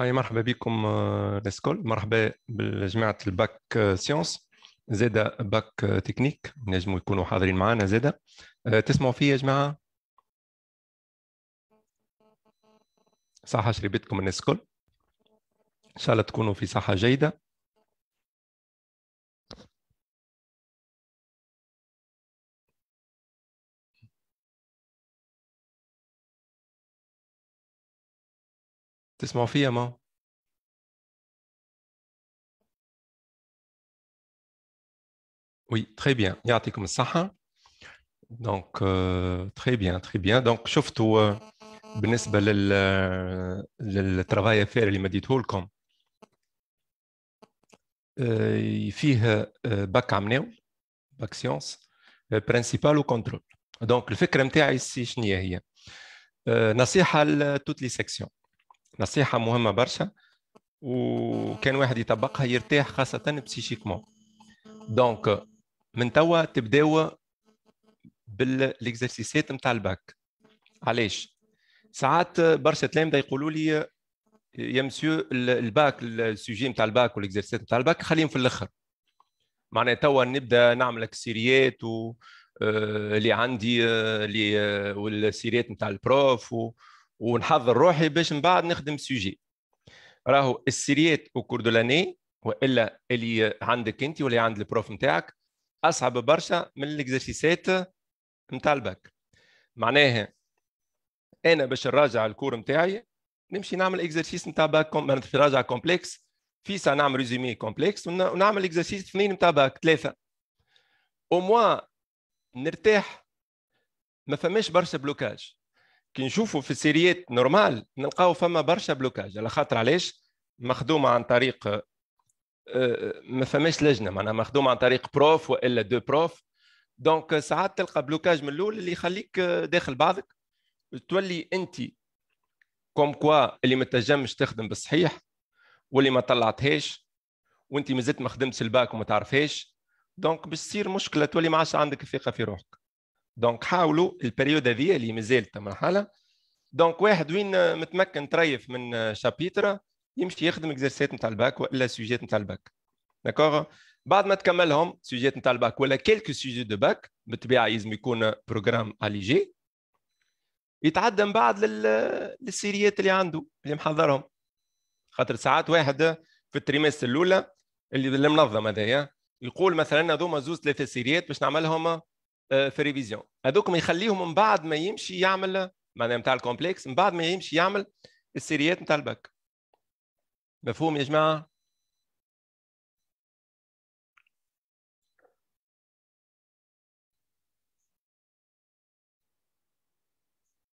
اي مرحبا بكم الكل آه، مرحبا بجماعة الباك آه، سيونس زيدا باك آه، تكنيك نجموا يكونوا حاضرين معنا زيدا تسمعوا فيا يا جماعة صحة شريبتكم الناس الكل إن شاء الله تكونوا في صحة جيدة تسمعوا فيها ما وي تري بيان يعطيكم الصحة. دونك تري بيان تري بيان دونك شفتوا euh، بالنسبة لل للترافاي افير اللي مديته لكم آه، فيه باك عمناو باك سيونس برانسيبال وكونترول. دونك الفكرة نتاعي شنو هي؟ آه، نصيحة لتوت لي سيكسيون. نصيحه مهمه برشا وكان واحد يطبقها يرتاح خاصه بسيشيكمون دونك من توا تبداو بالاكزرسيسات نتاع الباك علاش ساعات برشا تلامذه يقولوا لي يا مسيو الباك السوجي نتاع الباك والاكزرسيسات نتاع الباك خليهم في الاخر معناها توا نبدا نعمل لك سيريات و آه، اللي عندي آه، اللي آه، والسيريات نتاع البروف و... ونحضر روحي باش من بعد نخدم سوجي راهو السيريات وكور دو لاني والا اللي عندك انت واللي عند البروف نتاعك اصعب برشا من الاكزرسيسات نتاع الباك معناها انا باش نراجع الكور نتاعي نمشي نعمل اكزرسيس نتاع باك معناتها راجع كومبلكس في ساعه نعمل ريزومي كومبلكس ونعمل اكزرسيس اثنين نتاع باك ثلاثه او موا نرتاح ما فماش برشا بلوكاج كي نشوفوا في السيريات نورمال نلقاو فما برشا بلوكاج على خاطر علاش مخدومه عن طريق آه، ما فماش لجنه معناها مخدومه عن طريق بروف والا دو بروف دونك ساعات تلقى بلوكاج من الاول اللي يخليك آه، داخل بعضك تولي انت كوم كوا اللي ما تنجمش تخدم بالصحيح واللي ما طلعتهاش وانت مازلت ما خدمتش الباك وما تعرفهاش دونك باش تصير مشكله تولي ما عادش عندك ثقه في روحك دونك حاولوا البريود هذه اللي مازالت مرحله دونك واحد وين متمكن تريف من شابيترا يمشي يخدم اكزرسيت نتاع الباك والا سوجيت نتاع الباك داكوغ بعد ما تكملهم سوجيت نتاع الباك ولا كيلكو سوجيت دو باك بالطبيعه لازم يكون بروجرام اليجي يتعدى من بعد لل... للسيريات اللي عنده اللي محضرهم خاطر ساعات واحد في التريمستر الاولى اللي المنظم هذايا يقول مثلا هذوما زوز ثلاثه سيريات باش نعملهم آه، في ريفيزيون هذوك ما يخليهم من بعد ما يمشي يعمل معناها نتاع الكومبلكس من بعد ما يمشي يعمل السيريات نتاع الباك مفهوم يا جماعه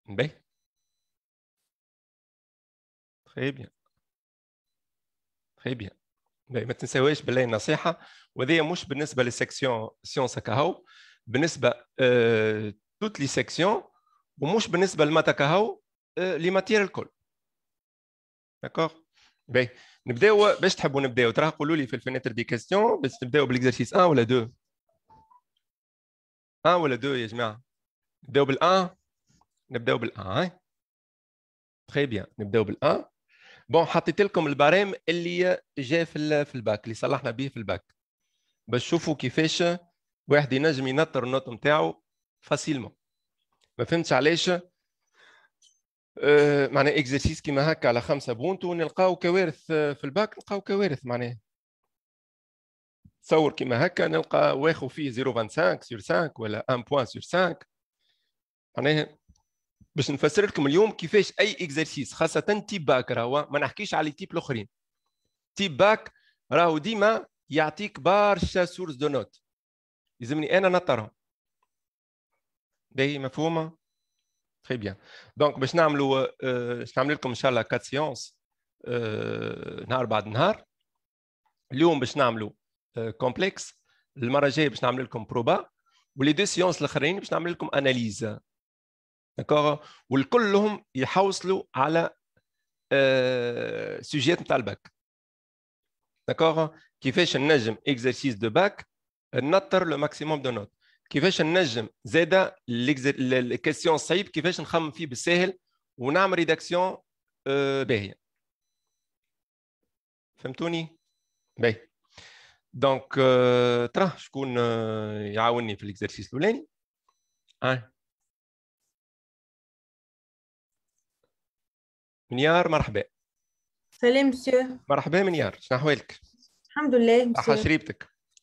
باهي très بيان très بيان باهي ما تنساوش بالله النصيحه وهذه مش بالنسبه للسيكسيون سيونس كهو بالنسبه توت لي سيكسيون ومش بالنسبه لماتا كهو آه، لي ماتير الكل داكوغ باهي نبداو باش تحبوا نبداو تراه قولوا لي في الفينيتر دي كاستيون باش نبداو بالاكزرسيس 1 ولا 2 1 ولا 2 يا جماعه نبداو بال1 نبداو بال1 تري بيان نبداو بال1 بون حطيت لكم البريم اللي جا في الباك اللي صلحنا به في الباك باش تشوفوا كيفاش واحد ينجم ينطر النوت نتاعو فاسيلمون ما فهمتش علاش أه اكزرسيس كيما هكا على خمسه بونتو نلقاو كوارث آه، في الباك نلقاو كوارث معناه تصور كيما هكا نلقى واخو فيه 0.25 سور 5 ولا 1 بوان سور 5 معناها باش نفسر لكم اليوم كيفاش اي اكزرسيس خاصه تيب باك راهو ما نحكيش على تيب الاخرين تيب باك راهو ديما يعطيك برشا سورس دو نوت يلزمني انا نطرهم باهي مفهومه تري بيان دونك باش نعملوا آه، باش نعمل لكم ان شاء الله كات آه، سيونس نهار بعد نهار اليوم باش نعملوا آه، كومبلكس المره الجايه باش نعمل لكم بروبا ولي دو سيونس الاخرين باش نعمل لكم اناليز داكوغ والكلهم يحوصلوا على سوجيات نتاع الباك داكوغ كيفاش النجم اكزرسيس دو باك نطر لو ماكسيموم دو نوت كيفاش ننجم زاد الكاستيون صعيب كيفاش نخمم فيه بالساهل ونعمل ريداكسيون آه، باهيه فهمتوني باهي دونك آه، ترى شكون آه، يعاوني في الاكزرسيس الاولاني آه. منيار مرحبا سلام مسيو مرحبا منيار شنو احوالك الحمد لله مسيو شريبتك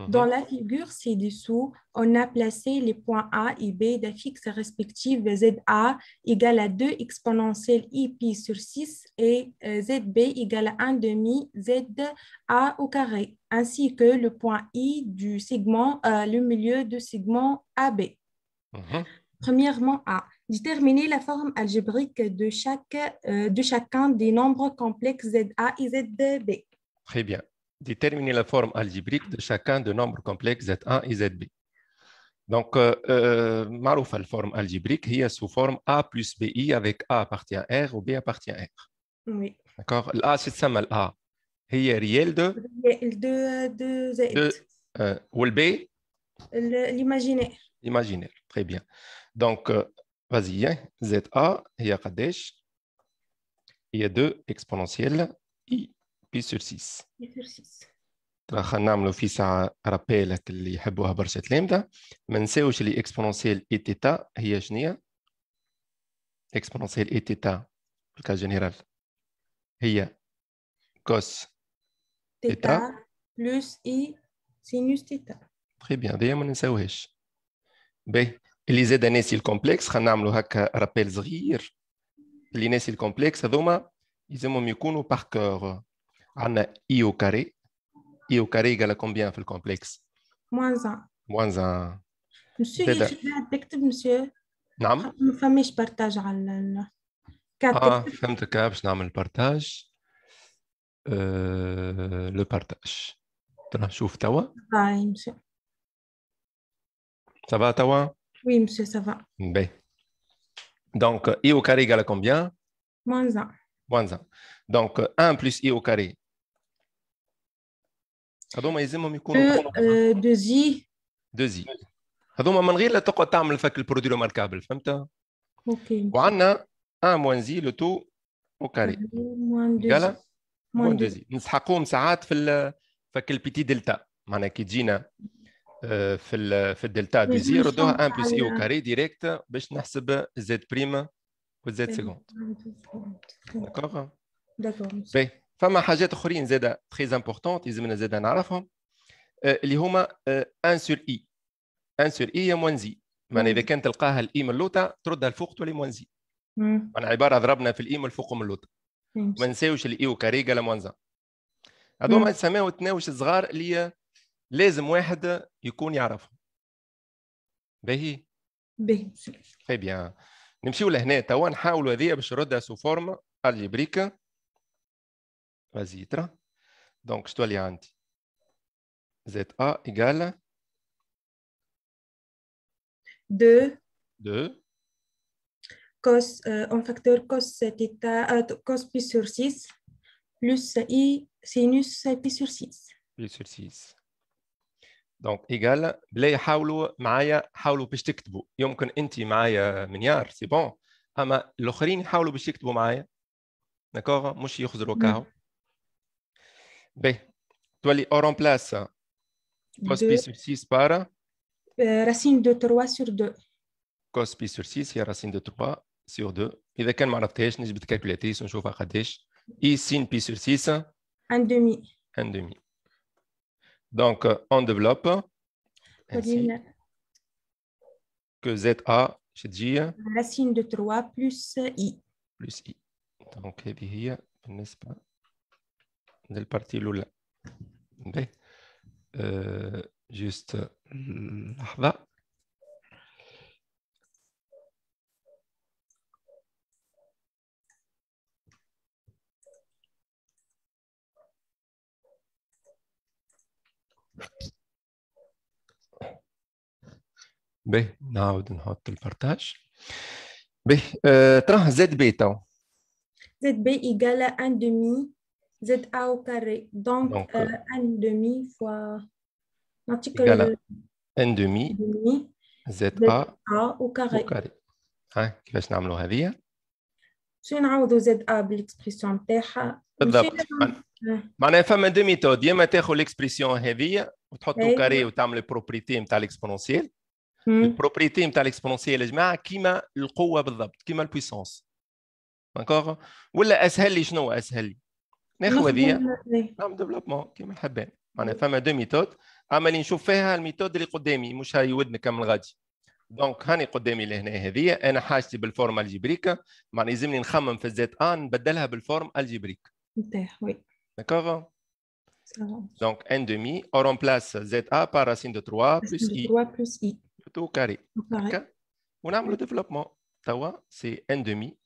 Mhm. Dans la figure ci-dessous, on a placé les points A et B d'affixes respectives ZA égale à 2 exponentielle i sur 6 et euh, ZB égale à 1 demi ZA au carré, ainsi que le point I du segment, euh, le milieu du segment AB. Mhm. Premièrement, A. Déterminer la forme algébrique de, chaque, euh, de chacun des nombres complexes ZA et ZB. Très bien déterminer la forme algébrique de chacun des nombres complexes Z1 et ZB. Donc, euh, euh, maroufal forme algébrique, il y a sous forme A plus BI avec A appartient à R ou B appartient à R. Oui. D'accord L'A, c'est ça, l'A. Il y a de Réel de, Z. Euh, ou le B L'imaginaire. L'imaginaire. très bien. Donc, vas-y, ZA, il y a Kadesh, il y a deux exponentielle I. بي سور 6 بي سور 6 ترى نعملوا في ساعه رابيلك اللي يحبوها برشا تلامذه ما نساوش اللي اكسبونونسيال اي تيتا هي شنيا اكسبونونسيال اي تيتا في الكا جينيرال هي كوس تيتا بلوس اي سينوس تيتا تخي بيان هذيا ما ننساوهاش باهي اللي زاد ناسي الكومبلكس خلينا نعملوا هكا رابيل صغير اللي ناسي الكومبلكس هذوما يلزمهم يكونوا باركور en i au carré. I au carré égale à combien fait le complexe Moins 1. Moins 1. Monsieur, je vais détecter, monsieur. Nam. Ma famille, je partage. Ah, ah femme de cap, je n'aime euh, le partage. Le partage. Tu as chauffé Tawa Oui, monsieur. Ça va, Tawa Oui, monsieur, ça va. Bien. Donc, i au carré égale à combien Moins 1. Moins 1. Donc, 1 plus i au carré, هذوما يلزمهم يكونوا آه، دوزي دوزي هذوما من غير لا تقعد تعمل فك البرودوي ماركابل فهمت اوكي وعندنا ان موان زي لو تو او كاري موان موان زي نسحقوهم ساعات في فك البيتي دلتا معناها كي تجينا آه، في في الدلتا دو إيه، زي ردوها ان بلس اي او كاري ديريكت باش نحسب زد بريم وزد سكوند داكوغ داكوغ باهي فما حاجات اخرين زاده تري امبورطون يلزمنا زاده نعرفهم آه، اللي هما ان سور اي ان سور اي موان زي معناها اذا كان تلقاها الاي من اللوطه تردها الفوق تولي موان زي معناها عباره ضربنا في الاي من الفوق ومن اللوطه ما نساوش الاي وكاري قال موان زان هذوما يسميو تناوش صغار اللي لازم واحد يكون يعرفهم باهي باهي تري بيان نمشيو لهنا توا نحاولوا هذه باش نردها سو فورم الجبريكا فازيترا دونك شتو اللي عندي زد ا ايكال 2 2 cos en euh, facteur cos θ euh, cos pi sur 6 plus i sinus pi sur 6 pi sur 6 دونك ايغال بلا يحاولوا معايا حاولوا باش تكتبوا يمكن انت معايا منيار سي بون اما الاخرين يحاولوا باش يكتبوا معايا داكوغ مش يخزروا كاهو B. on remplace cospi pi sur 6 par euh, Racine de 3 sur 2. cos pi sur 6 هي euh, racine de 3 sur 2 et كان ما عرفتهاش نجبد كالكولاتريس قداش اي 6 1 demi 1 demi donc on développe que ZA شتجي racine de 3 plus i plus i donc n'est-ce pas البارتي الاولى باهي جوست لحظه به نعاود نحط البارتاج به آه تراه زد بيتاو زد بي ايجالا ان دومي a au carré. Donc, n demi fois l'article n demi, Z a au carré. Au كيفاش نعملوا هذه؟ نعوضوا تاعها بالضبط معناها تاخذ الاكسبريسيون نتاع البروبريتي نتاع يا جماعه كيما القوه بالضبط كيما البويسونس ولا اسهل لي شنو اسهل ناخذ هذه نعمل ديفلوبمون كيما الحبان معناها فما دو ميثود اما اللي نشوف فيها الميثود اللي قدامي مش هاي ودنا كامل غادي دونك هاني قدامي لهنا هذه انا حاجتي بالفورم الجبريكا معناها يلزمني نخمم في الزيت ان نبدلها بالفورم الجبريك وي داكوغ Donc 1,5, on زيت ا par racine de 3 plus I. 3 بلس اي تو كاري carré. ديفلوبمون توا سي ان دومي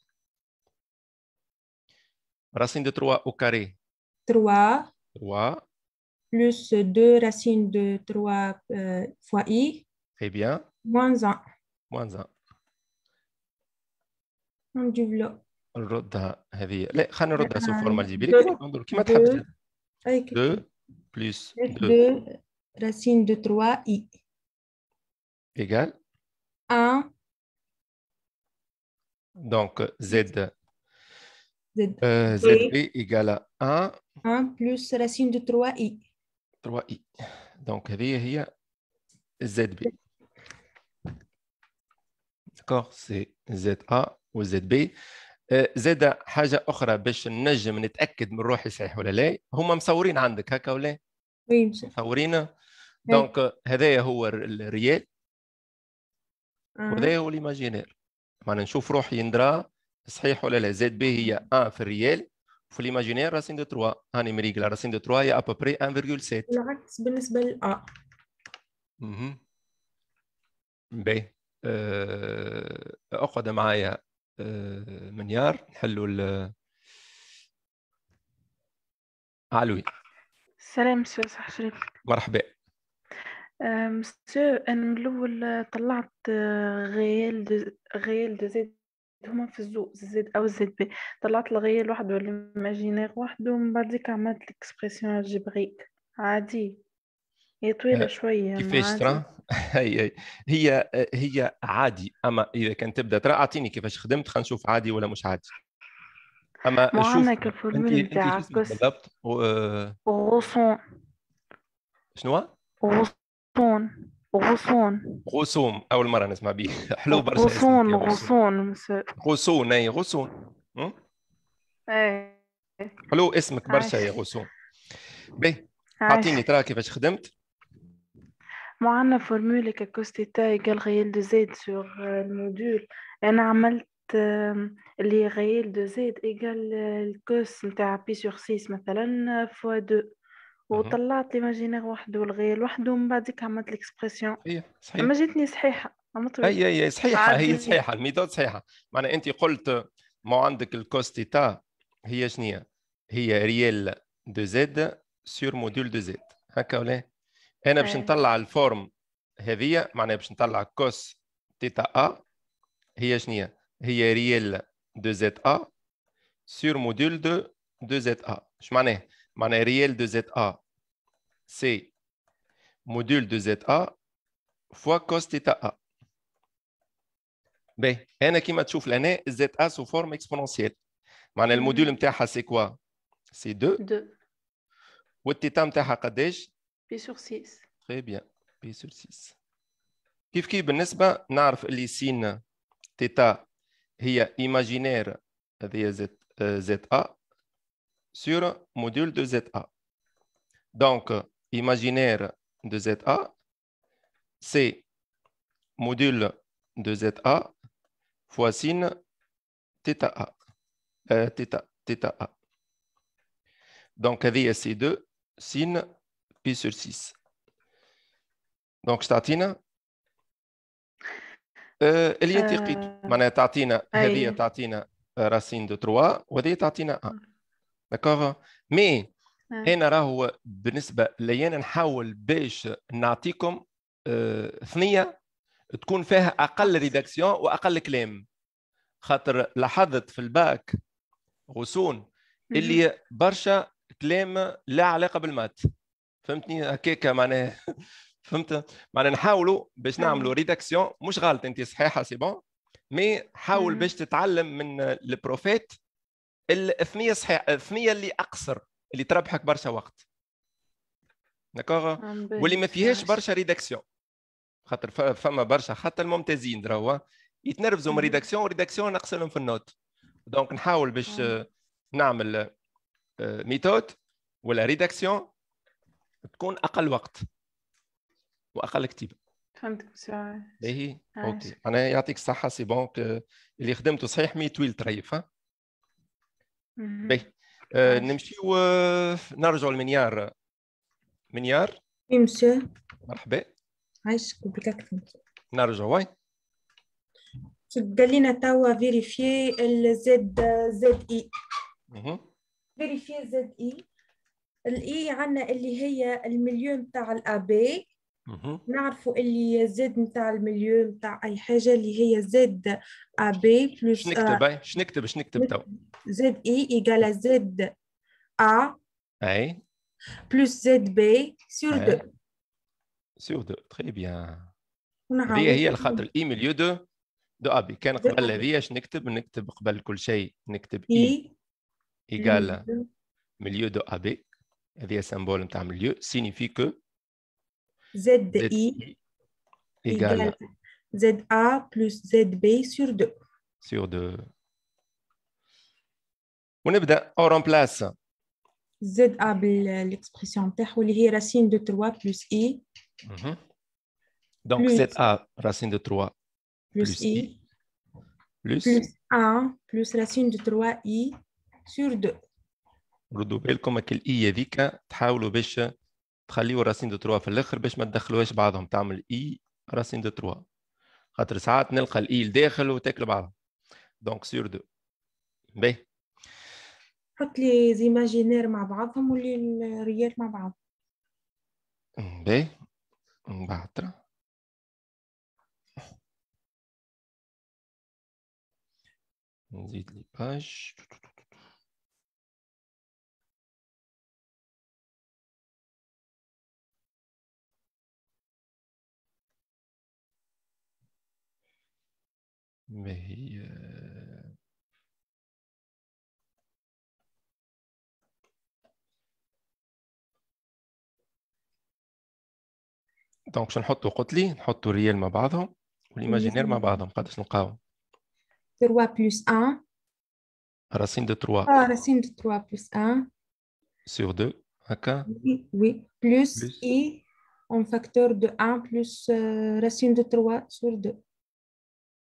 racine de 3 au carré. 3. 3. Plus 2 racine de 3 euh, fois i. Très bien. Moins 1. Moins 1. On dit Rodda, On Le Han Rodda se forme à Zibiri. Donc, 2 plus 2 racine de 3 i. Égal 1. Donc, Z. زد آه، زد بي égale 1. 1 plus راسين دو 3 اي 3 دونك هذه هي زد بي ZB. سي زد ا وزد بي زاد حاجه اخرى باش نجم نتاكد من روحي صحيح ولا لا هما مصورين عندك هكا ولا وين مصورين دونك إيه. هذايا هو الريال آه. وهذايا هو ليماجينير معناها نشوف روحي ندرا صحيح ولا لا زد بي هي 1 في الريال وفي ليماجينير راسين دو 3 هاني مريقله راسين دو 3 هي ابوبري 1.7 العكس بالنسبه ل ا اها باهي اقعد معايا أه منيار نحلوا ال آه، علوي السلام سي صح شريف مرحبا مسيو انا من الاول طلعت غيال آه، دو غيال دو زيد هما في الزو زد او زد بي طلعت الغية لوحده والإيماجينير وحده من بعد ديك عملت ليكسبرسيون الجبريك عادي هي طويلة شوية كيفاش ترى؟ هي هي هي عادي اما اذا كان تبدا ترى اعطيني كيفاش خدمت خلينا نشوف عادي ولا مش عادي اما شوف الفورمول تاعك بالضبط آه، غصون شنو؟ غصون غصون غصون اول مره نسمع به حلو برشا غصون غصون غصون اي غصون ايه حلو اسمك برشا يا غصون باهي اعطيني ترى كيفاش خدمت معنا فورمولا كوستي تا ايكال غيال دو زيد سور الموديول انا عملت اللي غيال دو زيد ايكال الكوس نتاع بي سور 6 مثلا فوا آه، 2 وطلعت وطلعت ليماجينيغ وحده الغير وحده من بعد ديك عملت ليكسبرسيون صحيح صحيح جاتني صحيحه اما هي هي صحيحه هي صحيحه الميثود صحيحه معناها انت قلت ما عندك الكوست تاع هي شنيا هي ريال دو زيد سور موديول دو زيد هكا ولا انا باش إيه. نطلع الفورم هذه معناها باش نطلع كوس تيتا ا هي شنيا هي ريال دو زيد ا سور موديول دو دو زيد ا اش معناه معناه ريال دو زيد ا c'est module de ZA fois cos theta A. B. Et qui m'a trouvé l'année ZA sous forme exponentielle. le module de ZA, c'est quoi C'est 2. Et le theta de ZA, P sur 6. Très bien. P sur 6. Kif kif, ben nesba, narf li sin theta hiya imaginaire de ZA sur module de ZA. Donc, imaginaire de ZA, c'est module de ZA fois sin θA. Euh, theta, theta A. Donc, VSC2 sin pi sur 6. Donc, Statina. Euh, Elle est euh, écrite. Elle Tatina, Tatina, euh, racine de 3, ou Statina A. Mm. D'accord Mais, انا نعم. راهو بالنسبه لي انا نحاول باش نعطيكم آه، ثنيه تكون فيها اقل ريداكسيون واقل كلام خاطر لاحظت في الباك غصون اللي برشا كلام لا علاقه بالمات فهمتني هكاك معناها فهمت معناها نحاولوا باش نعم. نعملوا ريداكسيون مش غلط انت صحيحه سي بون مي حاول باش تتعلم من البروفيت الثنيه صحيح الثنيه اللي اقصر اللي تربحك برشا وقت داكوغ واللي ما فيهاش برشا ريداكسيون خاطر فما برشا حتى الممتازين راهو يتنرفزوا من ريداكسيون وريداكسيون نقصلهم في النوت دونك نحاول باش نعمل آه، ميثود ولا ريداكسيون تكون اقل وقت واقل كتيبه فهمتك سي باهي اوكي انا يعطيك الصحه سي بون آه، اللي خدمته صحيح مي تويل تريف باهي آه، نمشيو نرجعوا لمنيار منيار وي مرحبا عايش بكاك نرجعوا وين تبدا لينا توا فيريفي الزد زد اي فيريفي زد اي الاي عندنا اللي هي المليون تاع الابي نعرفوا اللي زد نتاع المليون نتاع اي حاجه اللي هي زد ابي آه، بلس شنكتب شنكتب شنكتب توا ZI égale à ZA plus ZB sur 2. Sur 2, très bien. Milieu هي الخاطر الاي مليو دو دو ابي كان قبل هذه اش نكتب نكتب قبل كل شيء نكتب اي دو ابي هذه نتاع 2 2 ونبدا او بلاس زد ا بالاكسبرسيون تاعو اللي هي راسين دو 3 بلس اي دونك زد ا راسين دو 3 بلس اي بلس 1 بلس راسين دو 3 اي سور 2 ردوا بالكم هاك الاي هذيك تحاولوا باش تخليوا راسين دو 3 في الاخر باش ما تدخلوهاش بعضهم تعمل اي راسين دو 3 خاطر ساعات نلقى الاي لداخل وتاكل بعضها دونك سور 2 باهي حط لي زيماجينير مع بعضهم ولي الريال مع بعض بي من نزيد لي باج بهي Donc, je vais vous donner un autre côté, un autre réel, ou l'imaginaire, je vais vous donner un autre 3 plus 1, racine de 3. Ah, racine de 3 plus 1. Sur 2, akah. Oui, plus i en facteur de 1, plus racine de 3 sur 2.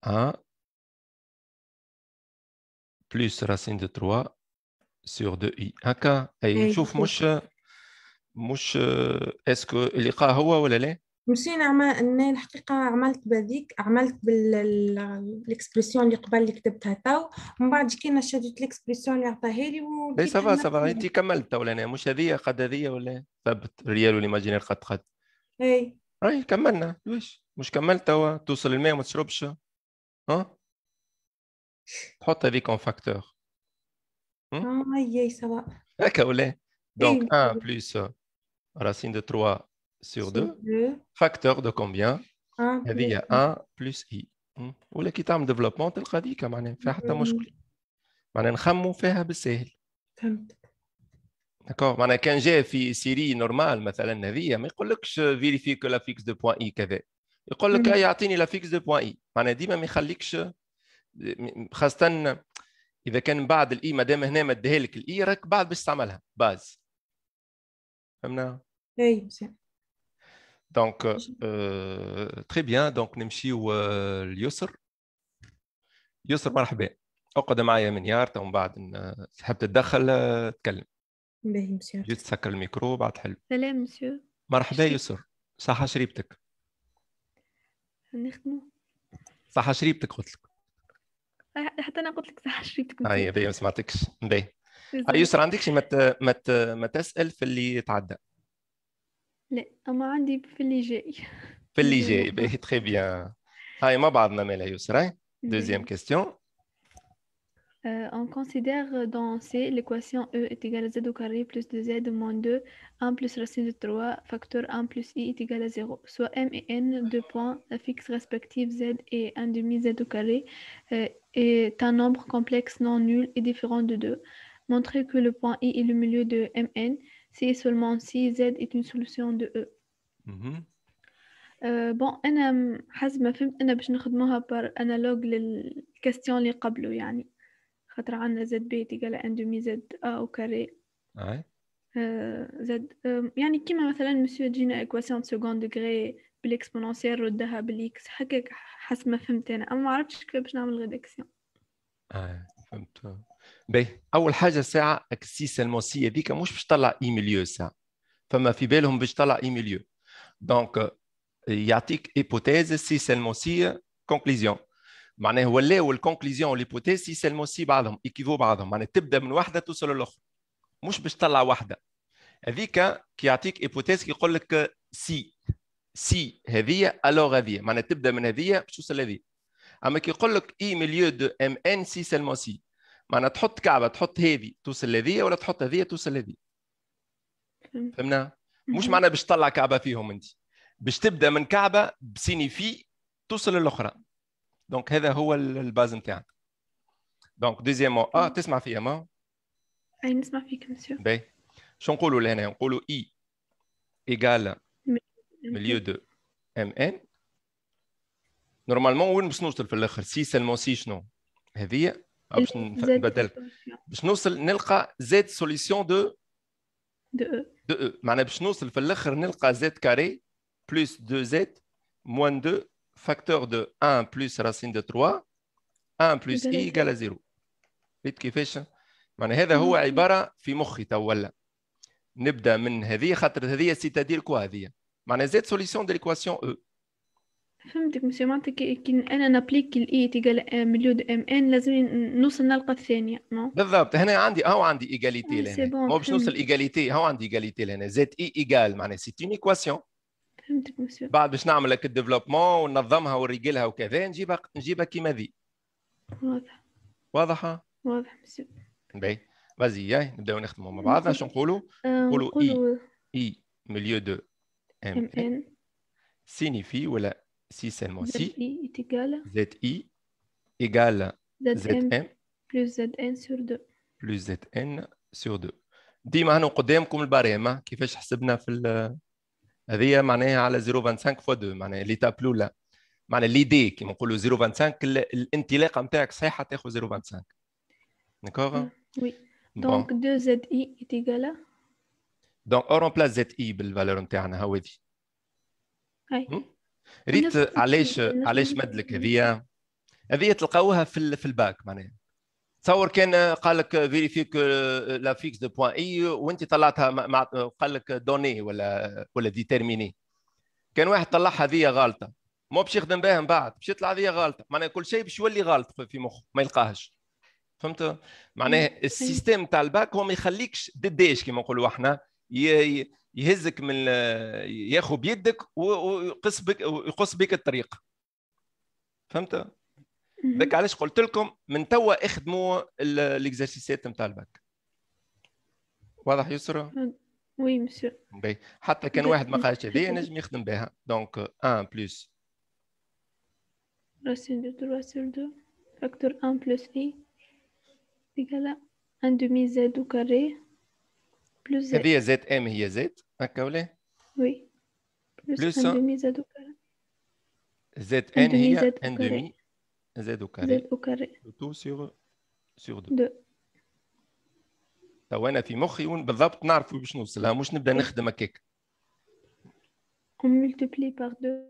1 plus racine de 3 sur 2 i, Ok. Et je vais vous Est-ce que vous avez un autre نسينا عمل انا الحقيقه عملت بهذيك عملت بالاكسبرسيون اللي قبل اللي كتبتها تو من بعد كينا نشدت الاكسبرسيون اللي عطاها لي و اي سافا سافا انت كملت ولا انا مش هذه قد هذه ولا ثبت ريال والإيماجينير قد قد اي راي كملنا واش مش كملت توا توصل الماء وما تشربش ها تحط هذيك اون فاكتور اه اي سافا هكا ولا دونك 1 بلس راسين دو 3 sur 2 فاكتور دو كومبيان هذه 1 بلس اي ولا كي تعمل ديفلوبمون تلقى هذيك معناها فيها حتى مشكل معناها نخمو فيها بالساهل فهمت معناها كان جاء في سيري نورمال مثلا هذه ما يقولكش فيريفي كو لا فيكس دو بوان اي كذا يقول لك يعطيني لا فيكس دو بوان اي معناها ديما ما يخليكش خاصة إذا كان بعد الإي ما دام هنا مديها لك الإي راك بعد باش تستعملها باز فهمنا؟ أي مزيان دونك تري بيان دونك نمشيو ليسر يسر مرحبا. اقعد معايا منيار تو من بعد تحب آه، تتدخل آه، تكلم. باهي مسيو. جيت تسكر الميكرو بعد حلو. سلام مسيو. مرحبا يسر. صحة شريبتك. نخدمو. صحة شريبتك قلت لك. حتى انا قلت لك صحة شريبتك. اي باهي ما سمعتكش. باهي. آه، يسر عندك شي ما مت... تسأل في اللي تعدى. لا اما عندي في اللي جاي في اللي جاي باهي تري بيان هاي بعضنا مالها يسرى دوزيام Euh, on considère dans C l'équation E est égale à z au carré plus 2z moins 2, 1 plus racine de 3, facteur 1 plus i est égal à 0, soit m et n, deux points fixes respectifs z et 1 demi z au carré, euh, est un nombre complexe non nul et différent de 2. Montrer que le point i est le milieu de mn, سي سولمون سي si Z اون سولوسيون دو او بون انا حسب ما فهمت انا باش نخدموها بار انالوج للكاستيون اللي قبله يعني خاطر عندنا زد بي تيقال ان دومي زد ا او كاري اي زد آه، آه، يعني كيما مثلا مسيو جينا ايكواسيون سكون دوغري بالاكسبونونسيال ردها بالاكس هكاك حسب ما فهمت انا اما ما عرفتش كيفاش نعمل غيداكسيون اه فهمت باهي اول حاجه ساعه السيس الموسيه ذيك مش باش تطلع اي مليو ساعه فما في بالهم باش تطلع اي مليو دونك euh, يعطيك ايبوتيز سي سلموسيه كونكليزيون معناه ولاو الكونكليزيون والايبوتيز سي سلموسي بعضهم ايكيفو بعضهم معناه تبدا من واحده توصل للاخرى مش باش تطلع واحده هذيك كي يعطيك ايبوتيز كي يقول لك سي سي هذه الوغ هذه معناه تبدا من هذه باش توصل لهذه اما كي يقول لك اي مليو دو ام ان سي سلمون سي معناها تحط كعبه تحط هذه توصل لذي ولا تحط هذه توصل لذي فهمنا مش معناها باش تطلع كعبه فيهم انت باش تبدا من كعبه بسيني في توصل للاخرى دونك هذا هو الباز نتاعك دونك دوزيامون اه تسمع فيا ما اي نسمع فيك مسيو باهي شو نقولوا لهنا نقولوا اي ايكال مليو دو ام ان نورمالمون وين باش نوصل في الاخر سي سالمون سي شنو هذه باش ah, نبدل باش نوصل نلقى زد سوليسيون دو دو او دو او معناها باش نوصل في الاخر نلقى زد كاري بلس 2 زد موان 2 فاكتور دو 1 بلس راسين دو 3 1 بلس اي ايكال 0 ريت كيفاش معناها هذا هو mm-hmm. عباره في مخي تو ولا نبدا من هذه خاطر هذه سيتادير كو هذه معناها زد سوليسيون دو ليكواسيون او فهمتك مسيو معناتها كي انا نابليك الاي e قال مليو دو ام ان لازم نوصل نلقى الثانية نو بالضبط هنا عندي هاو عندي ايجاليتي آه، لهنا مو باش نوصل ايجاليتي هو عندي ايجاليتي لهنا زيت اي e ايجال معناها سي اون ايكواسيون فهمتك مسيو بعد باش نعمل لك الديفلوبمون وننظمها ونرجلها وكذا نجيبها نجيبها كيما ذي واضح واضحة واضح مسيو باهي فازي ياي نبداو نخدموا مع بعضنا شنو نقولوا؟ آه، نقولوا اي e. اي مليو دو ام ان سينيفي ولا Si seulement si. ZI est égal. ZI égale ZM, plus ZN sur 2. plus ZN sur 2. ديما هنا قدامكم avons كيفاش حسبنا في هذه معناها على 0.25 فوا 2 معناها ليتاب الاولى معناها ليدي كيما نقولوا 0.25 الانطلاقه نتاعك صحيحه تاخذ 0.25 D'accord وي دونك 2 زد اي est égal à دونك اون بلاس زد اي بالفالور نتاعنا هاو هذه ريت علاش علاش مدلك هذيا هذيا تلقاوها في في الباك معناها تصور كان قال لك فيريفي كو لا فيكس دو بوان اي وانت طلعتها مع قال لك دوني ولا ولا ديتيرميني كان واحد طلعها هذيا غالطه مو باش يخدم بها من بعد باش يطلع هذيا غالطه معناها كل شيء باش يولي غالط في مخه ما يلقاهش فهمت معناها السيستم تاع الباك هو ما يخليكش دداش كما نقولوا احنا يهزك من ياخو بيدك ويقص بك ويقص بك الطريق فهمت بك علاش قلت لكم من توا اخدموا الاكزرسيسات نتاع الباك واضح يسرى وي مسيو حتى كان واحد ما قالش هذايا نجم يخدم بها دونك 1 بلس راسين دو 3 سور 2, فاكتور 1 بلس اي ديكالا 1 دومي z كاري بلوس زد هذه زد ام هي زد هكا ولا وي بلوس ان دومي زد او زد ان هي ان دومي زد اوكاري كاري زد تو سيغ سيغ دو تو انا في مخي بالضبط نعرف باش نوصلها مش نبدا نخدم هكاك اون باغ دو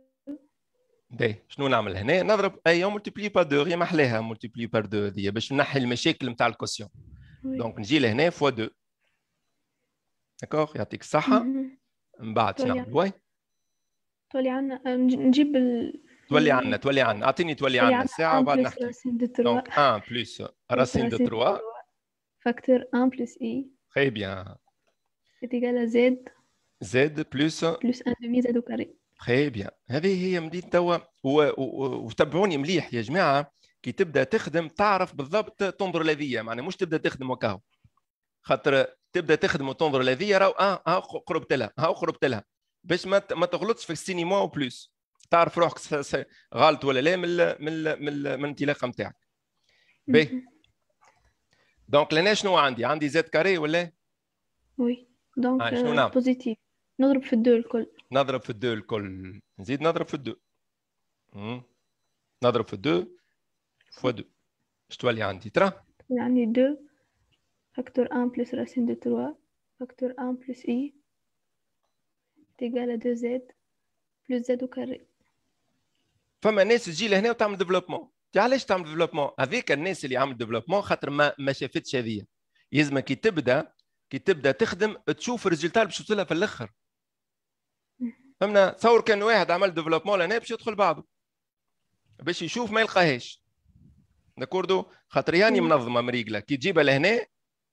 باهي شنو نعمل هنا نضرب اي ملتيبلي بار دو هي ما احلاها ملتيبلي بار دو هذه باش نحي المشاكل نتاع الكوسيون دونك نجي لهنا فوا دو داكوغ يعطيك الصحه من بعد شنو نعمل واي تولي عنا آه، نجيب ال... تولي عنا تولي عنا اعطيني تولي عنا الساعه وبعد نحكي دونك ان بلس راسين دو تروا فاكتور ان بلس اي تري بيان سيت ايكال زد زد بلس بلس 1 دومي زد كاري تري بيان هذه هي مديت توا وتبعوني مليح يا جماعه كي تبدا تخدم تعرف بالضبط تنظر لذية معناها مش تبدا تخدم وكاهو خاطر تبدا تخدم وتنظر لهذه راهو اه اه قربت لها اه قربت لها باش ما ما تغلطش في السينما موا بلوس تعرف روحك غلط ولا لا من من من, الانطلاقه نتاعك باهي دونك لنا شنو عندي عندي زد كاري ولا وي دونك آه شنو بوزيتيف نضرب في الدو الكل نضرب في الدو الكل نزيد نضرب في الدو مم. نضرب في الدو فوا دو اش تولي عندي ترى عندي دو فاكتور ان بلس راسين دو تروا فاكتور ان بلس اي est دو زد بلس زد وكاري فما ناس تجي لهنا وتعمل ديفلوبمون علاش تعمل ديفلوبمون هذيك الناس اللي عمل ديفلوبمون خاطر ما ما شافتش هذيا يلزمك كي تبدا كي تبدا تخدم تشوف اللي باش توصلها في الاخر فهمنا تصور كان واحد عمل ديفلوبمون لهنا باش يدخل بعضه باش يشوف ما يلقاهاش داكوردو خاطر ياني منظمه مريقله كي تجيبها لهنا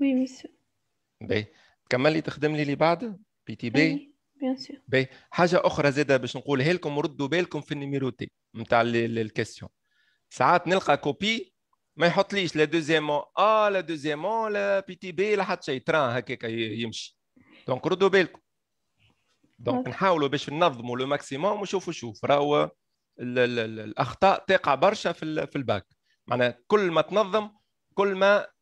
Oui, bien باهي كملي تخدم لي اللي بعده بي تي بي بيان سور باهي حاجه اخرى زاده باش نقولها لكم وردوا بالكم في النيميروتي نتاع الكيستيون. ساعات نلقى كوبي ما يحطليش لا دوزيامون اه لا دوزيامون لا بي تي بي لا حتى شيء تران هكاك يمشي دونك ردوا بالكم دونك نحاولوا باش ننظموا لو ماكسيموم وشوفوا شوف راهو الاخطاء تقع برشا في الباك معناها كل ما تنظم كل ما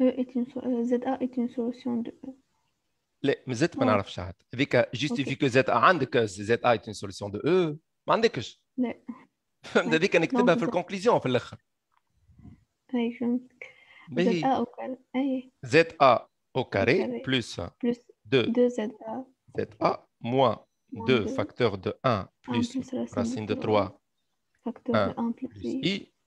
Za e est une solution de e. Euh, mais Z est justifie que Z a, a est une solution de e, and que. Avec, avec, avec, avec, avec, avec, avec, avec, avec, avec, avec, avec, avec, avec, avec, avec,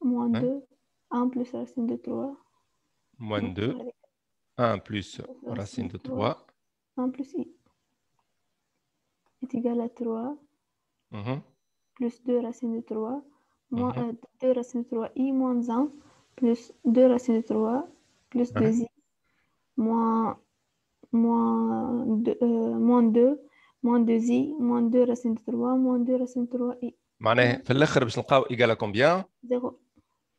Moins 2. Hein? 1 plus racine de 3. Moins 2. 1 plus racine de 3. 1 plus i est égal à 3. Mm-hmm. Plus 2 racine de 3. Moins, 2 mm-hmm. euh, racine de 3 i moins 1. Plus 2 racine de 3. Plus 2i. Moins, 2, moins 2. i Moins 2 euh, racine de 3. Moins 2 racine de 3i. معناه في الاخر باش égal à combien 0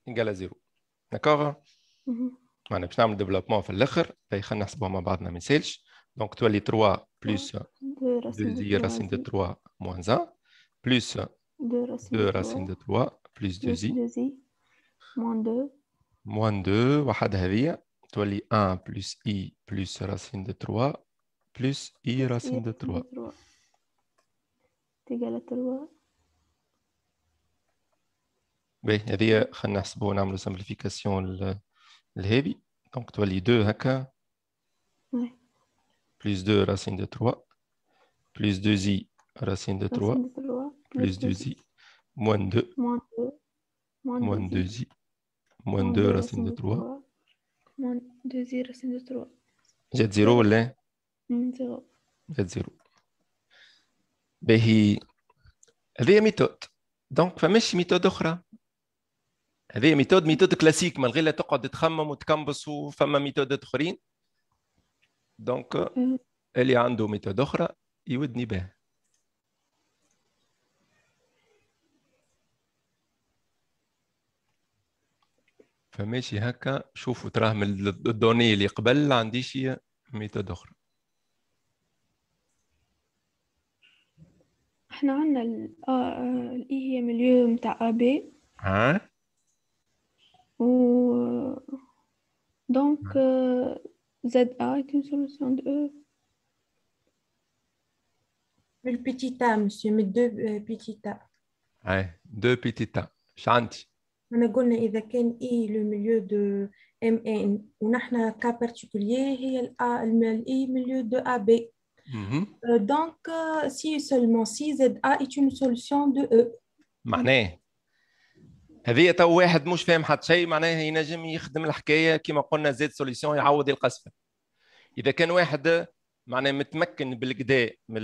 égale à zéro. D'accord mhm. On va faire le développement à l'arrière, et on va voir ce qu'il y a d'autre. Donc, tu as 3 plus 2i racine de 3 moins 1, plus 2 racine de 3 plus 2i moins 2 moins 2, 1 est là. Tu as 1 plus i plus racine de 3 plus i racine de 3 égal à 3 باهي هذه خلينا نحسبوا نعملوا سامبليفيكاسيون لهذه دونك تولي 2 هكا بلس 2 راسين دو تروا بلس 2 زي راسين دو تروا بلس 2 زي موان 2 موان 2 زي موان 2 راسين دو تروا موان 2 زي راسين دو 3 جات زيرو ولا؟ زيرو جات زيرو باهي هذه ميثود دونك فماش ميثود اخرى هذه ميثود ميثود كلاسيك من غير لا تقعد تخمم وتكمبس وفما ميثود اخرين دونك mm. اللي عنده ميثود اخرى يودني بها فماشي هكا شوفوا تراه من الدوني اللي قبل عنديش ميثود اخرى احنا عندنا الاي آه، آه، هي مليون تاع ا بي ها ou euh, donc euh, ZA est une solution de E. Le petit A, monsieur, mais deux petites euh, petits A. Ouais, deux petits A. chante On a dit que si y le milieu de mn on a un cas particulier, il y a le milieu de AB mhm. donc, si seulement si ZA est une solution de E. Mané. هذه تو واحد مش فاهم حتى شيء معناها ينجم يخدم الحكايه كما قلنا زيد سوليسيون يعوض القصف اذا كان واحد معناها متمكن بالكدا من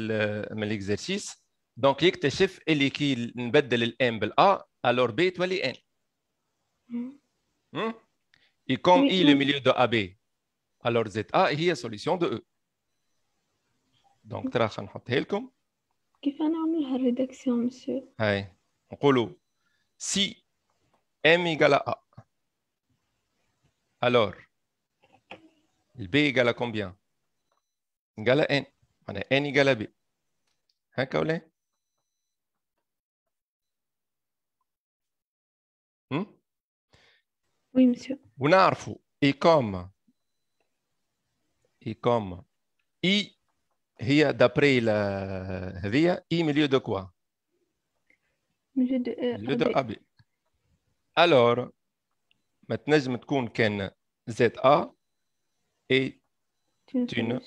من الاكزرسيس دونك يكتشف اللي كي نبدل الام بالا الور بي تولي ان اي كوم اي لو ميليو دو ا بي الور زد ا هي سوليسيون دو او دونك ترى نحطها لكم كيف نعملها الريدكسيون مسيو هاي نقولوا سي M égale à A. Alors, B égale à combien Égale à N. a N égale à B. Hein, Kaolin hmm? Oui, monsieur. a arfou. Et comme Et comme I, d'après la I, milieu de quoi Milieu de, euh, الور ما تنجم تكون كان زد ا اي une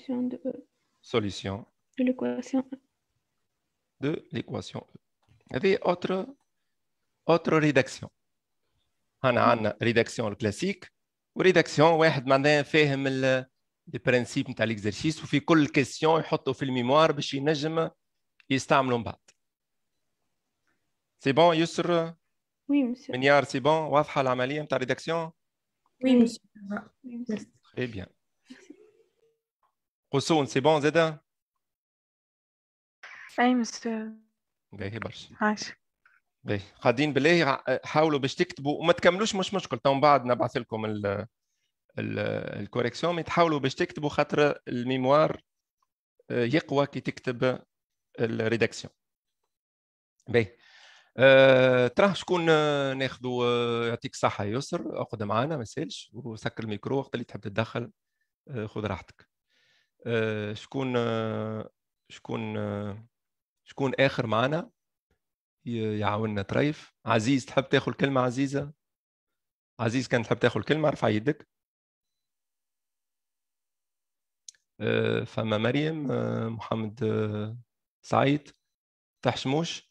solution de e. l'équation de l'équation هذه e. e. autre autre rédaction هنا عندنا ريداكسيون الكلاسيك وريداكسيون واحد معناها فاهم لي برانسيب نتاع ليكزرسيس وفي كل كيسيون يحطوا في الميموار باش ينجم يستعملوا من بعد سي بون يسر Oui, monsieur. Mignard, c'est واضحة العملية نتاع ريداكسيون وي مسيو Oui, بيان قصون سي بون زيدا اي مسيو باهي برشا عاش باهي قاعدين بالله حاولوا باش تكتبوا وما تكملوش مش مشكل تو بعد نبعث لكم ال الكوريكسيون تحاولوا باش تكتبوا خاطر الميموار يقوى كي تكتب الريداكسيون باهي أه تراه شكون آه، ناخذوا آه، يعطيك الصحة يسر اقعد معنا ما تسالش وسكر الميكرو وقت اللي تحب تتدخل آه، خذ راحتك أه شكون شكون شكون اخر معنا يعاوننا طريف عزيز تحب تاخذ كلمة عزيزة عزيز كان تحب تاخذ كلمة ارفع يدك فما مريم محمد سعيد تحشموش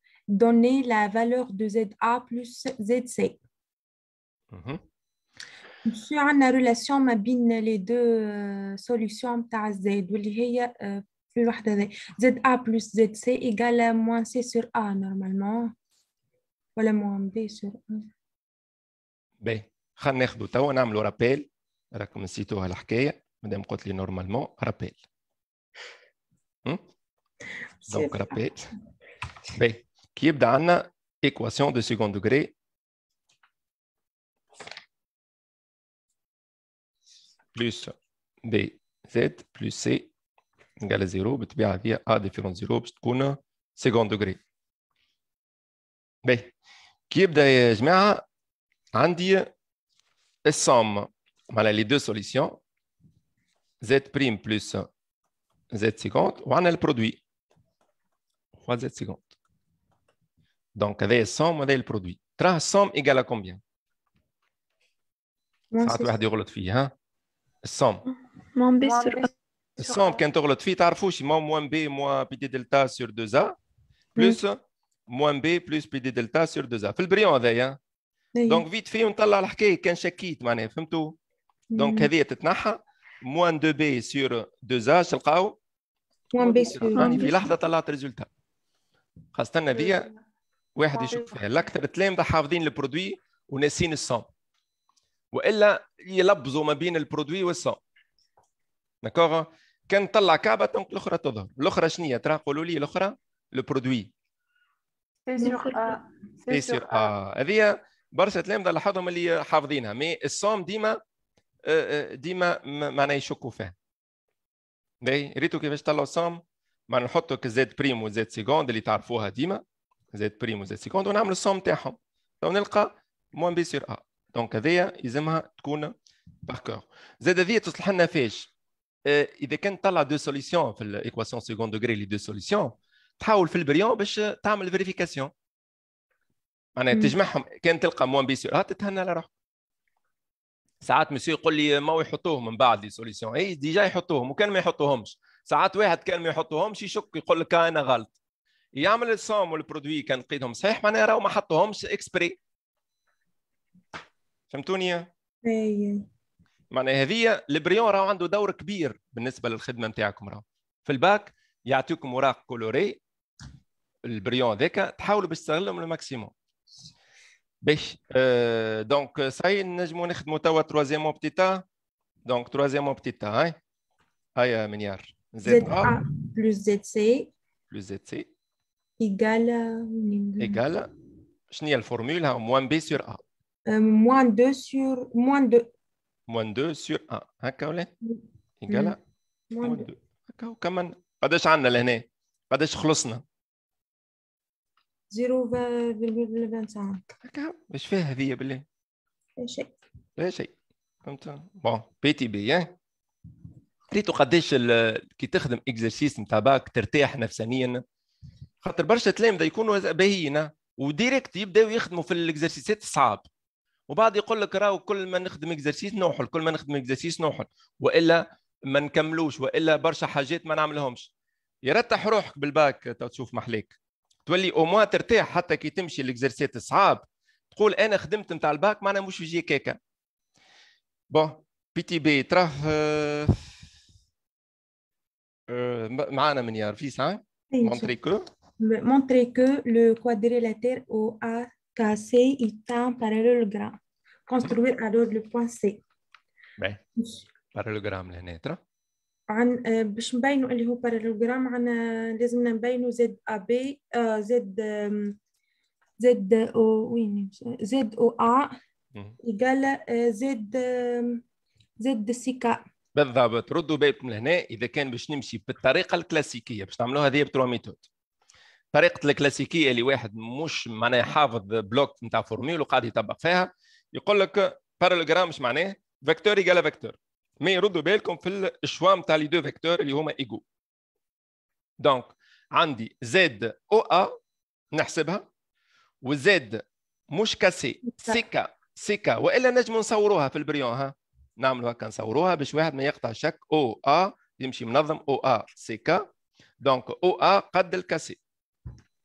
donner la valeur de ZA plus ZC. Mhm. Sur la relation entre les deux euh, solutions Z, ZA euh, plus euh, ZC égale moins C sur A normalement. voilà moins B sur A. Ben, qui est dans équation de second degré. Plus BZ plus C égale à 0. Bien, dire A différent de 0, c'est un second degré. Bien, Kip dan on dit la Somme. Voilà les deux solutions. Z prime plus Z seconde. On a le produit. 3Z seconde. دونك هذايا السوم وهذايا البرودوي تراه السوم ايكالا كومبيان ساعات واحد يغلط فيه ها السوم موان بي سور السوم كان تغلط فيه تعرفوش موان بي موان بي دي دلتا سور 2 ا بلوس موان بي بلوس بي دي دلتا سور 2 ا في البريون هذايا دونك فيت فيه نطلع الحكايه كان شكيت معناها فهمتوا دونك هذه تتنحى موان 2 بي سور 2 ا شلقاو؟ موان بي سور راني في لحظه طلعت ريزولتا خاصة هذه واحد يشوف فيها الاكثر تلامذه حافظين البرودوي وناسين الصام والا يلبزوا ما بين البرودوي والصام داكوغ كان طلع كعبه تنق الاخرى تظهر الاخرى شنو ترى قولوا لي الاخرى البرودوي سي ا سي سير ا هذه برشا تلامذه لاحظهم اللي حافظينها مي الصام ديما ديما معناها يشكوا فيها ريتو كيفاش طلعوا الصام ما نحطوا كزيد بريم وزيد سيكوند اللي تعرفوها ديما زيد بريم وزيد سيكوند ونعمل الصوم تاعهم تو نلقى موان بي سور ا دونك هذايا يلزمها تكون باركور زاد هذه تصلح لنا فاش آه، اذا كان طلع دو سوليسيون في الايكواسيون سيكوند دوغري لي دو سوليسيون تحاول في البريون باش تعمل فيريفيكاسيون معناها تجمعهم كان تلقى موان بي سور ا تتهنى على روحك ساعات مسيو يقول لي ما يحطوهم من بعد لي سوليسيون اي ديجا يحطوهم وكان ما يحطوهمش ساعات واحد كان ما يحطوهمش يشك يقول لك انا غلط يعمل السوم والبرودوي كان قيدهم صحيح معناها راهو ما حطوهمش اكسبري فهمتوني؟ اي معناها هذه البريون راهو عنده دور كبير بالنسبه للخدمه نتاعكم راهو في الباك يعطيكم اوراق كولوري البريون ذاك تحاولوا باش تستغلهم الماكسيموم باش آه، دونك ساي نجمو نخدمو توا تروازيام اوبتيتا دونك تروازيام اوبتيتا هاي هاي منيار زد ا بلس زد سي بلس زد سي إيجالا إيجالا شنو هي الفورمولا موان بي سور أ موان دو سور موان دو موان دو سور أ هكا ولا إيجالا موان دو هكا وكمان قداش عندنا لهنا قداش خلصنا 0.25 هكا واش فيها هذيا بالله لا شيء لا شيء فهمت بون بي تي بي ياه قريتو قداش كي تخدم اكزرسيس نتاع باك ترتاح نفسانيا خاطر برشا تلامذه يكونوا باهيين وديريكت يبداو يخدموا في الاكزرسيسات الصعاب وبعد يقول لك راهو كل ما نخدم اكزرسيس نوحل كل ما نخدم اكزرسيس نوحل والا ما نكملوش والا برشا حاجات ما نعملهمش يرتح روحك بالباك تو تشوف محليك تولي او موا ترتاح حتى كي تمشي الاكزرسيسات الصعاب تقول انا خدمت نتاع الباك انا مش يجي كيكا بون بي تي بي تراه أه... أه... معانا من يار في ساعه مونتري إيه، كو montrer que le quadrilatère OAKC est un parallélogramme. Construire alors le point C. Ben, parallélogramme, لهنا ترى عن باش نبينوا اللي هو بارالوجرام عنا لازمنا نبينوا زد ا بي زد زد او وين زد او ا يقال زد زد سي سيكا بالضبط ردوا من هنا اذا كان باش نمشي بالطريقه الكلاسيكيه باش نعملوها هذه بتروا ميثود طريقه الكلاسيكيه اللي واحد مش معناها حافظ بلوك نتاع فورميول وقاعد يطبق فيها يقول لك بارالوجرام مش معناه فيكتور يقال فيكتور مي ردوا بالكم في الشوا نتاع لي دو فيكتور اللي هما ايجو دونك عندي زد او ا نحسبها وزد مش كاسي سيكا سيكا والا نجم نصوروها في البريون ها نعملوا هكا نصوروها باش واحد ما يقطع شك او ا يمشي منظم او ا سيكا دونك او ا قد الكاسي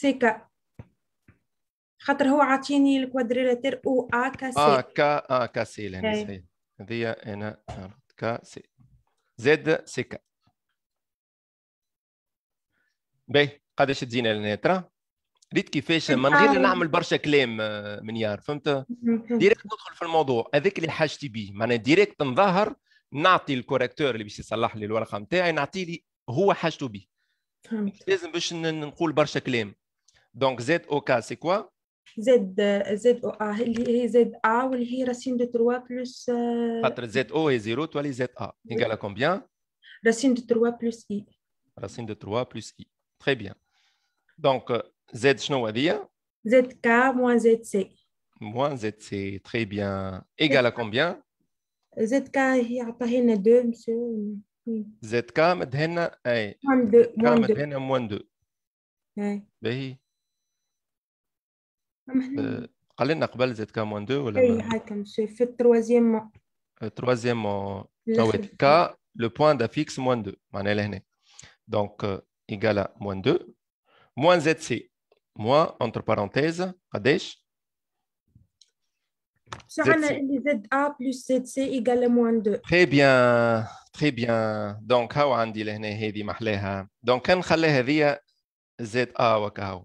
كا خاطر هو عاطيني الكوادريلاتير او ا كا سي اه كا اه كا سي يعني لهنا صحيح هذه انا كا سي زد سي كا باهي قداش تزينا لنا ترى ريت كيفاش من غير نعمل برشا كلام آه، من يار فهمت ديريكت ندخل في الموضوع هذاك اللي حاجتي بيه معناها ديريكت نظهر نعطي الكوريكتور اللي باش يصلح لي الورقه نتاعي نعطي لي هو حاجته بيه لازم باش نقول برشا كلام Donc, ZOK, c'est quoi Z, euh, ZOA, ZA, racine de 3 plus... Euh, z ZO et 0, toi, les ZA, égale à combien Racine de 3 plus I. Racine de 3 plus I. Très bien. Donc, euh, Z, ZK moins ZC. Moins ZC, très bien. Égal à combien ZK, il y a 2, monsieur. ZK, il y a moins 2. Moins 2. قال لنا قبل زد كا موان دو ولا اي هاكا مسيو في التروازيام مون آه، التروازيام مون كا لو بوان دافيكس موان دو معناها لهنا دونك آه، ايكالا موان دو موان زد سي موان انتر بارونتيز قداش Très bien, très bien. Donc, هاو عندي لهنا هذه محلاها. Donc, كان خليها هذه ZA وكهو.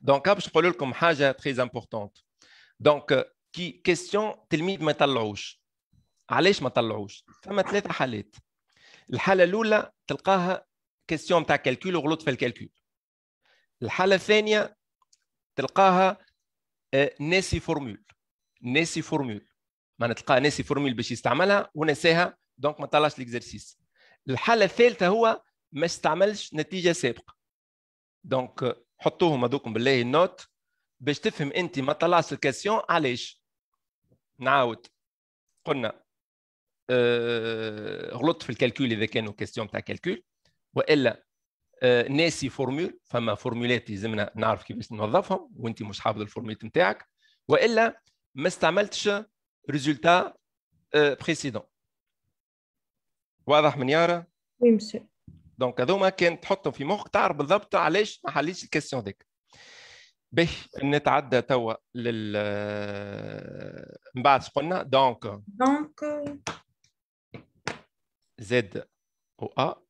دونك باش نقول لكم حاجه تري امبورطونت دونك كي كيستيون تلميذ ما طلعوش علاش ما طلعوش فما ثلاثه حالات الحاله الاولى تلقاها كيستيون نتاع كالكول وغلط في الكالكول الحاله الثانيه تلقاها ناسي فورمول ناسي فورمول ما تلقاها ناسي فورمول باش يستعملها ونساها دونك ما طلعش ليكزرسيس الحاله الثالثه هو ما استعملش نتيجه سابقه دونك حطوهم هذوكم بالله النوت باش تفهم انت ما طلعش الكاسيون علاش نعاود قلنا آه غلطت في الكالكول اذا كانوا كاستيون تاع كالكول والا آه ناسي فورمول فما فورمولات لازمنا نعرف كيفاش نوظفهم وانت مش حافظ الفورمولات نتاعك والا ما استعملتش ريزولتا آه بريسيدون واضح من يارا؟ وي مسيو دونك هذوما كان تحطهم في مخك تعرف بالضبط علاش ما حليتش الكيستيون ذيك به نتعدى توا لل من بعد قلنا دونك دونك زد و ا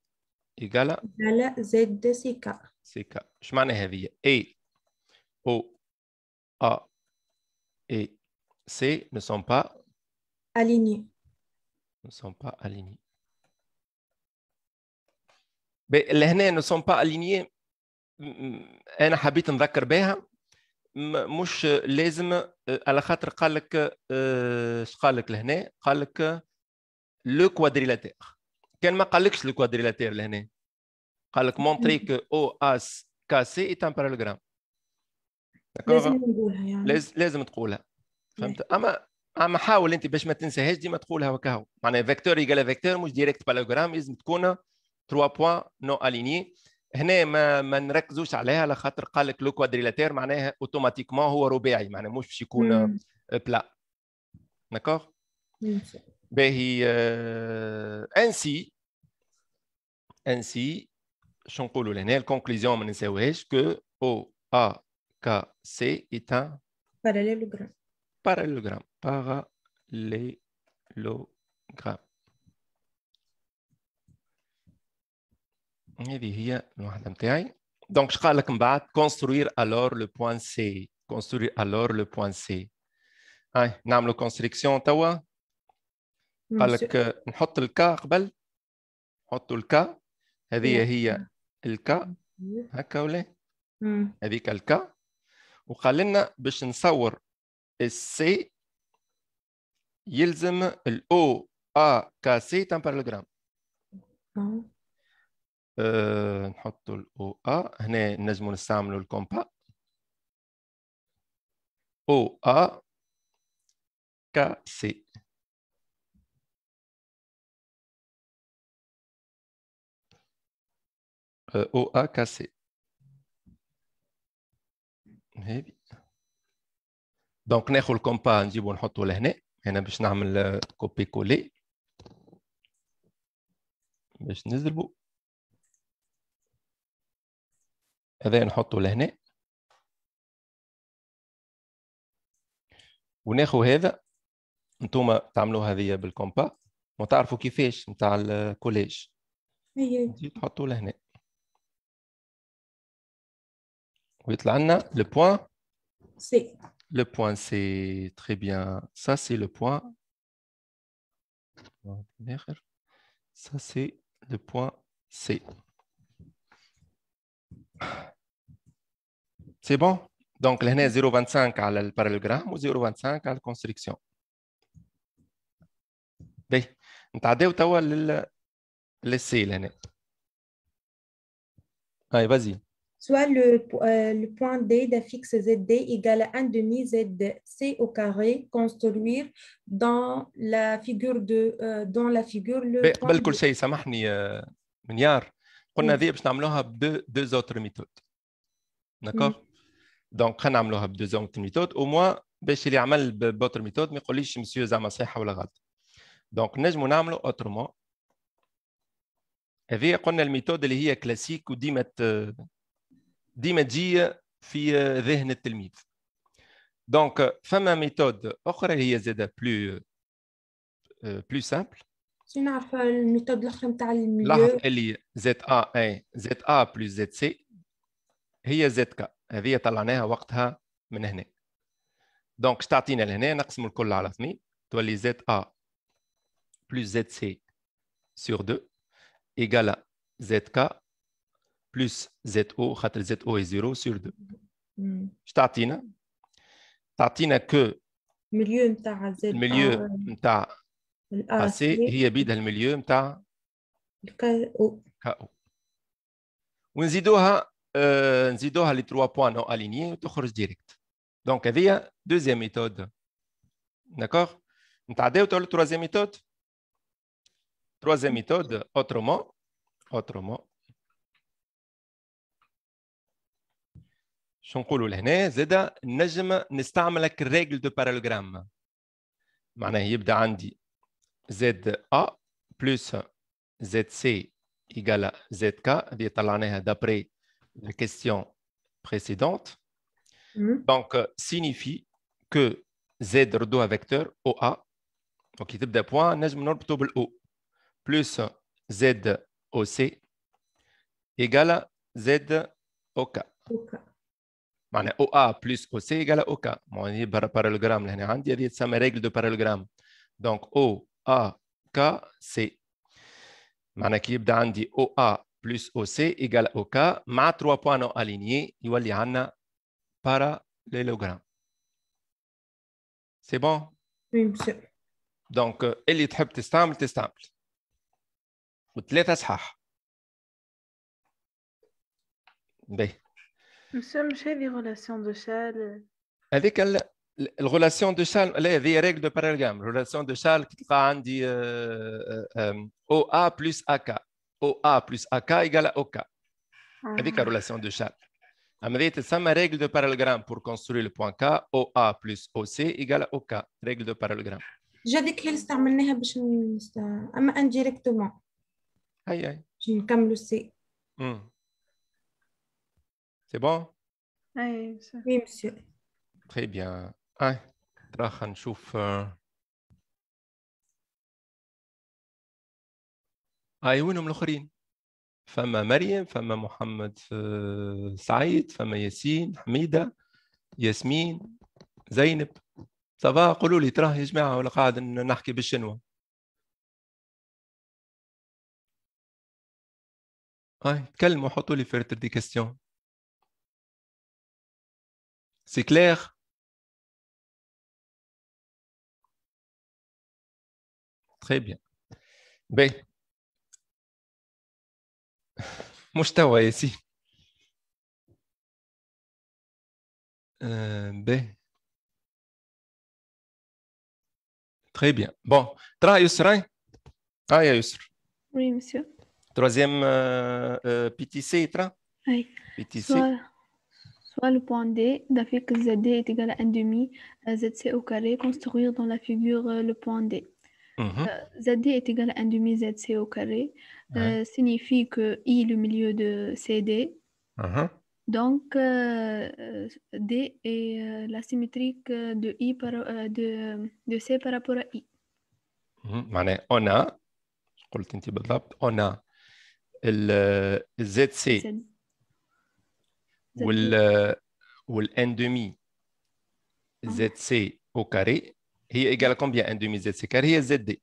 ايكالا ايكالا زد سي كا سي كا اش معنى هذه اي او ا اي سي نو سون با اليني نو سون با اليني اللي هنا نو سون با الينيي انا حبيت نذكر بها مش لازم آه، على خاطر قال لك اش آه، قال لك لهنا قال لك لو كوادريلاتير كان ما قالكش لو كوادريلاتير لهنا قال لك مونتري او اس كاسي اي ان بارالوغرام لازم نقولها يعني لازم, تقولها فهمت اما اما حاول انت باش ما تنساهاش ديما تقولها وكهو معناها فيكتور يقال فيكتور مش ديريكت بالوغرام لازم تكون 3 بوان نو اليني هنا ما, ما نركزوش عليها على خاطر قال لك لو كوادريلاتير معناها اوتوماتيكمون هو رباعي معناها مش باش يكون بلا داكوغ باهي انسي آه، انسي شو نقولوا لهنا الكونكليزيون ما نساوهاش كو او ا ك سي ايتا باراليلوغرام باراليلوغرام باراليلوغرام هذه هي الوحده نتاعي دونك شقال لك من بعد كونستروير الور لو بوان سي كونستروير الور لو بوان سي هاي نعملوا كونستريكسيون توا قال لك نحط الكا قبل نحطوا الكا هذه هي الكا هكا ولا هذيك الكا وقال لنا باش نصور السي يلزم الاو ا كا سي تم آه، نحطوا الـ O ا هنا نجموا نستعملوا الكومبا او ا K سي او ا K سي هذه دونك ناخذ الكومبا نجيبو نحطو لهنا هنا باش نعمل كوبي كولي باش نزربو هذا نحطه لهنا وناخو هذا انتوما تعملوا هذه بالكومبا تعرفوا كيفاش نتاع الكوليج تحطوا أيوة. لهنا ويطلع لنا لو بوان سي لو بوان سي تري بيان سا سي لو بوين الاخر سا سي لو بوان سي C'est bon? Donc, l'année 0,25 à le parallélogramme ou 0,25 à la construction Oui. Regardez où tu as l'année. Allez, vas-y. Soit le, euh, point D d'affixe ZD égal à 1 demi au carré construire dans la figure de euh, dans la figure Mais, point le conseil, ça m'a dit, milliard قلنا هذه باش نعملوها بدو دو زوتر ميثود داكور دونك خلينا نعملوها بدو زوتر ميثود او موا باش اللي عمل بوتر ميثود ما يقوليش مسيو زعما صحيحة ولا غلط دونك نجمو نعملو اوترومون هذه قلنا الميثود اللي هي كلاسيك وديما ديما تجي في ذهن التلميذ دونك فما ميثود اخرى هي زاده بلو آه، بلو سامبل شنو نعرف الميثود الاخرى نتاع الميليو لاحظ اللي زد ا اي زد ا بلس زد سي هي زد كا هذه طلعناها وقتها من هنا دونك اش تعطينا لهنا نقسم الكل على اثنين تولي زد ا بلس زد سي سور 2 ايكال زد كا بلس زد او خاطر زد او 0 سور 2 اش تعطينا تعطينا كو الميليو نتاع زد الميليو نتاع الا سي هي بيدها المليو نتاع كا او كاو ونزيدوها آه نزيدوها لي 3 بوان نو اليني وتخرج ديريكت دونك هذه دوزيام ميثود داكوغ نتعداو تو لتروازيام ميثود troisième ميثود اوترومو اوترومو شو نقولوا لهنا زيد نجم نستعملك الريجل دو بارالوغرام معناه يبدا عندي ZA plus ZC égale à ZK, d'après la question précédente. Mm-hmm. Donc, Donc, euh, signifie que Z redout à vecteur OA, donc il y a des points, O, plus ZOC égale à ZOK. Okay. OA plus OC égale à OK. Mon parallélogramme, c'est une règle de parallélogramme. Donc, O a K C. Manakib dans O A plus O C égal O K. Ma trois points non alignés, il y a une parallélogramme. C'est bon? Oui, monsieur. Donc, elle est très stable, très stable. Vous êtes assez pro. Oui. Monsieur Mchay, vos relations de chaîne. Avec elle. La relation de Charles, les règles de parallèle. La relation de Charles qui dit euh, euh, euh, OA plus AK. OA plus AK égale à OK. Ah. Avec la relation de Charles. Ça, c'est ma règle de parallèle pour construire le point K. OA plus OC égale à OK. Règle de parallèle. Je décris qu'elle que je veux dire. Indirectement. Aïe, aïe. Je ne sais pas. C'est bon? Oui, monsieur. Très bien. هاي راح نشوف هاي آه، وينهم الاخرين فما مريم فما محمد آه، سعيد فما ياسين حميده ياسمين زينب صباح قولوا لي تراه يا جماعه ولا قاعد نحكي بالشنوه هاي تكلموا حطوا لي فيرتر دي كاستيون سي كلير Très bien. B. Ben, محتوى ici. Euh, B. Ben. Très bien. Bon. Tra Yusra. Ah, Yusra. Oui, monsieur. Troisième euh, euh, PTC, Tra. Oui. PTC. Soit, le point D, que ZD est égal à 1,5, ZC au carré, construire dans la figure le point D. Mm-hmm. Euh, ZD est égal à 1 demi ZC au carré. Euh, signifie que I, est le milieu de CD. Uh-huh. Donc, euh, D est la symétrique de, I par, de, de, C par rapport à I. On a, on a le ZC ou le N demi ZC au carré هي égal à ان دومي زد سي كار هي زد دي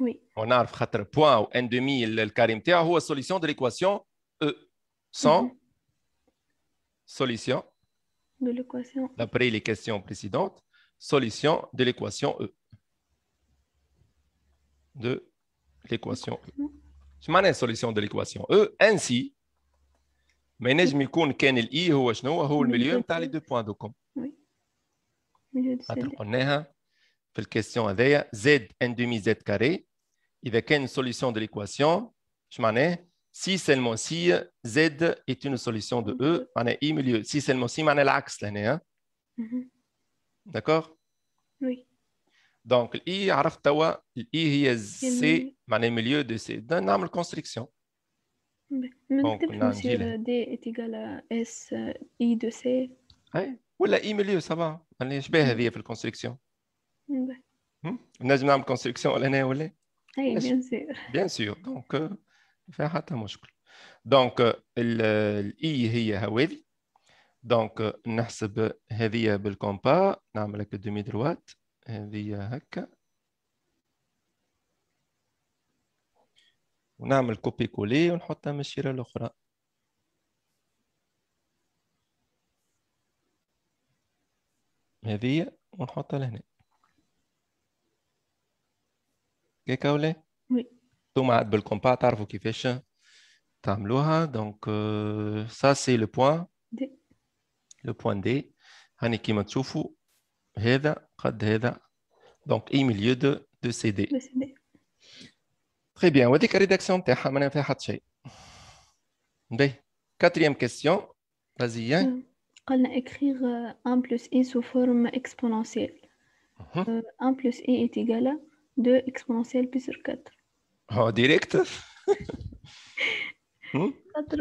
وي ونعرف خاطر بوان ان دومي الكاري solution de l'équation. E. E. D'après les questions précédentes, solution de l'équation E. De l'équation E. Je m'en solution de l'équation E. Ainsi, je le milieu de les deux points Oui question avec Z n demi Z carré il y a solution de l'équation je m'en si seulement si Z est une solution de E, on I milieu si seulement si, l'axe hein. mhm. d'accord oui donc I, I C a milieu de C, D'un construction ben, D est égal à S euh, I de C oui, ou I milieu, ça va mm. construction نجم نعمل كونستركسيون ولا هنا ولا اي بيان سور بيان سور دونك ما فيها حتى مشكل دونك الاي هي هوادي دونك نحسب هذه بالكومبا نعمل هكا دومي دروات هذه هكا ونعمل كوبي كولي ونحطها من الشيره الاخرى هذه ونحطها لهنا Donc, euh, ça c'est le point D. Le point D. Donc, il milieu de CD. Très bien. Quatrième question. Vas-y. On va écrire 1 plus i sous forme exponentielle. 1 mhm. euh, plus i est égal à. 2 exponentielle plus sur 4. Oh, direct 1 hmm?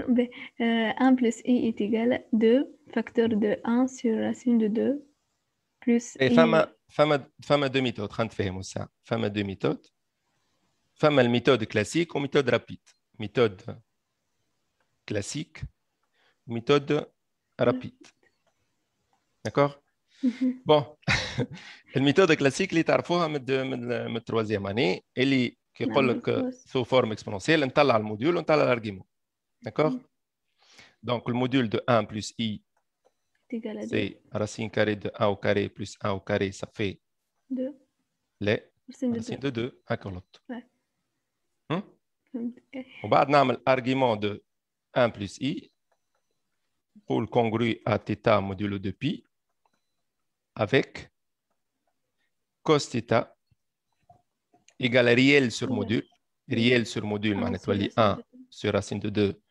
ben, euh, plus i est égal à 2 facteur de 1 sur racine de 2 plus Et Femme, femme, à deux méthodes, femme à deux méthodes. Femme à la méthode classique ou méthode rapide Méthode classique ou méthode rapide D'accord mhm. Bon la méthode classique, l'état de forme de troisième année, elle est sous forme exponentielle. On a le module, on a l'argument. D'accord Donc le module de 1 plus i, c'est racine carrée de 1 au carré plus 1 au carré, ça fait 2. Les. C'est de 2, d'accord hein? On va admirer l'argument de 1 plus i pour le congrue à θ module 2π avec cos theta égale à réel sur module. Réel ah, sur module, on étoile 1 sur racine de 2,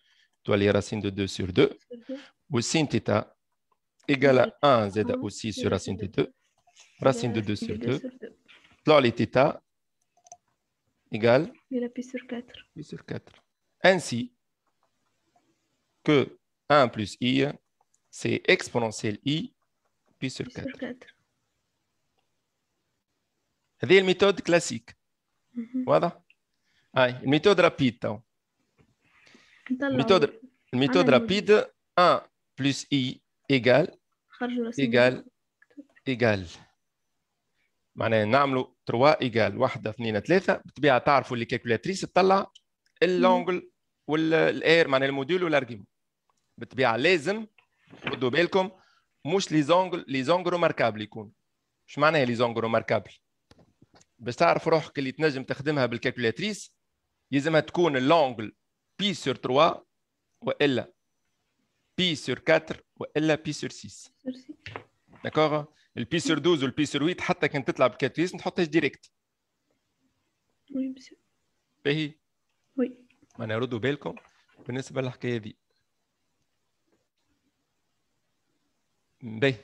étoile racine de 2 sur 2. Ou sin theta égale à 1 z aussi sur racine de 2, racine de 2 sur 2. Là, les theta égale pi sur 4. Pi sur 4. Ainsi que 1 plus i, c'est exponentielle i pi sur 4. هذه الميثود كلاسيك واضح هاي الميثود رابيد تو الميثود الميثود رابيد ا بلس اي ايكال ايكال ايكال معناها نعملوا 3 ايكال واحدة اثنين ثلاثة بالطبيعة تعرفوا اللي كالكولاتريس تطلع اللونجل والاير معناها الموديول والارجيوم بالطبيعة لازم خدوا بالكم مش لي زونجل لي زونجل ماركابل يكون اش معناها لي زونجل ماركابل باش تعرف روحك اللي تنجم تخدمها بالكالكولاتريس يلزمها تكون اللونجل بي سور 3 والا بي سور 4 والا بي سور 6 داكوغ البي سور 12 والبي سور 8 حتى كان تطلع بالكالكولاتريس ما تحطهاش ديريكت وي باهي وي معناها ردوا بالكم بالنسبه للحكايه دي باهي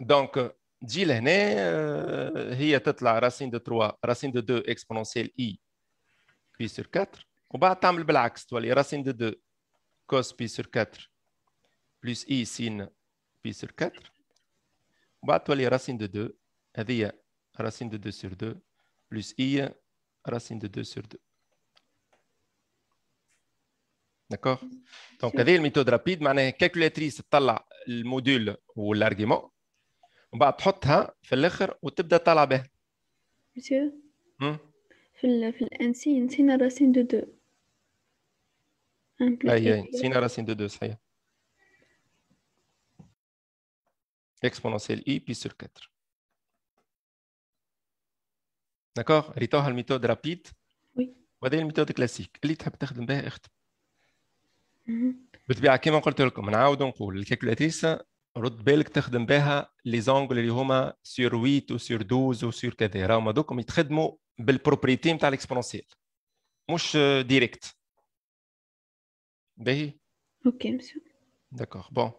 دونك dit il y a la racine de 3, racine de 2 exponentielle i, pi sur 4. On va le black, cest les racines racine de 2, cos pi sur 4, plus i sin pi sur 4. On va attendre racine de 2, et racine de 2 sur 2, plus i racine de 2 sur 2. D'accord Donc, il y une méthode rapide, La calculatrice, tu le module ou l'argument. ومن بعد تحطها في الاخر وتبدا طالعه بها مسيو في ال في الانسي نسينا راسين دو دو اي اي نسينا راسين دو دو صحيح اكسبونسيال اي بي سور 4. داكوغ ريتوها الميثود رابيد وي وهذه الميثود كلاسيك اللي تحب تخدم بها اخدم بالطبيعه كما قلت لكم نعاود نقول الكالكولاتريس رد بالك تخدم بها لي زونجل اللي هما سير 8 وسير 12 وسير كذا راهما دوكم يتخدموا بالبروبريتي نتاع الاكسبونسيال مش ديريكت باهي اوكي مسيو داكوغ بون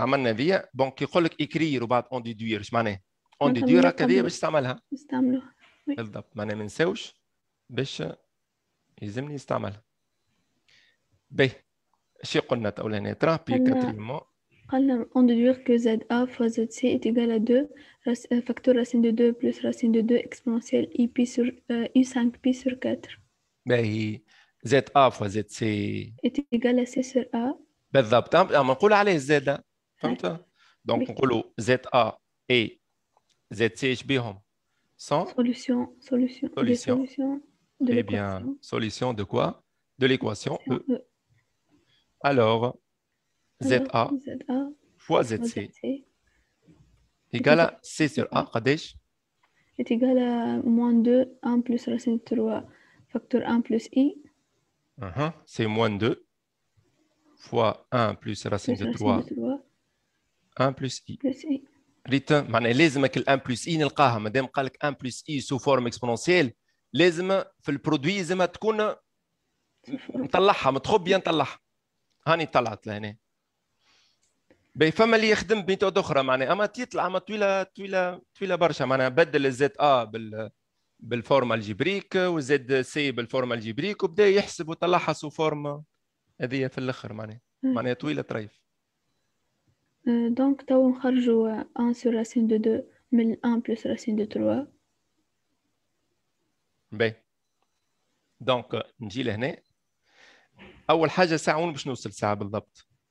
عملنا ذي بون كي يقول لك اكرير وبعد اون ديدوير اش معناه؟ اون ديدوير هكا ذي باش تستعملها نستعملوها بالضبط معناها ما نساوش باش يلزمني نستعملها باهي شي قلنا تو لهنا ترابي كاتريمون on déduit que ZA fois ZC est égal à 2, euh, facteur racine de 2 plus racine de 2 exponentielle i 5 pi sur 4. Euh, ben, ZA fois ZC est égal à C sur A. Ben, hein. Donc, ZA et ZCHB sont. عليه زد فهمت Donc, on ZA et ZC, je Solution solution, solution. Eh bien, solution de quoi De l'équation E. e. Alors, زد ا فوا زد سي ايغالا سي سور ا قداش ايغالا موان دو ان بلوس راسين تروا فاكتور ان بلوس اي اها سي موان دو فوا ان بلوس راسين دو تروا ان بلوس اي ريت معناها لازمك الان بلوس اي نلقاها مادام قالك ان بلوس اي سو فورم إكسبونسيال لازم في البرودوي لازم تكون مطلعها متخبيه نطلعها هاني طلعت لهنا باهي فما اللي يخدم بميثود اخرى معناها اما تيطلع اما طويله طويله طويله برشا معناها بدل الزد ا آه بال بالفورما الجبريك وزد سي بالفورما الجبريك وبدا يحسب وطلعها سو فورما هذه في الاخر معناها معناها طويله طريف أه، دونك تو نخرجوا 1 سور راسين دو 2 من 1 بلس راسين دو 3 باهي دونك نجي لهنا اول حاجه ساعه باش نوصل ساعه بالضبط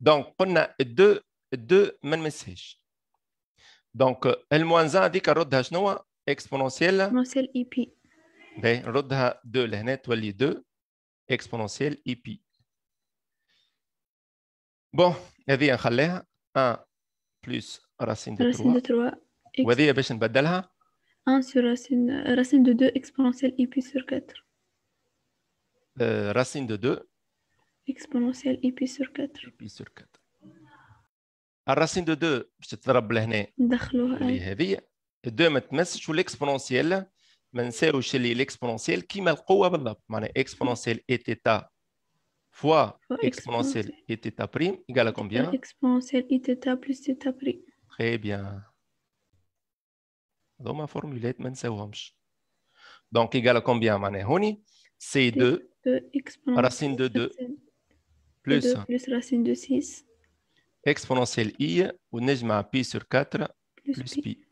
donc on a e deux e Donc le moins un dit que le taux de Exponentielle. exponentiel. Exponentiel de deux Bon, voilà plus racine de trois. Racine de trois. sur racine de deux exponentiel ipi sur quatre. Euh, racine de deux. Exponentielle épi sur 4. sur 4. La racine de 2, je te la mettre ici. Je vais la mettre ici. La 2, je vais la mettre sur l'exponentielle. Je vais la mettre sur l'exponentielle qui est la plus et C'est-à-dire l'exponentielle éthéta fois l'exponentielle prime. C'est-à-dire combien L'exponentielle éthéta plus éthéta prime. Très bien. C'est ma formule, et ne l'ai donc fait. Donc, combien à dire combien C'est 2 racine de 2. plus, 2 plus racine de 6 exponentielle i ou سور pi sur 4 plus, بي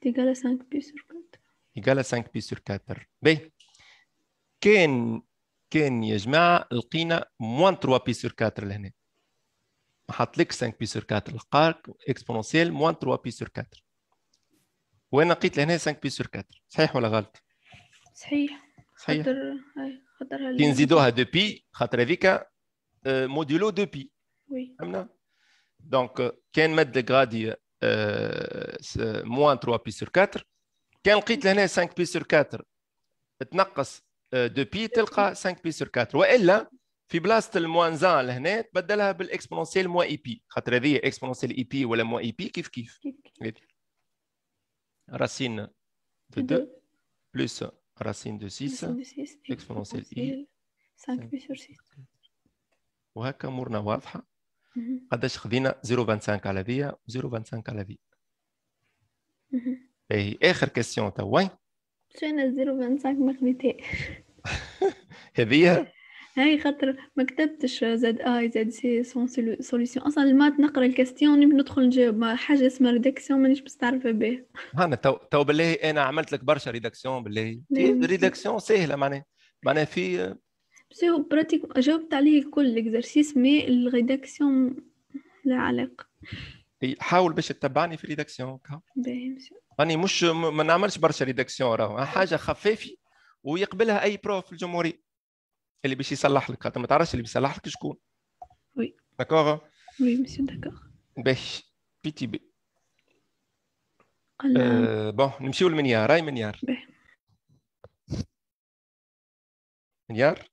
pi. à 5 pi sur 4 égale à 5 pi sur 4 بي كان كان يا جماعه لقينا موان 3 بي سور 4 لهنا حط لك 5 بي سور 4 لقاك اكسبونونسيال موان 3 بي سور 4 وانا لقيت لهنا 5 بي سور 4 صحيح ولا غلط؟ صحيح صحيح خاطر خاطر كي نزيدوها 2 بي خاطر هذيك modulo 2pi. Oui. Donc, كان de الجرادي moins 3pi sur 4 كان لقيت لهنا 5pi sur 4 2pi تلقى 5pi sur 4 والا في بلاصه moins 1 لهنا تبدلها بالاكسبونسيال موان اي بي خاطر هذه اكسبونسيال ou بي ولا موان pi بي كيف كيف Racine de 2 plus racine de 6 exponentielle i 5 pi sur 6 وهكا امورنا واضحه قداش خذينا 0.25 على ذي و0.25 على ذي باهي اخر كيسيون توا وين انا 0.25 ما خذيتهاش هذيا هاي خاطر ما كتبتش زد اي زد سي سون سوليسيون اصلا المات نقرا الكاستيون نبي ندخل نجاوب حاجه اسمها ريداكسيون مانيش مستعرفه بها هانا تو تو بالله انا عملت لك برشا ريداكسيون بالله ريداكسيون سهله معناها معناها في هو براتيك جاوبت عليه الكل اكزرسيس مي الريداكسيون لا علاقة حاول باش تتبعني في الريداكسيون باهي راني مش ما نعملش برشا ريداكسيون راهو حاجة خفافي ويقبلها أي بروف في الجمهورية اللي باش يصلح لك خاطر ما تعرفش اللي بيصلح لك شكون وي داكوغ وي مسيو داكوغ باهي بي تي بي بون نمشيو لمنيار راي منيار باهي منيار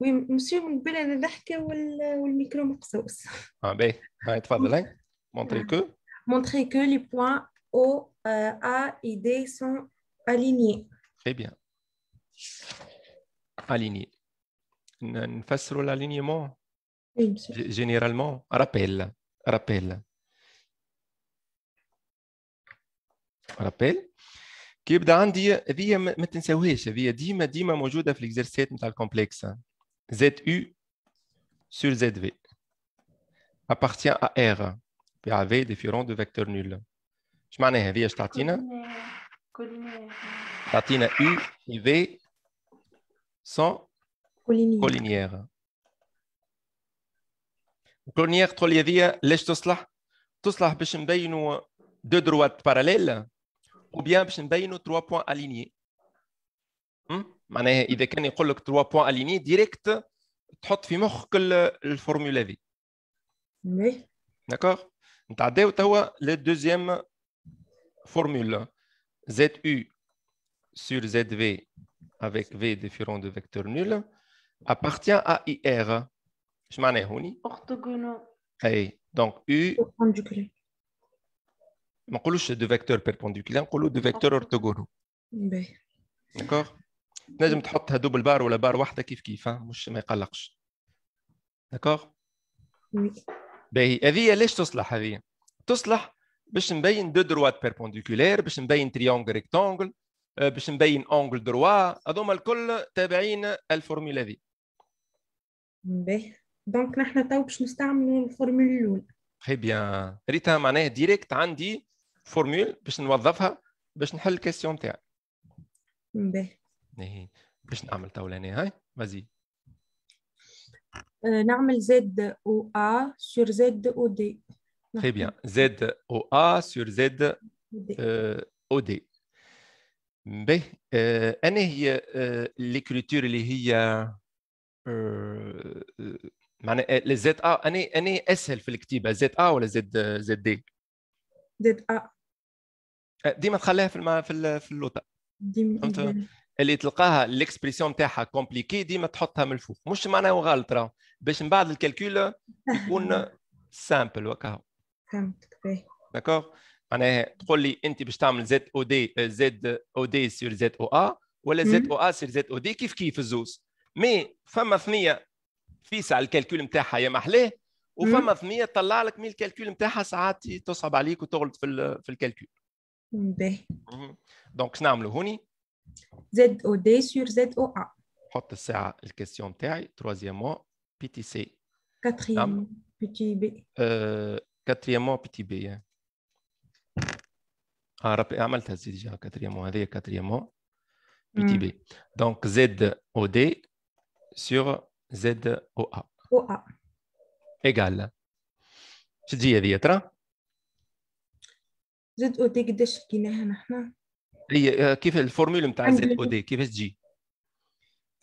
ونمشيو من قبل انا ضحكه والميكرو مقصوص اه باهي هاي تفضل هاي مونتري كو مونتري كو لي بوان او ا اي دي سون اليني تري بيان اليني نفسروا الالينيمون جينيرالمون رابيل رابيل رابيل كي يبدا عندي هذه ما تنساوهاش هذه ديما ديما موجوده في الاكزرسيات نتاع الكومبلكس ZU sur ZV appartient à R. à V différent de vecteur nul. Je m'en ai à Statina. Statina U et V sont collinières. collinières. Collinière, trolévia, lèche tout cela. Tout cela, je vais deux droites parallèles ou bien je vais trois points alignés. Hmm? Il à dire que dis que trois points alignés directement, tu mets dans la la formule V. Oui. D'accord Tu as la deuxième formule. ZU sur ZV avec V différent de vecteur nul appartient à IR. Qu'est-ce que ça veut dire Oui. Donc U... Perponduclé. Je ne dis pas vecteurs perpendiculaires, je dis de vecteurs orthogonaux. D'accord تنجم تحطها دوبل بار ولا بار واحده كيف كيف مش ما يقلقش داكوغ باهي هذه ليش تصلح هذه تصلح باش نبين دو دروات بيربونديكولير باش نبين تريونغل ريكتونغل آه، باش نبين اونغل دروا هذوما الكل تابعين الفورمولا هذه باهي دونك نحن تو باش نستعملوا الفورميلا الاولى تري بيان ريتها معناها ديريكت عندي فورمول باش نوظفها باش نحل الكيستيون تاعي باهي هي باش نعمل تو لهنا هاي مزيد أه، نعمل زد او ا سور زد او دي Très بيان زد أه، O ا سور زد O دي باهي انا هي ليكريتور أه، اللي هي معنى الزد ا انا انا اسهل في الكتيبه زد ا ولا زد زد دي؟ زد ا ديما تخليها في في اللوطه اللي تلقاها الاكسبريسيون تاعها كومبليكي ديما تحطها من الفوق مش معناها غلط راه باش من بعد الكالكول يكون سامبل وكاهو فهمتك داكوغ معناها تقول لي انت باش تعمل زد او دي زد او دي سير زد او ا ولا زد او ا سير زد او دي كيف كيف الزوز مي فما ثنيه فيسع الكالكول نتاعها يا محلاه وفما ثنيه طلع لك من الكالكول نتاعها ساعات تصعب عليك وتغلط في في الكالكول باهي دونك شنو نعملوا هوني Zod d sur ZOA. o a la question de la troisième mot. Petit C. Quatrième mot. Petit B. Euh, quatrième mot. Petit B. J'ai hein. ah, ah, déjà fait Quatrième mot. C'est le quatrième mot. Petit hmm. B. Donc, Zod d sur ZOA. OA. a O-A. Égal. quest dis, que ça veut dire? Z-O-D, combien ce qui dit? z هي آه، كيف الفورمولا نتاع زد او دي كيفاش تجي؟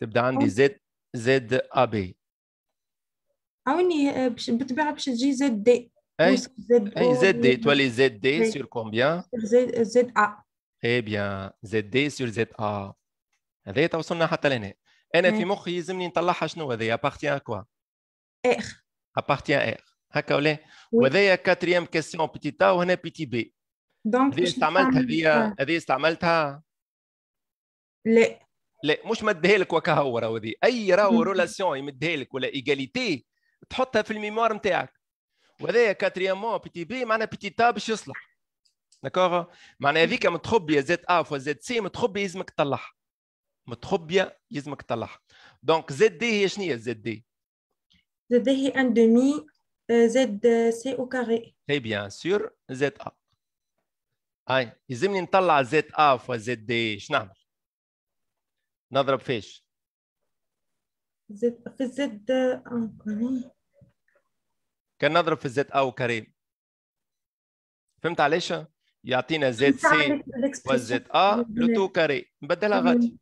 تبدا عندي زد زد ا بي عاوني آه، بالطبيعه باش تجي زد دي اي زد زد دي تولي زد دي سير كومبيان زد آه، زد ا اي بيان زد دي سير زد ا هذايا توصلنا حتى لهنا انا في إيه. مخي يلزمني نطلعها شنو هذايا ابارتيان كوا اخ ابارتيان اخ هكا ولا وهذايا كاتريام كيستيون بيتي تا وهنا بيتي بي دونك هذه استعملتها هذه هذه استعملتها لا لا مش مديها لك وكا هو راهو اي راهو ريلاسيون يمدها لك ولا ايجاليتي تحطها في الميموار نتاعك وهذا كاتريامون بيتي بي معناها بيتي تا باش يصلح داكوغ معناها هذيك متخبيه زيت ا فوا زيت سي متخبيه يلزمك تطلعها متخبيه يلزمك تطلعها دونك زيت دي هي شنو هي زيت دي زيت دي هي ان دومي زد سي او كاري اي بيان سور زيت ا هاي يلزمني نطلع زد ا فوا دي ايش نعمل؟ نضرب فيش؟ زد في زد ا آه، كريم كان نضرب في زد ا كريم فهمت علاش؟ يعطينا زد سي وزد ا لو تو كاري نبدلها غادي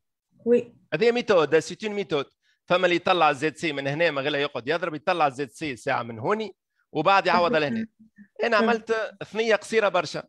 وي هذه ميثود سي اون ميثود فما اللي يطلع زد سي من هنا ما غير يقعد يضرب يطلع زد سي ساعه من هوني وبعد يعوض لهنا انا عملت ثنيه قصيره برشا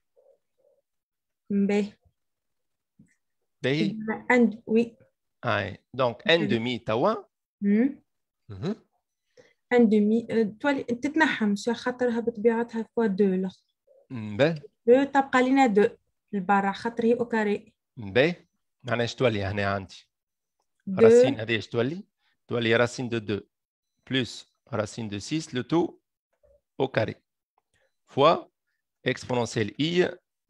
oui. Donc, N demi, tawa. N hmm. mhm. demi. Euh, toi, tu te n'as pas, deux. Tu hmm, deux. bara as fait au carré. Hmm, B Tu Tu Racine, Tu racine de 2 plus racine de 6, le tout au carré, fois exponentielle i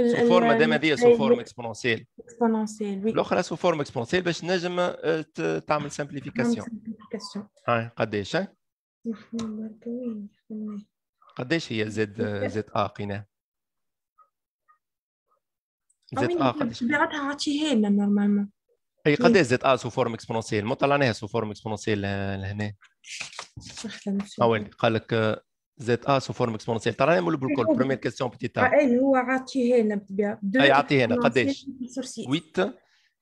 سو فورم دائما هذه سو فورم اكسبونونسيال اكسبونونسيال الاخرى سو فورم اكسبونونسيال باش تنجم آه، تعمل سامبليفيكاسيون سامبليفيكاسيون هاي قداش قداش هي زد زد ا قيناه زد ا قداش بيعتها عطيها لنا نورمالمون اي قداش زد ا سو فورم اكسبونونسيال ما طلعناها سو فورم اكسبونونسيال لهنا اوين قال لك آه، ZA sous forme exponentielle. T'as Première question, petit A. il y a 8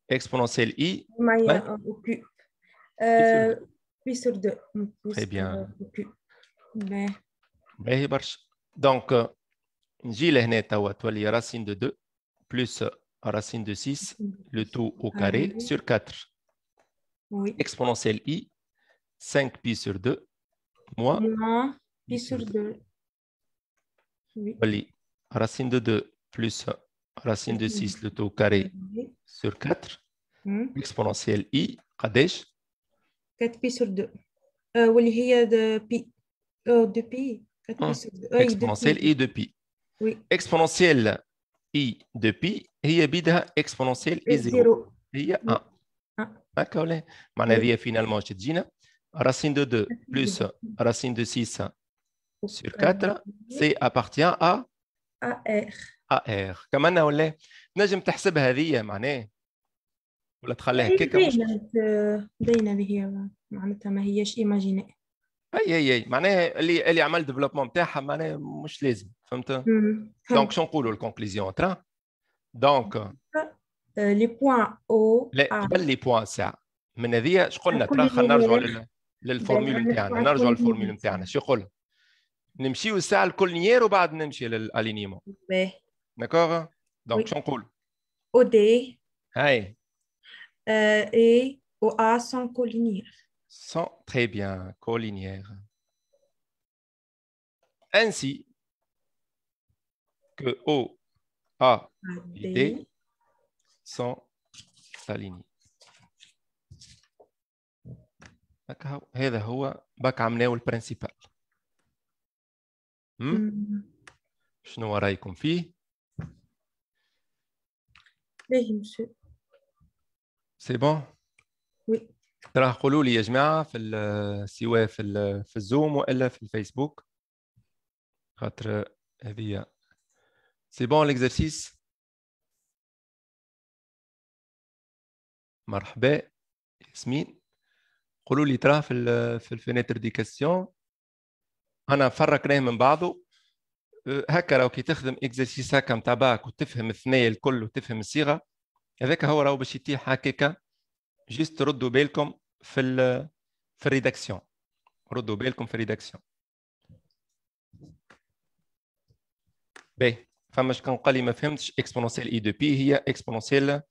exponentielle I. Maïa, euh, sur 2. Très bien. Euh, Mais. Donc, j'ai la racine de 2 plus euh, racine de 6, le tout au ah carré sur 4. Oui. Exponentielle I, 5 pi sur 2, moins. Moins pi sur 2. Oui. racine de 2 plus racine de 6, le taux carré sur 4, hmm. exponentielle i, Kadesh. 4 pi sur 2. Euh, y pi. de pi. 2. Euh, ah, euh, exponentielle i de pi. Exponentielle i de pi, il y a bidha exponentielle i 0. Il y a 1. D'accord, finalement, je hein. racine de 2 plus racine de 6 sur 4 سي ابارتيان ا ار ار كمان ولا نجم تحسبها هذه معناه ولا تخليها هكاك باينه هي معناتها ما هياش ايماجيني اي اي اي معناها اللي اللي عمل ديفلوبمون تاعها معناها مش لازم فهمت دونك شنو نقولوا الكونكليزيون ترا دونك لي بوان او لا قبل لي بوان ساعه من هذه شقلنا ترا خلينا نرجعوا للفورمول نتاعنا نرجعوا للفورمول نتاعنا شو يقول نمشيو الساعه لكولنيير وبعد نمشي للالينيمو داكوغ دونك شنو نقول او دي هاي آه، اي او ا سون كولينيير سون تري بيان كولينيير كو او او A دي, دي. sont alignés. هذا هو باك عمناو البرنسيبال شنو رايكم فيه ليه مشي سي بون وي تراه قولوا لي يا جماعه في سواء في في الزوم والا في الفيسبوك خاطر هذه سي بون ليكزرسيس مرحبا ياسمين قولوا لي تراه في في الفينيتر دي كاستيون انا فرق راه من بعضه هكا لو كي تخدم اكزرسيس هكا نتاع باك وتفهم الثنايا الكل وتفهم الصيغه هذاك هو راهو باش يتيح هكاكا جيست ردوا بالكم في ال في الريداكسيون ردوا بالكم في الريداكسيون باهي فما شكون قال لي ما فهمتش اكسبونونسيال اي دو بي هي اكسبونونسيال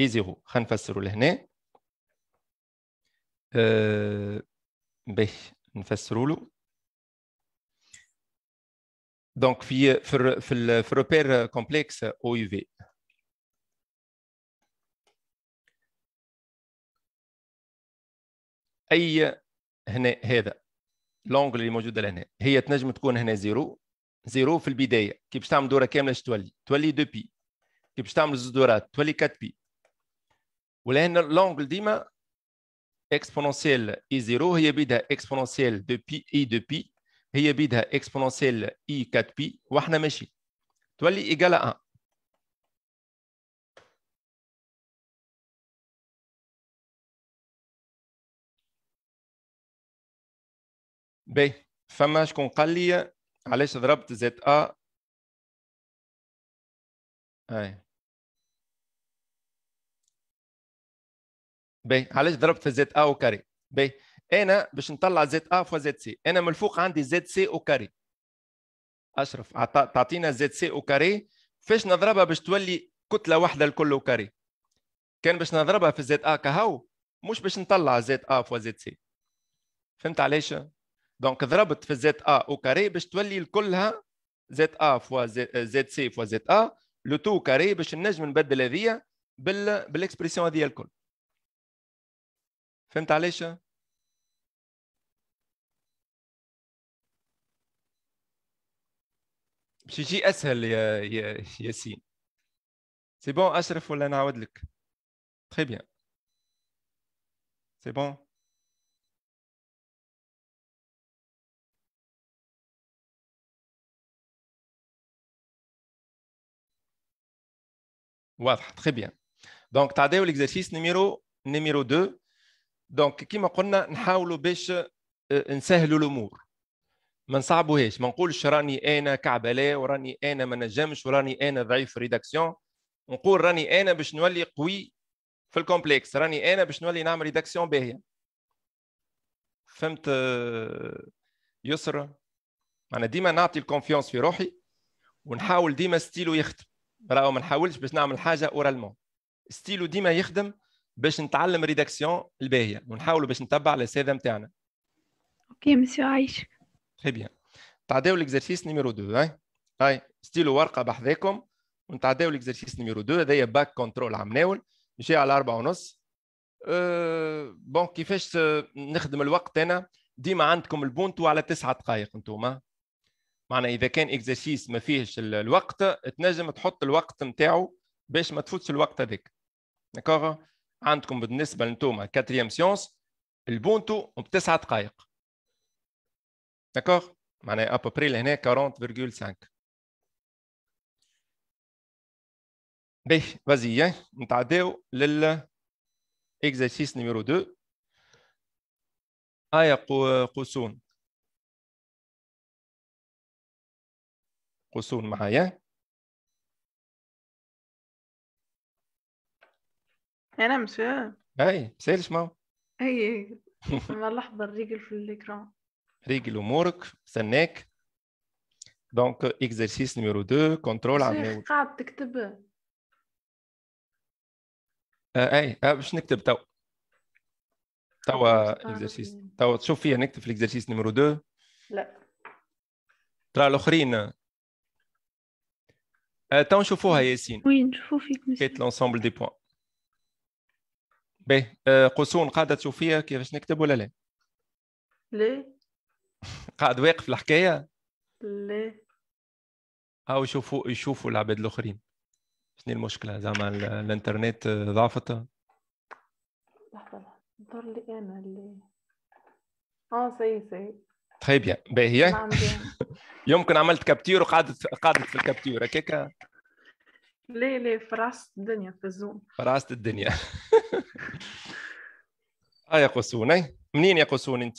اي زيرو خلينا نفسروا لهنا أه باهي نفسروا له دونك في في في, الروبير كومبلكس او يو في اي هنا هذا لونغ اللي موجوده لهنا هي تنجم تكون هنا زيرو زيرو في البدايه كي باش تعمل دوره كامله اش تولي تولي 2 بي كي باش تعمل زوج دورات تولي 4 بي ولهنا لونغ ديما اكسبونونسيال اي زيرو هي بدا اكسبونونسيال دو بي اي دو بي هي بيدها اكسبوننسيال اي e كات بي واحنا ماشي تولي ايجال 1 باهي فما شكون قال لي علاش ضربت زد ا اي باهي علاش ضربت في زد ا وكاري باهي انا باش نطلع زد ا فوا زد سي انا من الفوق عندي زد سي او كاري اشرف تعطينا زد سي او كاري فاش نضربها باش تولي كتله واحده الكل او كاري كان باش نضربها في زد ا كهو مش باش نطلع زد ا فوا زد سي فهمت علاش دونك ضربت في زد ا او كاري باش تولي الكلها زد ا فوا زد سي فوا زد ا لو تو كاري باش نجم نبدل هذيا بال بالاكسبريسيون هذيا الكل فهمت علاش باش يجي اسهل يا يا ياسين سي بون اشرف ولا نعاود لك تري بيان سي بون واضح تري بيان دونك تعداو ليكزارسيس نيميرو نيميرو 2 دونك كيما قلنا نحاولوا باش آه، نسهلوا الامور ما نصعبوهاش ما نقولش راني انا لا وراني انا ما نجمش وراني انا ضعيف في ريداكسيون نقول راني انا باش نولي قوي في الكومبلكس راني انا باش نولي نعمل ريداكسيون باهيه فهمت يسرى انا ديما نعطي الكونفيونس في روحي ونحاول ديما ستيلو يخدم راهو ما نحاولش باش نعمل حاجه اورالمون ستيلو ديما يخدم باش نتعلم ريداكسيون الباهيه ونحاولوا باش نتبع الاساتذه نتاعنا اوكي مسيو عايش Très بيان تعداو l'exercice نيميرو 2 هاي هاي ستيلو ورقه بحذاكم ونتعداو l'exercice نيميرو 2 هذايا باك كنترول عم ناول مشي على أربعة ونص أه بون كيفاش نخدم الوقت انا ديما عندكم البونتو على تسعة دقائق انتوما معناها اذا كان اكزرسيس ما فيهش الوقت تنجم تحط الوقت نتاعو باش ما تفوتش الوقت هذاك داكوغ عندكم بالنسبه لنتوما كاتريام سيونس البونتو بتسعة دقائق داكوغ معناها ابوبري لهنا 40,5 باهي وازي نتعداو لل اكزرسيس نيميرو 2 ايا قوسون قوسون معايا انا مسيو اي سيلش ماو اي والله لحظه الرجل في الاكرام رجل امورك استناك دونك اكزرسيس نيميرو 2 كنترول عماوي قاعد تكتب اي باش نكتب تو تو اكزرسيس تو تشوف فيها نكتب في الاكزرسيس نيميرو 2 لا ترى الاخرين تو نشوفوها ياسين وي نشوفو فيك كيت لونسومبل دي بوان باهي قوسون قاعده تشوف فيها كيفاش نكتب ولا لا؟ ليه؟ قاعد واقف الحكايه لا او يشوفوا يشوفوا العباد الاخرين شنو المشكله زعما الانترنت ضعفت لحظه لحظه نظر لي انا اللي اه سي سي تخي بيان باهية يمكن عملت كابتير وقعدت قعدت في الكابتير هكاك لا لا فراست الدنيا في الزوم فراست الدنيا اه يا قصوني منين يا قسون انت؟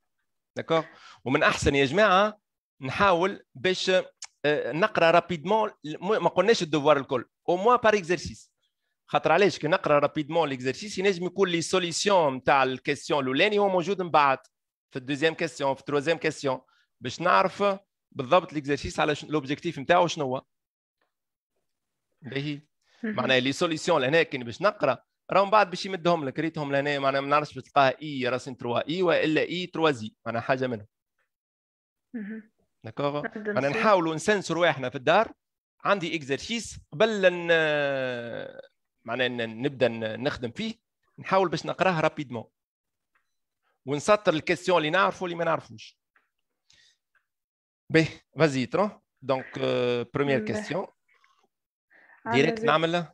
داكوغ ومن احسن يا جماعه نحاول باش آه، نقرا رابيدمون ما قلناش الدوار الكل او موا بار اكزرسيس خاطر علاش كي نقرا رابيدمون ليكزرسيس ينجم يكون لي سوليسيون نتاع الكيستيون الاولاني هو موجود من بعد في الدوزيام كيستيون في التروزيام كيستيون باش نعرف بالضبط ليكزرسيس على لوبجيكتيف نتاعو شنو هو باهي معناها لي سوليسيون لهنا كي باش نقرا راهم بعد باش يمدهم لك ريتهم لهنا معناها ما نعرفش تلقاها اي راسين 3 اي والا اي 3 زي معناها حاجه منهم داكوغ معناها نحاولوا نسنسر واحنا في الدار عندي اكزرسيس قبل لن... معناها نبدا نخدم فيه نحاول باش نقراه رابيدمون ونسطر الكيستيون اللي نعرفه اللي ما نعرفوش باهي فازي ترون دونك بروميير كيستيون ديريكت نعملها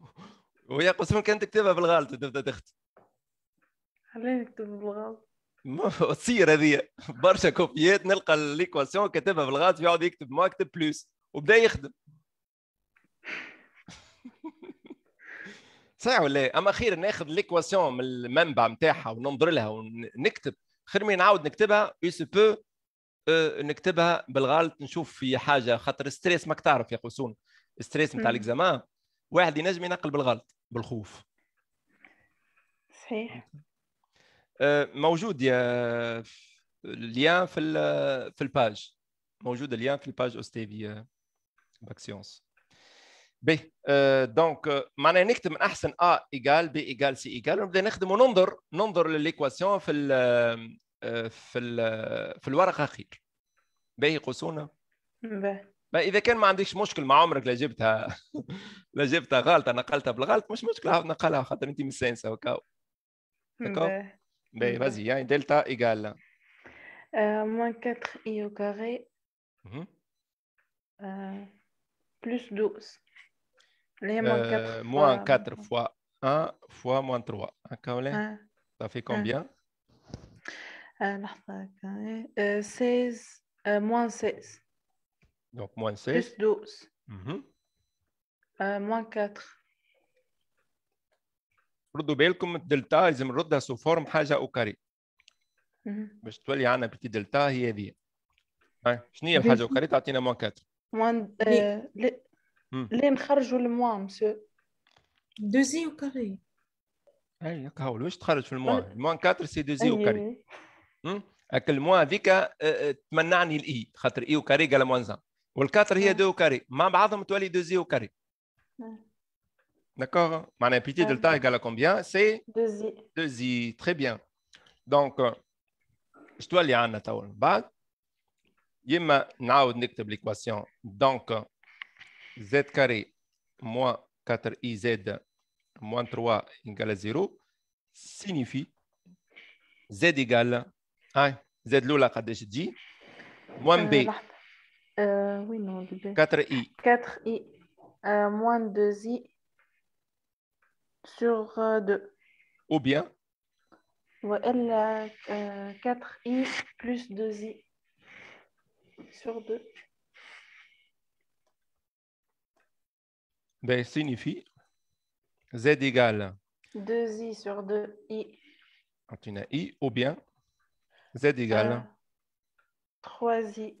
وهي قسم كانت تكتبها بالغلط تبدا تخت خليني نكتب بالغلط ما تصير هذه برشا كوبيات نلقى ليكواسيون كاتبها بالغلط يقعد يكتب ما اكتب بلوس وبدا يخدم صحيح ولا اما خير ناخذ ليكواسيون من المنبع نتاعها وننظر لها ونكتب خير من نعاود نكتبها يو سو بو نكتبها بالغلط نشوف في حاجه خاطر ستريس ماك تعرف يا قوسون ستريس نتاع الاكزامان واحد ينجم ينقل بالغلط بالخوف صحيح أه، موجود يا اليان في في الباج موجود اليان في الباج اوستيفي باكسيونس سيونس بي أه، دونك معناها نكتب من احسن ا ايجال بي ايجال سي ايجال ونبدا نخدم وننظر ننظر لليكواسيون في ال أه، في ال في الورقه خير باهي قوسونا باهي ما اذا كان ما عندكش مشكل مع عمرك لا جبتها لا جبتها غلطه نقلتها بالغلط مش مشكله عاود نقلها خاطر انت مش ساينسه هكا باهي فازي يعني دلتا ايكال موان 4 اي او كاري بلوس 12 اللي هي موان 4 فوا 1 فوا موان 3 هكا ولا صافي كومبيان لحظه هكا 16 موان 16 Donc, moins 16. Plus 12. Mm -hmm. euh, moins 4. ردوا بالكم الدلتا لازم نردها سو فورم حاجه او كاري باش تولي عندنا بيتي دلتا هي هذه شنو هي الحاجه او كاري تعطينا موان كاتر موان لي نخرجوا الموان مسيو دوزي او كاري اي هكا هو واش تخرج في الموان أه. الموان كاتر سي دوزي او كاري هكا الموان هذيك أه، أه، تمنعني الاي خاطر اي او كاري قال موان زان Le 4 est 2 au carré. Je vais vous donner 2i au carré. D'accord Je vais vous donner un petit delta égal à combien C'est 2i. 2i. Très bien. Donc, je vais vous donner un petit peu de l'équation. Donc, z carré moins 4 iz moins 3 égal à 0 signifie z égal à z l'eau, je dis, moins b. Euh, euh, oui, non, 4i. 4i euh, moins 2i sur 2. Euh, ou bien 4i plus 2i sur 2. Ça ben, signifie z égale 2i sur 2i. Quand ah, tu as i, ou bien z égale 3i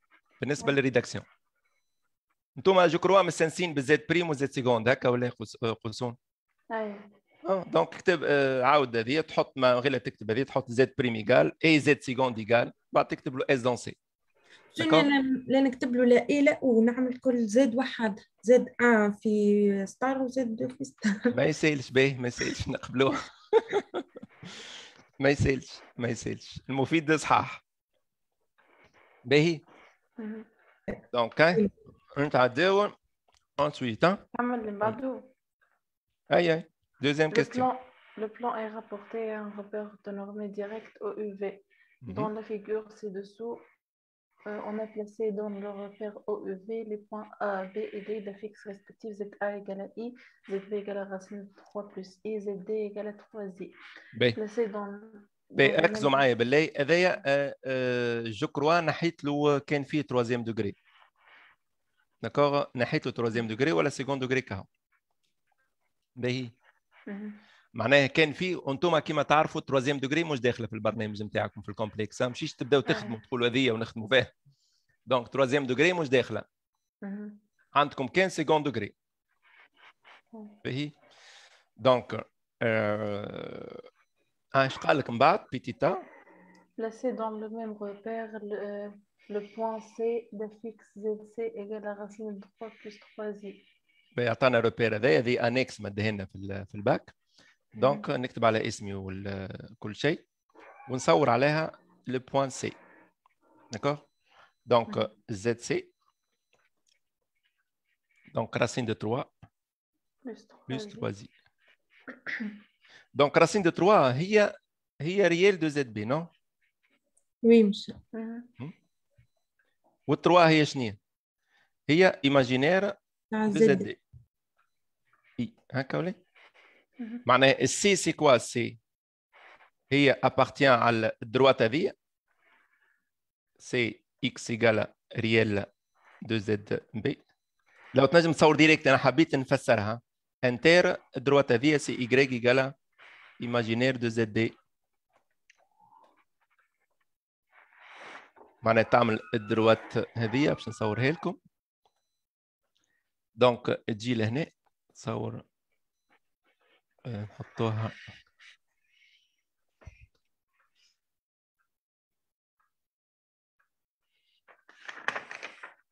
بالنسبه للريداكسيون انتم جو كروا مستنسين بالزيت بريم وزيت سيكوند هكا ولا قوسون آه، ايوه آه، دونك كتب آه، عاود هذه تحط ما غير تكتب هذه تحط زيت بريم ايكال اي زيت سيكوند ايكال بعد تكتب له اس دون سي لا نكتب له لا اي لا ونعمل كل زيد واحد زيد ان في ستار وزيد دو في ستار ما يسالش باهي ما يسالش نقبلوه ما يسالش ما يسالش المفيد صحاح باهي Donc, hein, un, on ensuite hein? Aïe, aïe. Deuxième question. le plan est rapporté à un repère de normée directe au mhm. Dans la figure ci-dessous, euh, on a placé dans le repère OUV les points A, B et D d'affixes respectifs ZA égale à I, ZB égale à racine 3 plus I, ZD égale à 3I. Ben. Placé dans آه، ركزوا معايا بالله هذايا آه، آه، جو كروا نحيت له كان فيه تروازيام دوغري داكوغ نحيت له تروازيام دوغري ولا سيكون دوغري كهو باهي معناها كان في انتم كيما تعرفوا تروازيام دوغري مش داخله في البرنامج نتاعكم في الكومبلكس مشيش تبداو تخدموا تقولوا هذيا ونخدموا فيها دونك تروازيام دوغري مش داخله عندكم كان سيكون دوغري باهي دونك Ah, placez dans le même repère le euh, point C de fixe ZC égale racine de 3 plus 3i. Ben, repère Donc, on le le point C. D'accord Donc, mhm. euh, ZC. Donc, racine de 3. Plus 3i. دونك راسين دو 3 هي هي ريال دو زد بي نو وي مش 3 هي شنو هي ايماجينير دو ah, زد دي اي هكا ولا معناها السي سي كوا سي هي ابارتيان على الدروات هذه سي اكس ايغال ريال دو زد بي لو تنجم تصور ديريكت انا حبيت نفسرها انتير الدروات هذه سي ايكغيك ايغال imaginaire de ZD معناها تعمل الدروات هذية باش نصورها لكم دونك تجي لهنا تصور آه، نحطوها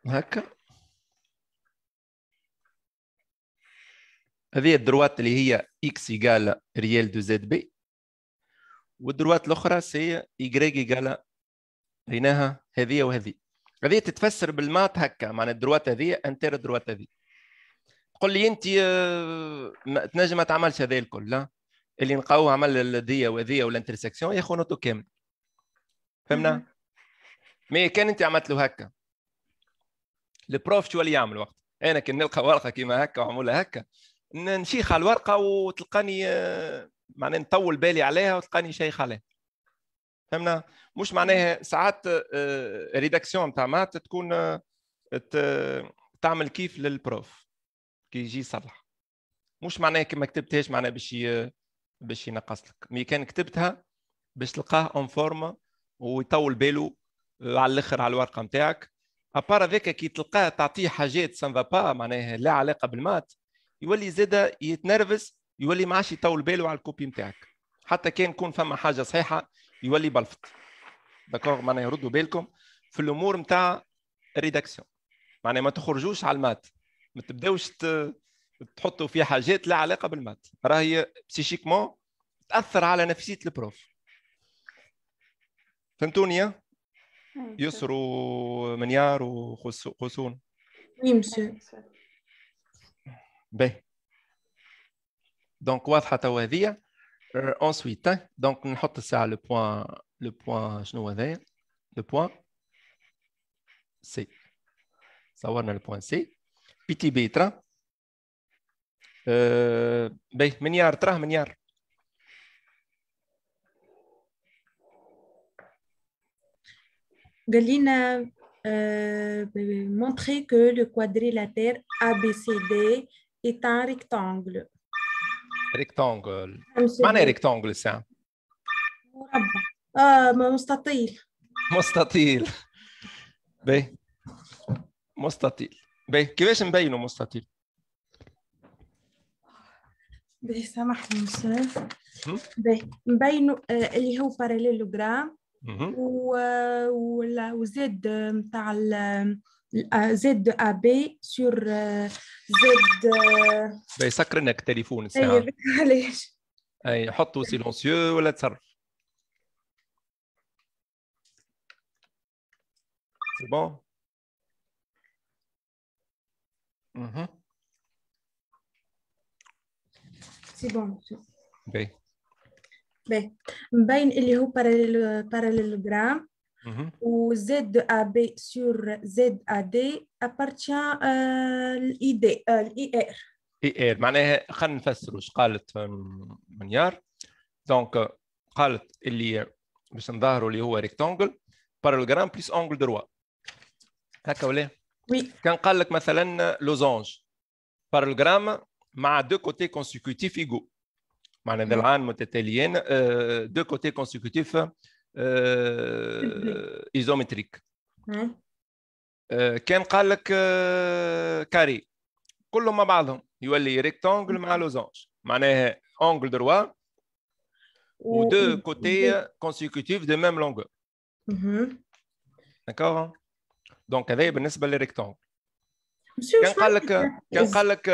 هكا هذه الدروات اللي هي اكس يقال ريال دو زد بي والدروات الاخرى سي y يقال ريناها هذه وهذه هذه تتفسر بالمات هكا معنى الدروات هذه انتر الدروات هذه تقول لي انت آه، تنجم ما تعملش هذا الكل لا اللي نقاو عمل ذي وذي والانترسكسيون يا نوتو كامل فهمنا مي كان انت عملت له هكا البروف شو اللي يعمل وقت انا كان نلقى ورقه كيما هكا وعمولها هكا نشيخ على الورقه وتلقاني آه، معناها نطول بالي عليها وتلقاني شيخ عليها فهمنا مش معناها ساعات ريداكسيون آه، نتاع آه، مات تكون تعمل كيف للبروف كي يجي يصلح مش معناها ما كتبتهاش معناها باش باش ينقص لك مي كان كتبتها باش تلقاه اون فورما ويطول باله على الاخر على الورقه نتاعك ابار هذاك كي تلقاه تعطيه حاجات سان با معناها لا علاقه بالمات يولي زاده يتنرفز يولي ما عادش يطول باله على الكوبي نتاعك حتى كان يكون فما حاجه صحيحه يولي بلفت داكوغ معناها يردوا بالكم في الامور نتاع الريداكسيون معناها ما تخرجوش على المات ما تبداوش تحطوا في حاجات لا علاقه بالمات راهي بسيشيكمون تاثر على نفسيه البروف فهمتوني أيوة، يسر منيار وخصون وي مسيو B. Ben. Donc, واضحة توازية. Euh, ensuite, hein, donc, on met ça le point, le point, je le point C. Ça va notre point C. Petit B, train. B, milliard, train, milliard. Galina euh, ben, ben, montrer que le quadrilatère ABCD Ah, un rectangle rectangle معنى rectangle سام مربع مستطيل مستطيل باهي مستطيل باهي كيفاش نبينه مستطيل؟ باهي سامحني مشرف باهي نبينه اللي هو باراليلوجرام وزاد نتاع Z de AB sur euh, Z de... Ben, ça crée téléphone, c'est Allez. silencieux, la C'est bon? Mm-hmm. C'est bon, monsieur. Ben. Ben, il y a un parallélogramme où ZAB sur ZAD appartient l'ID l'IR IR معناها خلينا نفسروا واش قالت منيار دونك قالت اللي باش نظهروا اللي هو ريكتونجل Quand بليس دروا مثلا مع آه، ايزومتريك آه، كان قال لك كاري آه، كلهم مع بعضهم يولي ريكتونجل مع لوزونج معناها اونجل دروا و دو كوتي كونسيكوتيف دو ميم لونغور داكوغ دونك هذايا بالنسبه للريكتونجل كان قال لك كان قال لك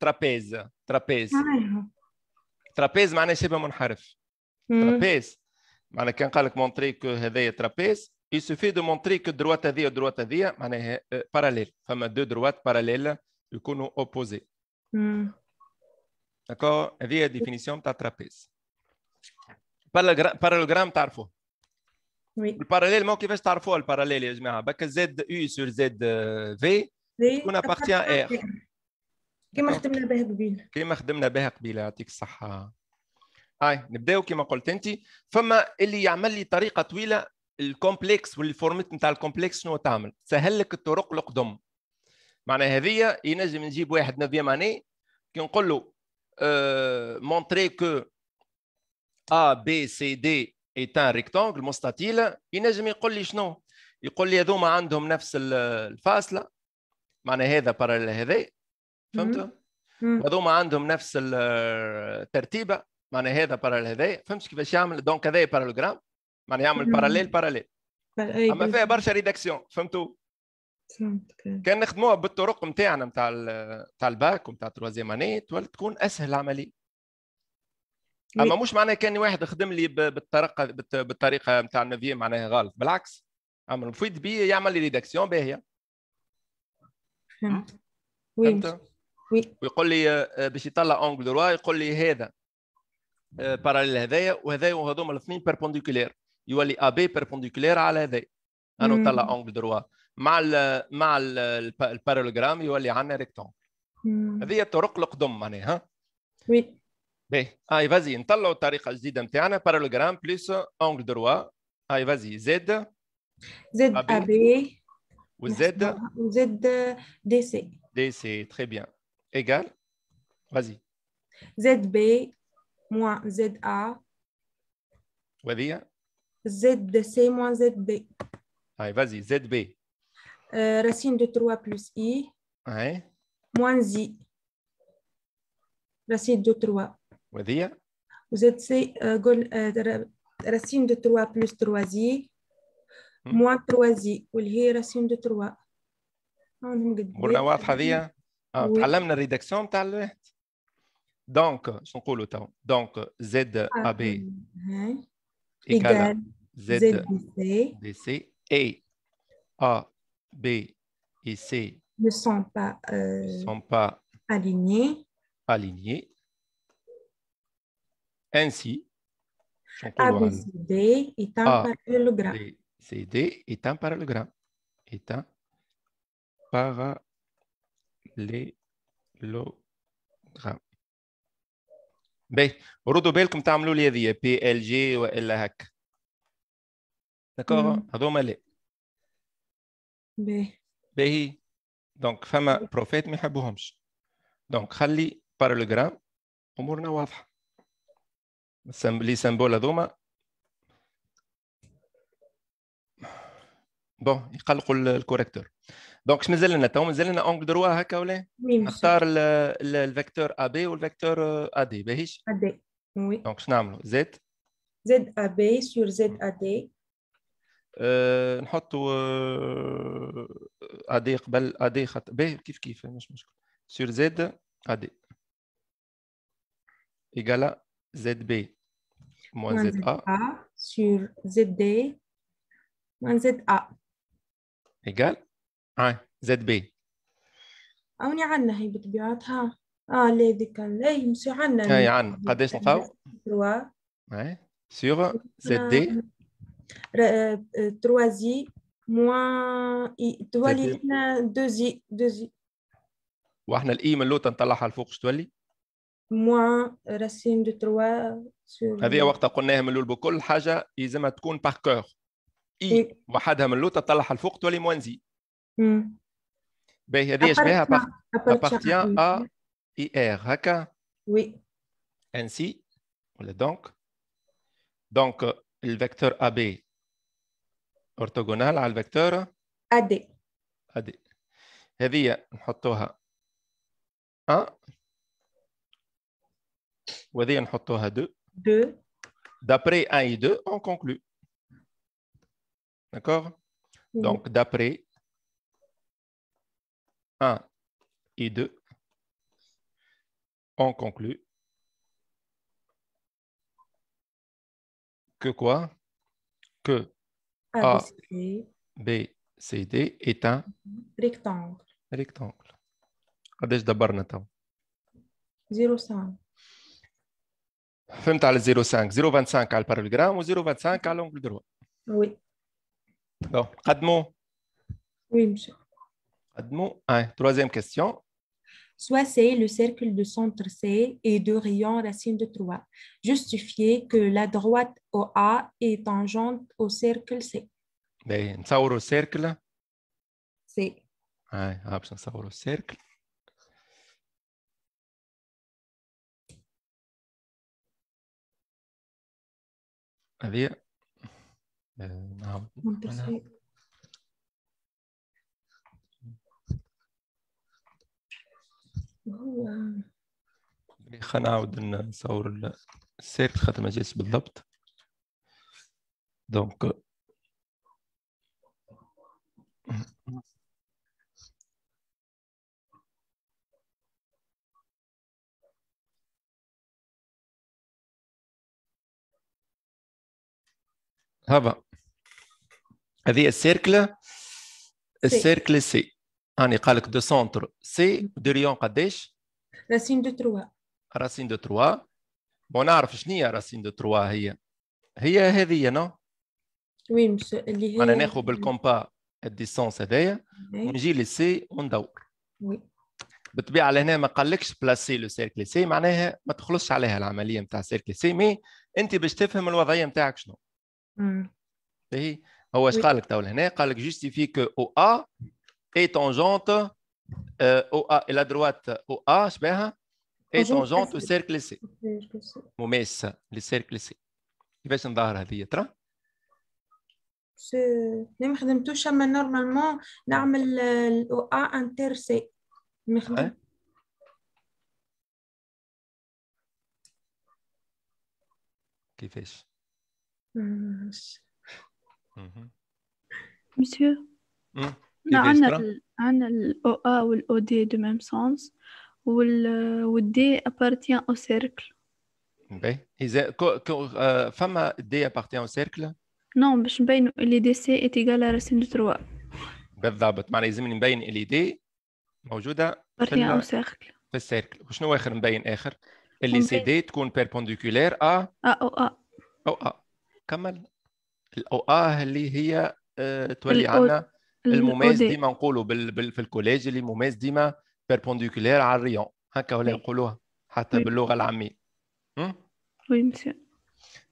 ترابيز ترابيز ترابيز معناه شبه منحرف ترابيز معناها كان قال لك مونتري كو هذايا ترابيز يسوفي دو مونتري كو دروات هذيا ودروات هذيا معناها باراليل آه، فما دو دروات باراليل يكونوا اوبوزي داكور hmm. هذه هي تاع ترابيز بارالوجرام تعرفوه وي الباراليل مو كيفاش تعرفوه الباراليل يا جماعه بكا زد او سور زد في تكون ابارتيان ار كيما خدمنا بها قبيله كيما خدمنا بها قبيله يعطيك الصحه هاي نبداو كما قلت انت فما اللي يعمل لي طريقه طويله الكومبلكس والفورمات نتاع الكومبلكس شنو تعمل تسهل لك الطرق القدم معناها هذيا ينجم نجيب واحد نوفيام ماني كي نقول له مونتري كو ا بي سي دي ايت ان ريكتانغل مستطيل ينجم يقول لي شنو يقول لي هذوما عندهم نفس الفاصله معناها هذا باراليل هذا فهمت هذوما عندهم نفس الترتيبه معناها هذا باراليل هذايا فهمت كيفاش يعمل دونك هذايا جرام معناها يعمل باراليل باراليل اما فيها برشا ريداكسيون فهمتوا كان نخدموها بالطرق نتاعنا نتاع نتاع الباك ونتاع التروازيام اني تكون اسهل عملية اما مش معناها كان واحد خدم لي بالطريقه بالطريقه نتاع النفي معناها غلط بالعكس عمل مفيد بي يعمل لي ريداكسيون باهيه فهمت وي ويقول لي آه، باش يطلع اونجل دروا يقول لي هذا باراليل آه، هذايا وهذايا وهذوما الاثنين بيربونديكولير يولي ا بي بيربونديكولير على هذايا انا طلع اونغل دروا مع الـ مع الباراليلوغرام يولي عندنا ريكتونغل هذه الطرق القدم معناها وي بي اي فازي نطلعوا الطريقه الجديده نتاعنا باراليلوغرام بلس اونغل دروا اي فازي زد زد بي وزد وزد دي سي دي سي تري بيان ايكال فازي زد بي moins ZA وذي ZC moins ZB allez vas-y ZB euh, racine de 3 plus I ouais. moins I racine de 3 وذي ZC euh, قول, euh, racine de 3 plus 3I hmm. moins 3I واللي هي racine de 3 قلنا واضحه ذي اه تعلمنا الريدكسيون تاع donc, son cours Donc, ZAB égale ZDC et A, B et C ne sont pas, euh, sont pas alignés. alignés. Ainsi, ABCD est un parallélogramme. CD est un parallélogramme. Est un parallélogramme. باهي ردوا بالكم تعملوا لي هذه بي ال جي والا هكا داكوغ هذوما لا باهي باهي دونك فما بروفيت ما يحبوهمش دونك خلي بارالوغرام امورنا واضحه لي سامبول هذوما بون يقلقوا الكوريكتور دونك اش مازال لنا تو مازال لنا اونغ دروا هكا ولا نختار الفيكتور ا بي والفيكتور ا دي باهيش ا دي وي دونك شنو نعملوا زد زد ا آه، بي سور زد ا دي نحطوا ا آه، دي قبل ا دي خط بي كيف كيف مش مشكل سور زد ا دي ايجالا زد بي موان زد ا سور زد دي موان زد ا قال آه زد بي أوني عنا هي بطبيعتها آه لي ذيك لي مسي عنا اي عنا قداش نلقاو؟ تروا أي سيغ زد دي آه، تروا زي موان تولي لنا دو زي دو زي واحنا الاي من اللوطه نطلعها لفوق شتولي؟ موان راسين دو تروا هذه وقتها قلناها من الاول بكل حاجه يلزمها تكون باركور I, y a un peu de à faire. Il Oui. a donc, donc le vecteur à orthogonal Il à faire. AD. a un peu de temps à faire. Il y a AD. à à à D'accord Donc, d'après 1 et 2, on conclut que quoi Que A, B, C, D est un rectangle. Rectangle. est-ce d'abord, Nathan 0.5 فهمت 0.5 0.25 على البارالوغرام و 0.25 à l'angle droit Oui. Bon. Admon. Oui, monsieur. Admon, hein, troisième question. Soit C, le cercle de centre C et de rayon racine de 3. Justifiez que la droite OA est tangente au cercle C. Ben, au cercle. C. Oui, ça cercle. Allez. آه، نعم أنا... هو خلينا نعاود نصور السيرك خاطر ما جاش بالضبط دونك هبا هذه السيركل السيركل سي هاني قالك دو سونتر سي دو ريون قداش راسين دو تروا راسين دو تروا بون نعرف شنو هي راسين دو تروا هي هي هذه نو وي مش اللي هي انا ناخذ بالكومبا الديسونس هذايا إيه. ونجي لسي وندور وي بالطبيعه لهنا ما قالكش بلاسي لو سيركل سي معناها ما تخلصش عليها العمليه نتاع سيركل سي مي انت باش تفهم الوضعيه نتاعك شنو مم. باهي هو اش قال لك تو هنا قال لك جيستيفي كو او ا اي تونجونت او ا الى دروات او ا شبيها اي تونجونت سيركل سي مماسه للسيركل سي كيفاش نظهر هذه ترى سي ما خدمتوش اما نورمالمون نعمل او ا انتر سي كيفاش Monsieur عندنا عندنا الاو ا والاو دي دو ميم سونس والدي ابارتيان او سيركل باهي اذا فما دي ابارتيان او سيركل نو باش نبينوا اللي دي سي اتيكال راسين دو بالضبط معناها يلزمني نبين اللي دي e موجوده ابارتيان او سيركل في السيركل وشنو اخر نبين اخر اللي سي دي تكون بيربونديكولير ا ا او ا آه. او ا آه. كمل اه اللي هي آه، تولي عندنا المميز ديما نقولوا بال... بال... في الكوليج اللي مميز ديما بيربونديكولير على الريون هكا ولا نقولوها حتى وي. باللغه العاميه وي مسيو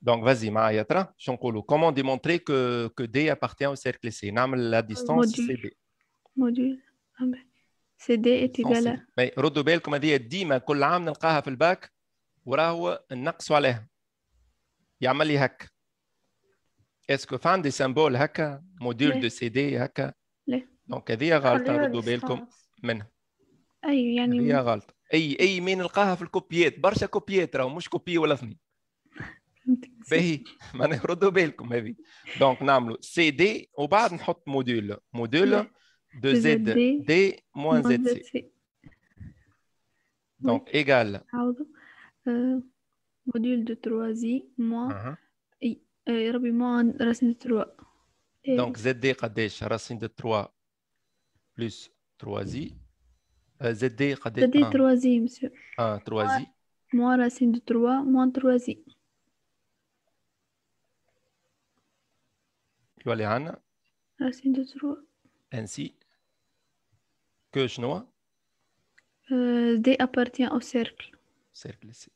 دونك فازي معايا ترى شو نقولوا كومون ديمونتري كو كو دي ابارتيان او سيركل سي نعمل لا ديستونس سي دي موديل سي دي اتيكالا ردوا بالكم هذه ديما كل عام نلقاها في الباك وراهو نقصوا عليها يعمل لي هكا Est-ce CD, في سمبول haka. Donc, c'est module de Donc, le donc هذه غلطه ردوا بالكم منها اي يعني هي غلطه اي اي مين نلقاها في الكوبيات برشا كوبيات راهو كوبي ولا بالكم دونك CD. نحط 3 زي moins... يا moins racine de 3 Donc ZD racine de 3 plus 3i ZD قداش ZD 3i monsieur 3i moins racine de 3 moins 3i Tu vois, racine de 3 ainsi que شنو euh, D appartient au cercle cercle C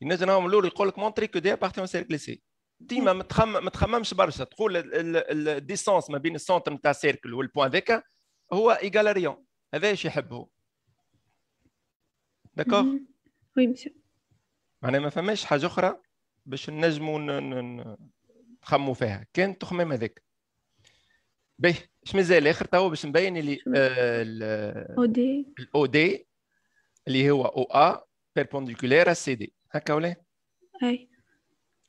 ينجم نعملوا يقول لك montrer que D appartient au cercle C ديما ما متخم... تخممش برشا تقول الديسونس ما بين السونتر نتاع سيركل والبوان ذاك هو ايكال ريون هذا ايش يحبه داكوغ وي مسيو معناها ما فماش حاجه اخرى باش نجموا نخموا فيها كان تخمام هذاك باهي اش مازال اخر توا باش نبين اللي او دي الاو دي اللي هو او ا بيربونديكولير سي دي هكا ولا اي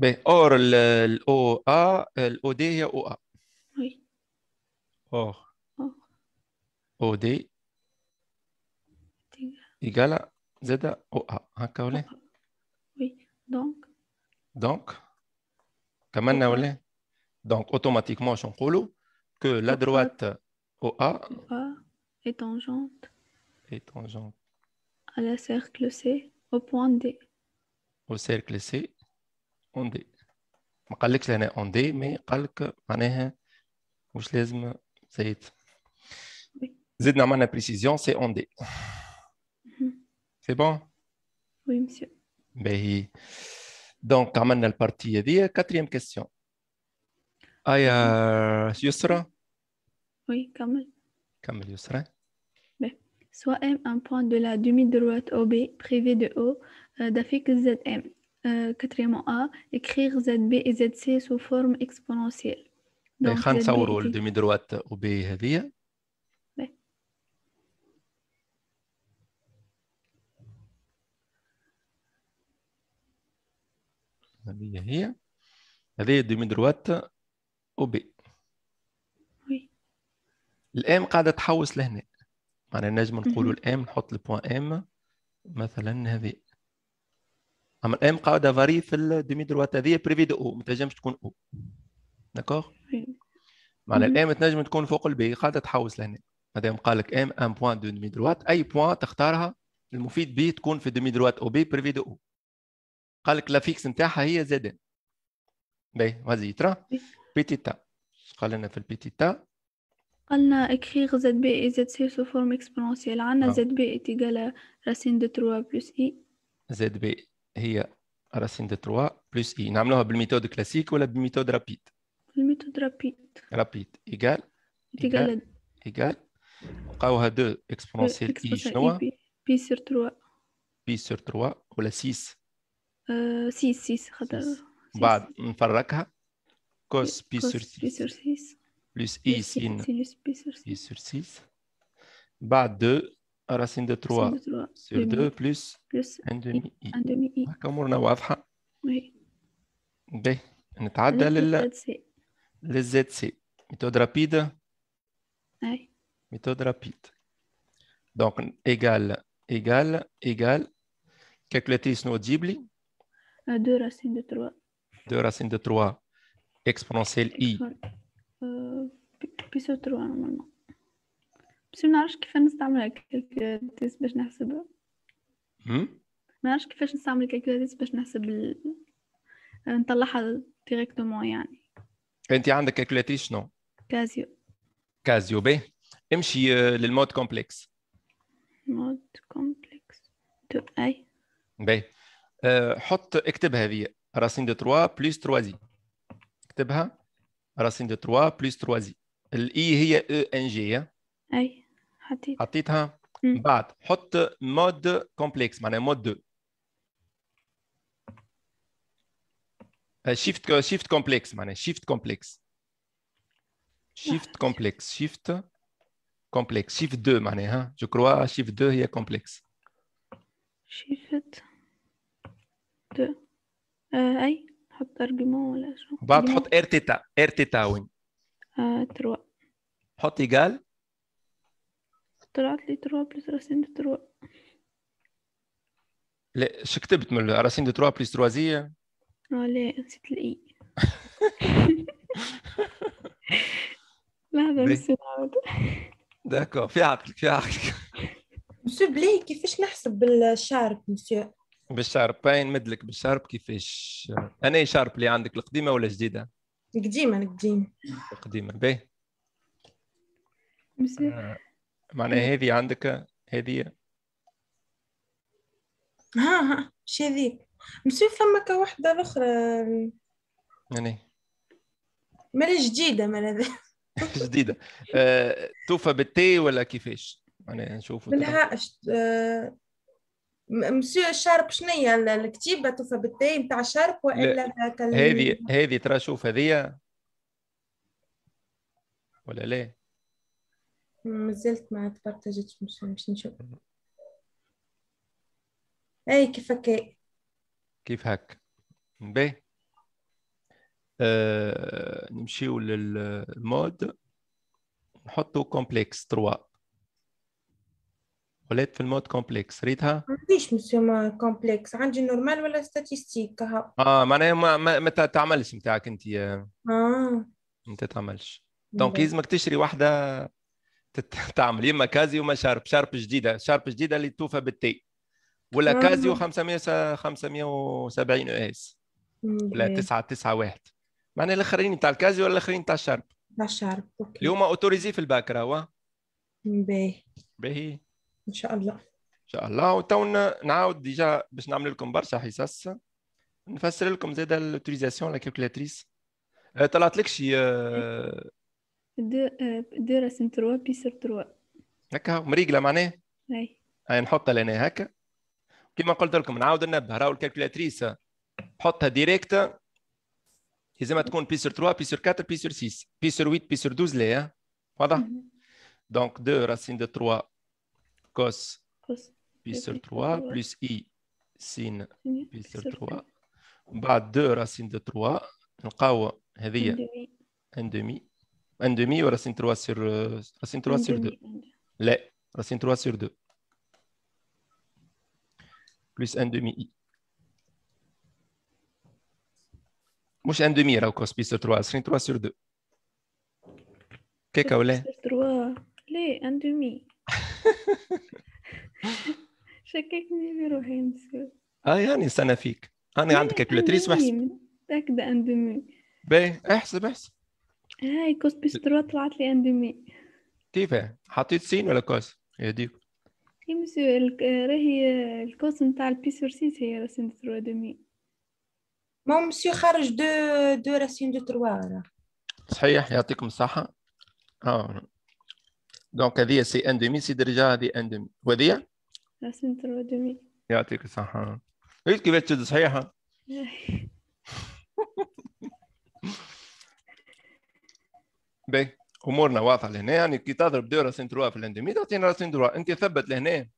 Ben, or le OA, le OD est OA. Oui. Or. OD. Égal à ZOA, hein, Oui. Donc? Donc? Donc automatiquement, je suis que la droite OA est tangente à la C, au point D. Au cercle C on دي ما قالكش لهنا اون دي مي قالك معناها واش لازم زيد زدنا dit بريسيزيون سي Oui, دي Oui, soit M un point de la demi-droite OB privé de O Z ZM كاتريمون أ إكخيغ زد بي إي زد سي سو فورم إكسبونونسيال خلينا نصوروا الديمي دروات أو بي هذه هذه هي هذه دومي دروات او بي وي الام قاعده تحوس لهنا معناها نجم نقولوا الام نحط البوان ام مثلا هذه اما الام قاعده فاري في الديمي دروات هذه بريفي دو او ما تنجمش تكون او داكوغ معنى الام تنجم تكون فوق البي قاعده تحوس لهنا مادام قال لك ام ان بوان دو ديمي دروات اي بوان تختارها المفيد بي تكون في ديمي دروات او بي بريفي دو او قال لك لا فيكس نتاعها هي زاد باهي وازي ترى بيتي تا قال لنا في البيتي تا قلنا اكريغ آه. زد بي اي زد سي سو فورم اكسبونونسيال عندنا زد بي تيغال راسين دو 3 بلس اي زد بي هي راسين دو 3 بلس اي نعملوها بالميثود كلاسيك ولا بالميثود رابيد بالميثود رابيد رابيد ايكال ايكال ايكال نلقاوها 2 اكسبونسيال اي شنو بي سير 3 بي سير 3 ولا 6 6 6 خاطر بعد نفركها كوس بي سير 6 بلس اي سين بي سير 6 بعد 2 racine de 3, racine de 3 sur 2 plus, 1 demi i. 1 demi a هكا امورنا واضحه وي باهي نتعدى لل Méthode rapide. Donc, égal, égal, égal. رابيد دونك égal, égal. ايغال كالكولاتريس نو audible. 2 euh, racine de 3 2 racine de 3 exponentielle i euh, sur 3 normalement بس ما نعرفش كيفاش نستعمل الكالكولاتيس باش نحسب ما نعرفش كيفاش نستعمل الكالكولاتيس باش نحسب ال... نطلعها ديريكتومون يعني انت عندك كالكولاتيس شنو كازيو كازيو بي امشي آه، للمود كومبلكس مود كومبلكس دو اي بي آه، حط اكتبها هذه راسين دو 3 بلس 3 زي اكتبها راسين دو 3 بلس 3 زي الاي هي او ان جي اي حطيت حطيتها بعد حط مود كومبلكس معناها مود 2 شيفت شيفت كومبلكس معناها شيفت كومبلكس شيفت كومبلكس شيفت كومبلكس شيفت 2 معناها جو كروا شيفت 2 هي كومبلكس شيفت 2 اي حط ارجمون ولا شو بعد حط ار تيتا ار تيتا وين 3 آه حط ايجال طلعت لي تروا بلس راسين دو تروا لا شو كتبت من راسين دو تروا بلس تروازية؟ اه لا نسيت الاي لحظة نسيت نعاود داكو في عقلك في عقلك مسيو بلاي كيفاش نحسب بالشارب مسيو بالشارب باين مدلك بالشارب كيفاش انا شارب اللي عندك القديمه ولا جديده القديمه القديمه القديمه باهي معناها إيه. هذه عندك هذه ها ها مش هذيك مسوي فمك واحدة أخرى يعني مالا جديدة مالا جديدة أه، توفى بالتي ولا كيفاش؟ معناها نشوف بالها أه، مسيو الشارب شنيا الكتيبة توفى بالتي نتاع الشارب وإلا هذه هذه ترى شوف هذه ولا لا؟ مازالت ما تبرتجت مش مش نشوف اي كيفك كيف هك باهي أه نمشيو للمود نحطو كومبلكس 3 ولات في المود كومبلكس ريتها ما عنديش مسيو كومبلكس عندي نورمال ولا ستاتيستيك اه معناها ما, ما, ما تعملش نتاعك انت اه انت تعملش دونك يلزمك تشري واحده تعمل اما كازي وما شارب شارب جديده شارب جديده اللي توفى بالتي ولا آه. كازيو 500 570 او اس ولا 9 9 1 معناها الاخرين تاع الكازيو ولا الاخرين تاع الشارب تاع الشارب اوكي اللي هما اوتوريزي في الباك راهو باهي باهي ان شاء الله ان شاء الله وتو نعاود ديجا باش نعمل لكم برشا حصص نفسر لكم زاد الاوتوريزاسيون لا كالكولاتريس أه، طلعت لك شي أه، دو آه، راسين تروا بي سور تروا هكا مريقله معناه اي هاي نحطها لنا هكا كيما قلت لكم نعاود ننبه راهو الكالكولاتريس حطها ديريكت لازم تكون بي سور 3 بي سور 4 بي سور 6 بي سور 8 بي سور 12 لا واضح دونك 2 راسين دو 3 كوس بي سور 3 بلس اي سين بي سور 3 بعد 2 راسين دو 3 نلقاو هذه ان دومي 1 demi ou racine 3 sur, euh, racine 3 sur 2 Les, racine 3 sur 2. Plus 1 demi i. مش 1 demi راهو كوس بي سور 3 عشرين 3 sur 2 كيكا ولا؟ سور 3 لا 1 demi شككني بروحي مسكين اه يعني سنه فيك انا عندك كالكولاتريس واحسب متأكدة ان دومي باهي احسب احسب هاي كوس بيسترو طلعت لي اندمي كيف حطيت سين ولا كوس يهديك اي مسيو راهي الكوس نتاع البي سيس هي راسين دو تروا دومي ما هو مسيو خارج دو دو راسين دو تروا صحيح يعطيكم الصحة اه دونك هذه سي ان سي درجة هذه ان دومي وهذه راسين تروا دومي يعطيك الصحة كيفاش تشد صحيحة باهي امورنا واضحه لهنا يعني كي تضرب دو راسين تروا في الاندمي تعطينا راسين تروا انت ثبت لهنا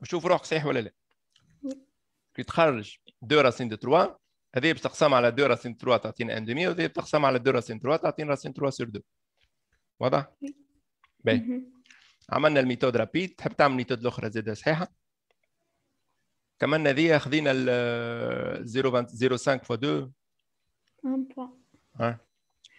وشوف روحك صحيح ولا لا كي تخرج دو راسين تروا هذه باش تقسم على دو راسين تروا تعطينا اندمي وهذه بتقسم على دو راسين تروا تعطينا راسين تروا سور دو واضح؟ باهي عملنا الميثود رابيد تحب تعمل ميثود الاخرى زادة صحيحه كمان هذه خذينا ال 0.05 x 2 1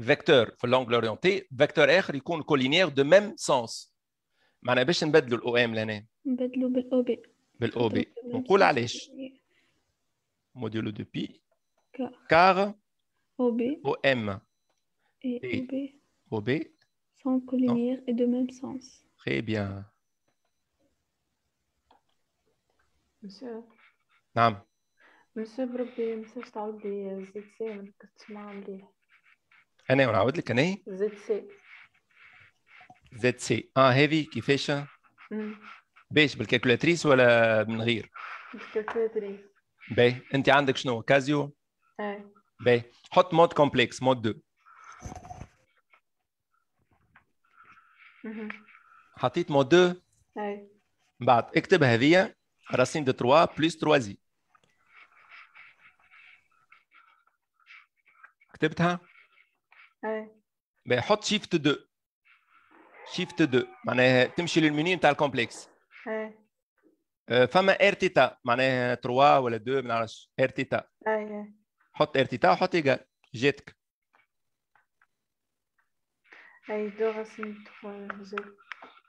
Vecteur, l'angle orienté, vecteur R, l'icône collinéaire de même sens. Je vais vous dire que vous avez un peu de OM. Vous avez un peu de OB. Donc, vous avez un module de PI. Car OB, OM et OB sont colinéaires et de même sens. Très bien. Monsieur Monsieur Monsieur, je ne sais dire que vous avez un peu انا ونعاود لك انا زد سي زد سي اه هذه كيفاش باش بالكالكولاتريس ولا من غير بالكالكولاتريس باهي انت عندك شنو كازيو ايه باهي حط مود كومبلكس مود 2 حطيت مود 2 ايه بعد اكتب هذه راسين دو 3 بلس 3 زي كتبتها حط شيفت 2 شيفت 2 معناها تمشي للمنيو نتاع الكومبلكس فما ار تيتا معناها 3 ولا 2 ما نعرفش ار تيتا حط ار تيتا وحط ايجال جاتك اي دو راسين 3 زد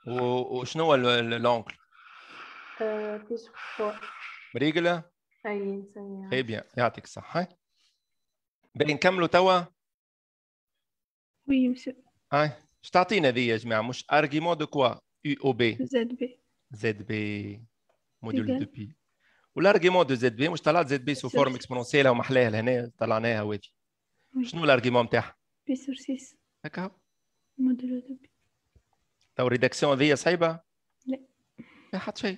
وشنو لونكل؟ بي 4 مريقلة؟ اي سي بيان يعطيك الصحة باهي نكملوا توا وي monsieur. Hein? Je تعطينا ذي يا جماعة مش argument de quoi U O B ZB ZB module de بي والارغيمون دو زد بي مش طلعت زد بي سو فورم اكسبونونسيال ومحلاها لهنا طلعناها وادي شنو الارغيمون نتاعها؟ بي سور 6 هكا مودولو دو بي تو ريداكسيون ذي صعيبه؟ لا ما حد شيء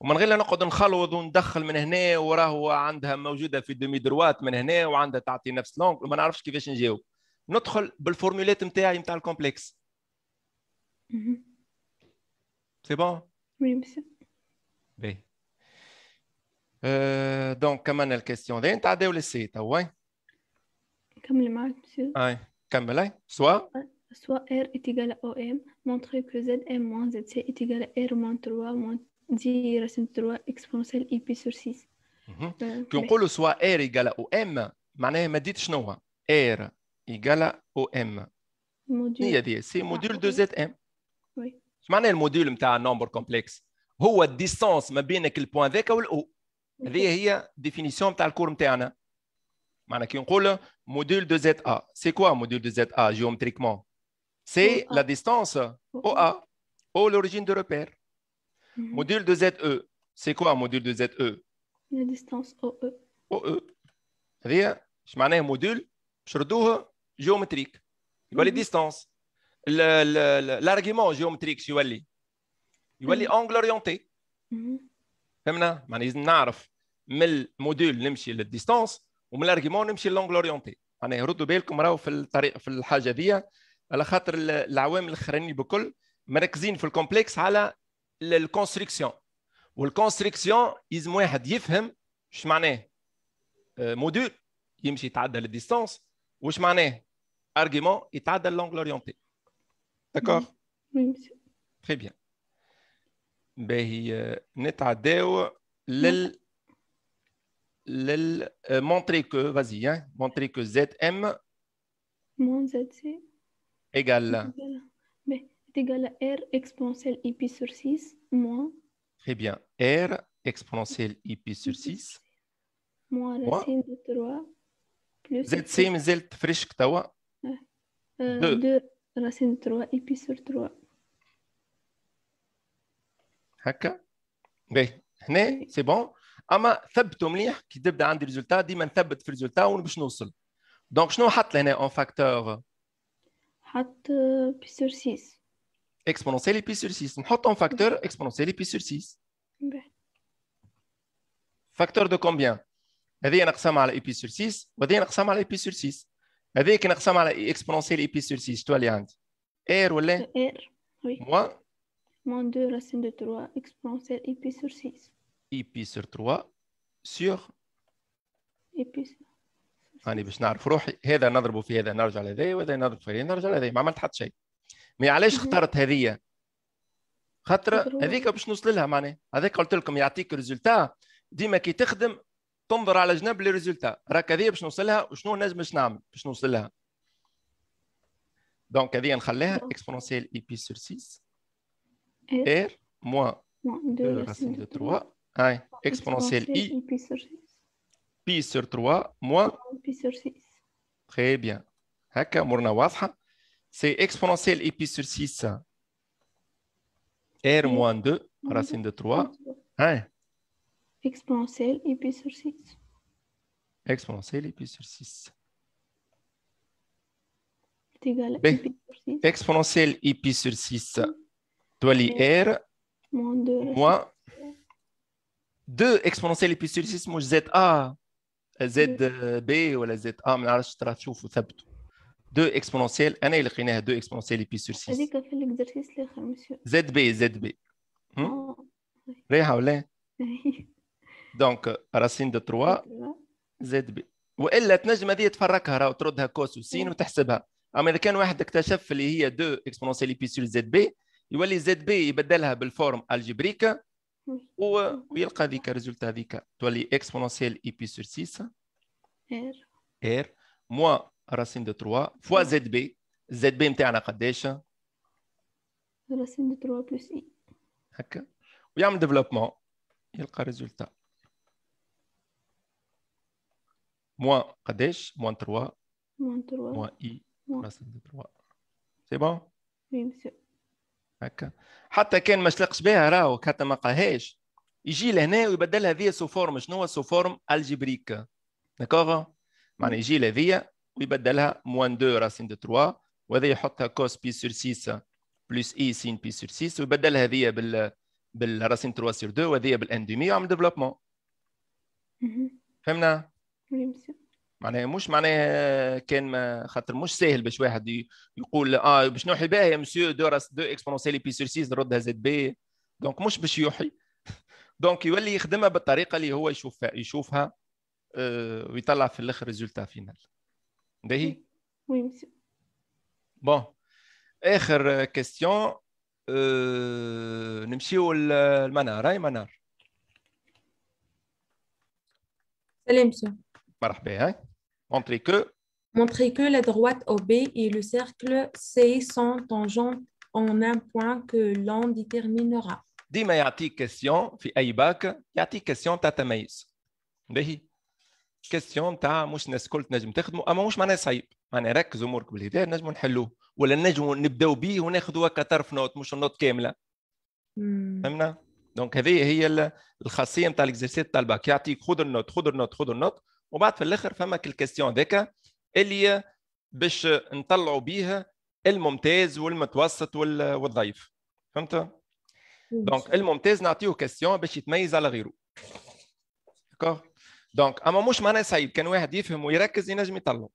ومن غير لا نقعد نخلوض وندخل من هنا وراهو عندها موجوده في دومي دروات من هنا وعندها تعطي نفس لونك وما نعرفش كيفاش نجاوب Notre formule est un théâtre complexe. C'est bon? Oui, monsieur. Euh, donc, comment est question. que tu as laissé? Comme le marque, monsieur. Comme monsieur. Comme le marque, monsieur. Soit R est égal à OM, montrez que ZM-ZC est égal à R-3 moins 10 racines 3 exponentielle et mhm. puis sur 6. Quand on le soit R égal à OM, je vais vous dire que R égal à OM. Module de zm Je m'en ai le module, de un nombre complexe. C'est la distance entre le point avec et le O C'est la définition de la courbe. Hein. Je m'en ai le module de za C'est quoi le module de za géométriquement C'est la distance OA, O l'origine de repère. Mhm. Module de ze c'est quoi le module de ze La distance OE. OE. Hein? Je m'en ai le module, je redouvre. جيومتريك يولي ديستانس لارغيمون جيومتريك شو يولي يولي اونغل اورينتي فهمنا معناها لازم نعرف من الموديل نمشي للديستانس ومن الارغيمون نمشي للونغل اورينتي معناها ردوا بالكم راهو في الطريق في الحاجه ذي على خاطر العوامل الاخرين بكل مركزين في الكومبلكس على الكونستركسيون والكونستركسيون لازم واحد يفهم اش معناه موديل يمشي يتعدى للديستانس واش معناه argument, est à de l'angle orienté. D'accord oui. monsieur. Très bien. Ben, نتعداو لل le montrer que vas-y hein, montrer que zm moins zc égale mais égal à r exponentielle IP sur 6 moins très bien r exponentielle IP sur 6 moins racine de 3 plus zc مازال تفرشك 2 euh, 3 اي بي sur 3 هكا باهي هنا سي بون اما ثبتوا مليح كي تبدا عندي ريزولتا ديما نثبت في ريزولتا وين باش نوصل دونك شنو حط لهنا اون فاكتور حط بي سور 6 اكسبونونسيال بي سور 6 نحط اون فاكتور اكسبونونسيال بي سور 6 فاكتور دو كومبيان هذه نقسمها على اي بي سور 6 وهذه نقسمها على اي بي سور 6 هذيك نقسم على اكسبونسيال اي بي سور 6 توا اللي عندي اير ولا اير وي موا مون دو راسين دو 3 اكسبونسيال اي بي سور 6 اي بي سور 3 سيغ اي بي سور راني باش نعرف روحي هذا نضربوا في هذا نرجع لهذا وهذا نضرب في هذا نرجع لهذا ما عملت حتى شيء مي علاش اخترت هذيا خاطر هذيك باش نوصل لها معناها هذاك قلت لكم يعطيك ريزولتا ديما كي تخدم les résultats Donc, e Exponentielle I e pi sur 6 e R moins deux racine de trois. Exponentielle I pi sur 3, moins pi sur 6. Très bien. C'est exponentielle I sur 6 R moins 2, racine de trois. Hein, Exponentielle et puis sur 6. Exponentielle et puis sur 6. Exponentielle sur 6. R. Moins 2. exponentielle et puis sur 6, moi, ZA. ZB ou la ZA, mais alors exponentielle, et puis sur 6. ZB, ZB. b hmm? oh, دونك راسين دو 3 زد بي والا تنجم هذه تفركها راه تردها كوس وسين وتحسبها اما اذا كان واحد اكتشف اللي هي دو اكسبونسيال بي سي زد بي يولي زد بي يبدلها بالفورم الجبريكا ويلقى ذيك الريزولتا هذيك تولي اكسبونسيال اي بي سور 6 ار ار موا راسين دو 3 فوا زد بي زد بي نتاعنا قداش راسين دو 3 بلس اي هكا ويعمل ديفلوبمون يلقى ريزولتا موان قداش موان 3 موان 3 موان اي دو 3 سي بون وي مسيو هكا حتى كان ما شلقش بها راهو حتى ما قاهاش يجي لهنا ويبدلها هذيا سو فورم شنو هو سو فورم الجبريك داكوغ معناها يجي لهذيا ويبدلها موان 2 راسين دو 3 وهذا يحطها كوس بي سور 6 بلس اي سين بي سور 6 ويبدلها هذيا بال بالراسين 3 سور 2 وهذيا بالان دومي وعمل ديفلوبمون فهمنا معناها مش معناها كان ما خاطر مش ساهل باش واحد يقول اه باش نوحي بها يا مسيو دو راس دو اكسبونسيال بي سور 6 نردها زد بي دونك مش باش يوحي دونك يولي يخدمها بالطريقه اللي هو يشوفها يشوفها آه، ويطلع في الاخر ريزولتا فينال باهي وي مسيو بون اخر كيستيون آه، نمشيو للمنار هاي منار سلام مسيو مرحبا هاي مونتري كو مونتري كو لا دروات او بي اي لو سيركل سي سون tangentes ان ان بوان كو لون déterminera. ديما يعطيك كيسيون في اي باك يعطيك كيسيون تاع تميز باهي كيسيون تاع مش ناس الكل تنجم تخدموا اما مش معناها صعيب معناها ركز امورك بالهدايه نجموا نحلوه ولا نجموا نبداو به هكا كطرف نوت مش النوت كامله فهمنا دونك هذه هي الخاصيه نتاع الاكزرسيس تاع الباك يعطيك خذ النوت خذ النوت خذ النوت وبعد في الاخر فما الكاستيون ذاك اللي باش نطلعوا بيها الممتاز والمتوسط والضعيف فهمت دونك الممتاز نعطيه كيستيون باش يتميز على غيره دكور دونك اما مش معناها صعيب كان واحد يفهم ويركز ينجم يطلعه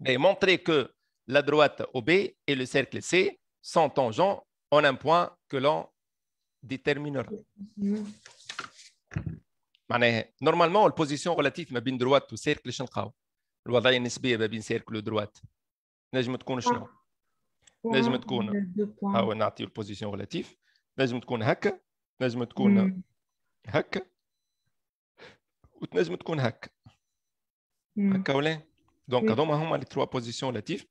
مونتري كو لا دروات او بي اي لو سيركل سي سون tangents اون ان بوان كو لون déterminera. Mm-hmm. معناها نورمالمون البوزيسيون ريلاتيف ما بين دروات وسيركل شنو نلقاو الوضعيه النسبيه ما بين سيركل ودروات نجم تكون شنو نجم تكون هاو نعطيو البوزيسيون ريلاتيف نجم تكون هكا نجم تكون hmm. هكا وتنجم تكون هكا hmm. هكا ولا دونك hmm. هذوما هما لي تروا بوزيسيون ريلاتيف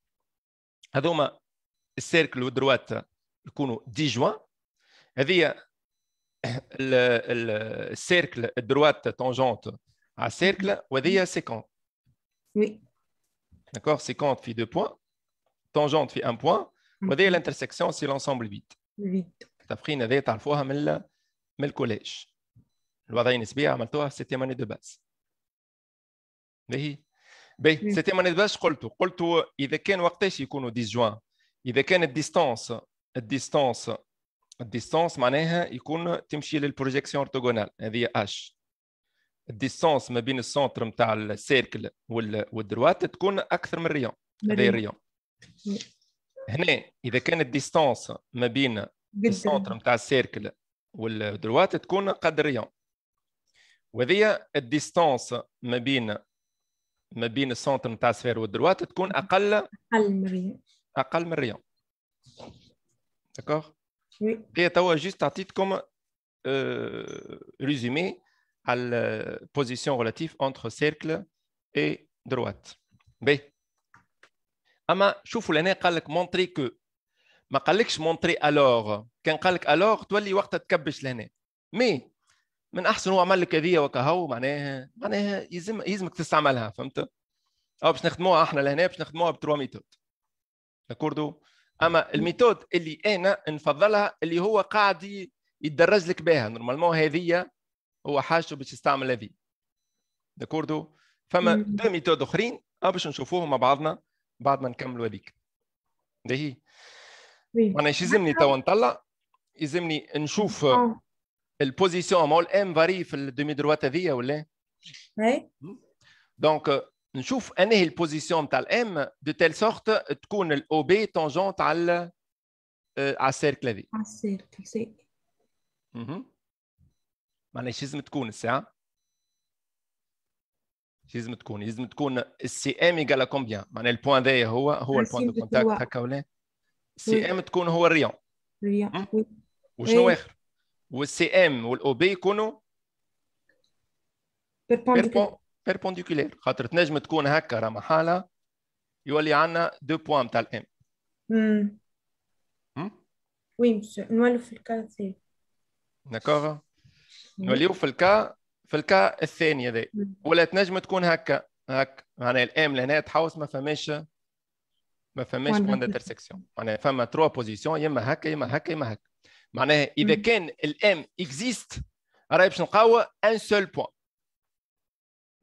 هذوما السيركل والدروات يكونوا دي جوان هذه le, cercle droite tangente à cercle, vous voyez, c'est quand Oui. D'accord, c'est quand fait deux points, tangente fait un point, vous mm. voyez, l'intersection, c'est l'ensemble 8. 8. T'as pris une idée, t'as fois, mais le collège. Le voyage NSB à mal toi, c'était monnaie de base. Oui. Mais c'était monnaie de base, je crois que tout. Je crois que tout, il y a un disjoint, il y a une distance, distance. الديستانس معناها يكون تمشي للبروجيكسيون اورتوغونال هذه اش الديستانس ما بين السونتر نتاع السيركل والدروات تكون اكثر من ريون هذا ريون هنا اذا كان الديستانس ما بين السونتر نتاع السيركل والدروات تكون قد ريون وهذه الديستانس ما بين ما بين السونتر نتاع السفير والدروات تكون اقل اقل من ريون اقل من ريون داكوغ هي توا جيست تعطيتكم ريزومي على البوزيسيون ريلاتيف انتر سيركل اي دروات بي اما شوفوا لهنا قال لك مونتري كو ما قالكش مونتري الوغ كان قال لك الوغ تولي وقتها تكبش لهنا مي من احسن هو عمل لك هذيا وكا وكهو معناها معناها يلزم يلزمك تستعملها فهمت او باش نخدموها احنا لهنا باش نخدموها بتروا ميثود داكوردو اما الميثود اللي انا نفضلها اللي هو قاعد يتدرج لك بها نورمالمون هذه هو حاجته باش يستعمل هذه داكوردو فما دو ميثود اخرين آه، باش نشوفوهم مع بعضنا بعد ما نكملوا هذيك باهي انا ايش يلزمني توا نطلع يلزمني نشوف البوزيسيون مول ام فاري في الدومي دروات هذيا ولا؟ اي دونك نشوف انهي البوزيسيون تاع الام دو تيل سورت تكون الاو بي تونجونت على آه، على السيركل هذه على السيركل سي معناها ايش لازم تكون الساعه ايش لازم تكون لازم تكون السي ام ايكالا كومبيان معناها البوان هذايا هو هو البوان دو كونتاكت هكا ولا السي ام تكون هو الريون الريون وشنو إيه. اخر والسي ام والاو بي يكونوا بيربونديكولار بيربونديكولير خاطر تنجم تكون هكا راه محاله يولي عندنا دو بوان تاع الام امم وي نوليو في الكا الثاني داكوغ نوليو في الكا في الكا الثاني هذا ولا تنجم تكون هكا هكا معناها الام لهنا تحوس ما فماش ما فماش بوان انترسيكسيون معناها فما تروا بوزيسيون يما هكا يما هكا يما هكا معناها اذا كان الام اكزيست راهي باش نقاوى ان سول بوان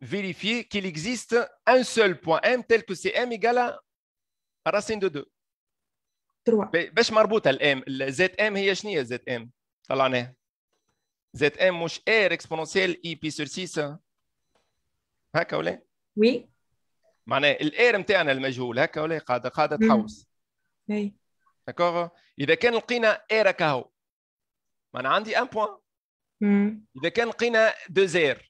vérifier qu'il existe un seul point m tel que c'est m égale à racine de 2 باش مربوطه الام زد ام هي شنو هي زد ام طلعناها ZM ام مش R اكسبونسيال اي بي سور 6 هكا ولا وي معناها الار نتاعنا المجهول هكا ولا قاعده قاعده تحوس اي داكوغ اذا كان لقينا ار كهو معناها عندي ان بوان اذا كان لقينا دو زير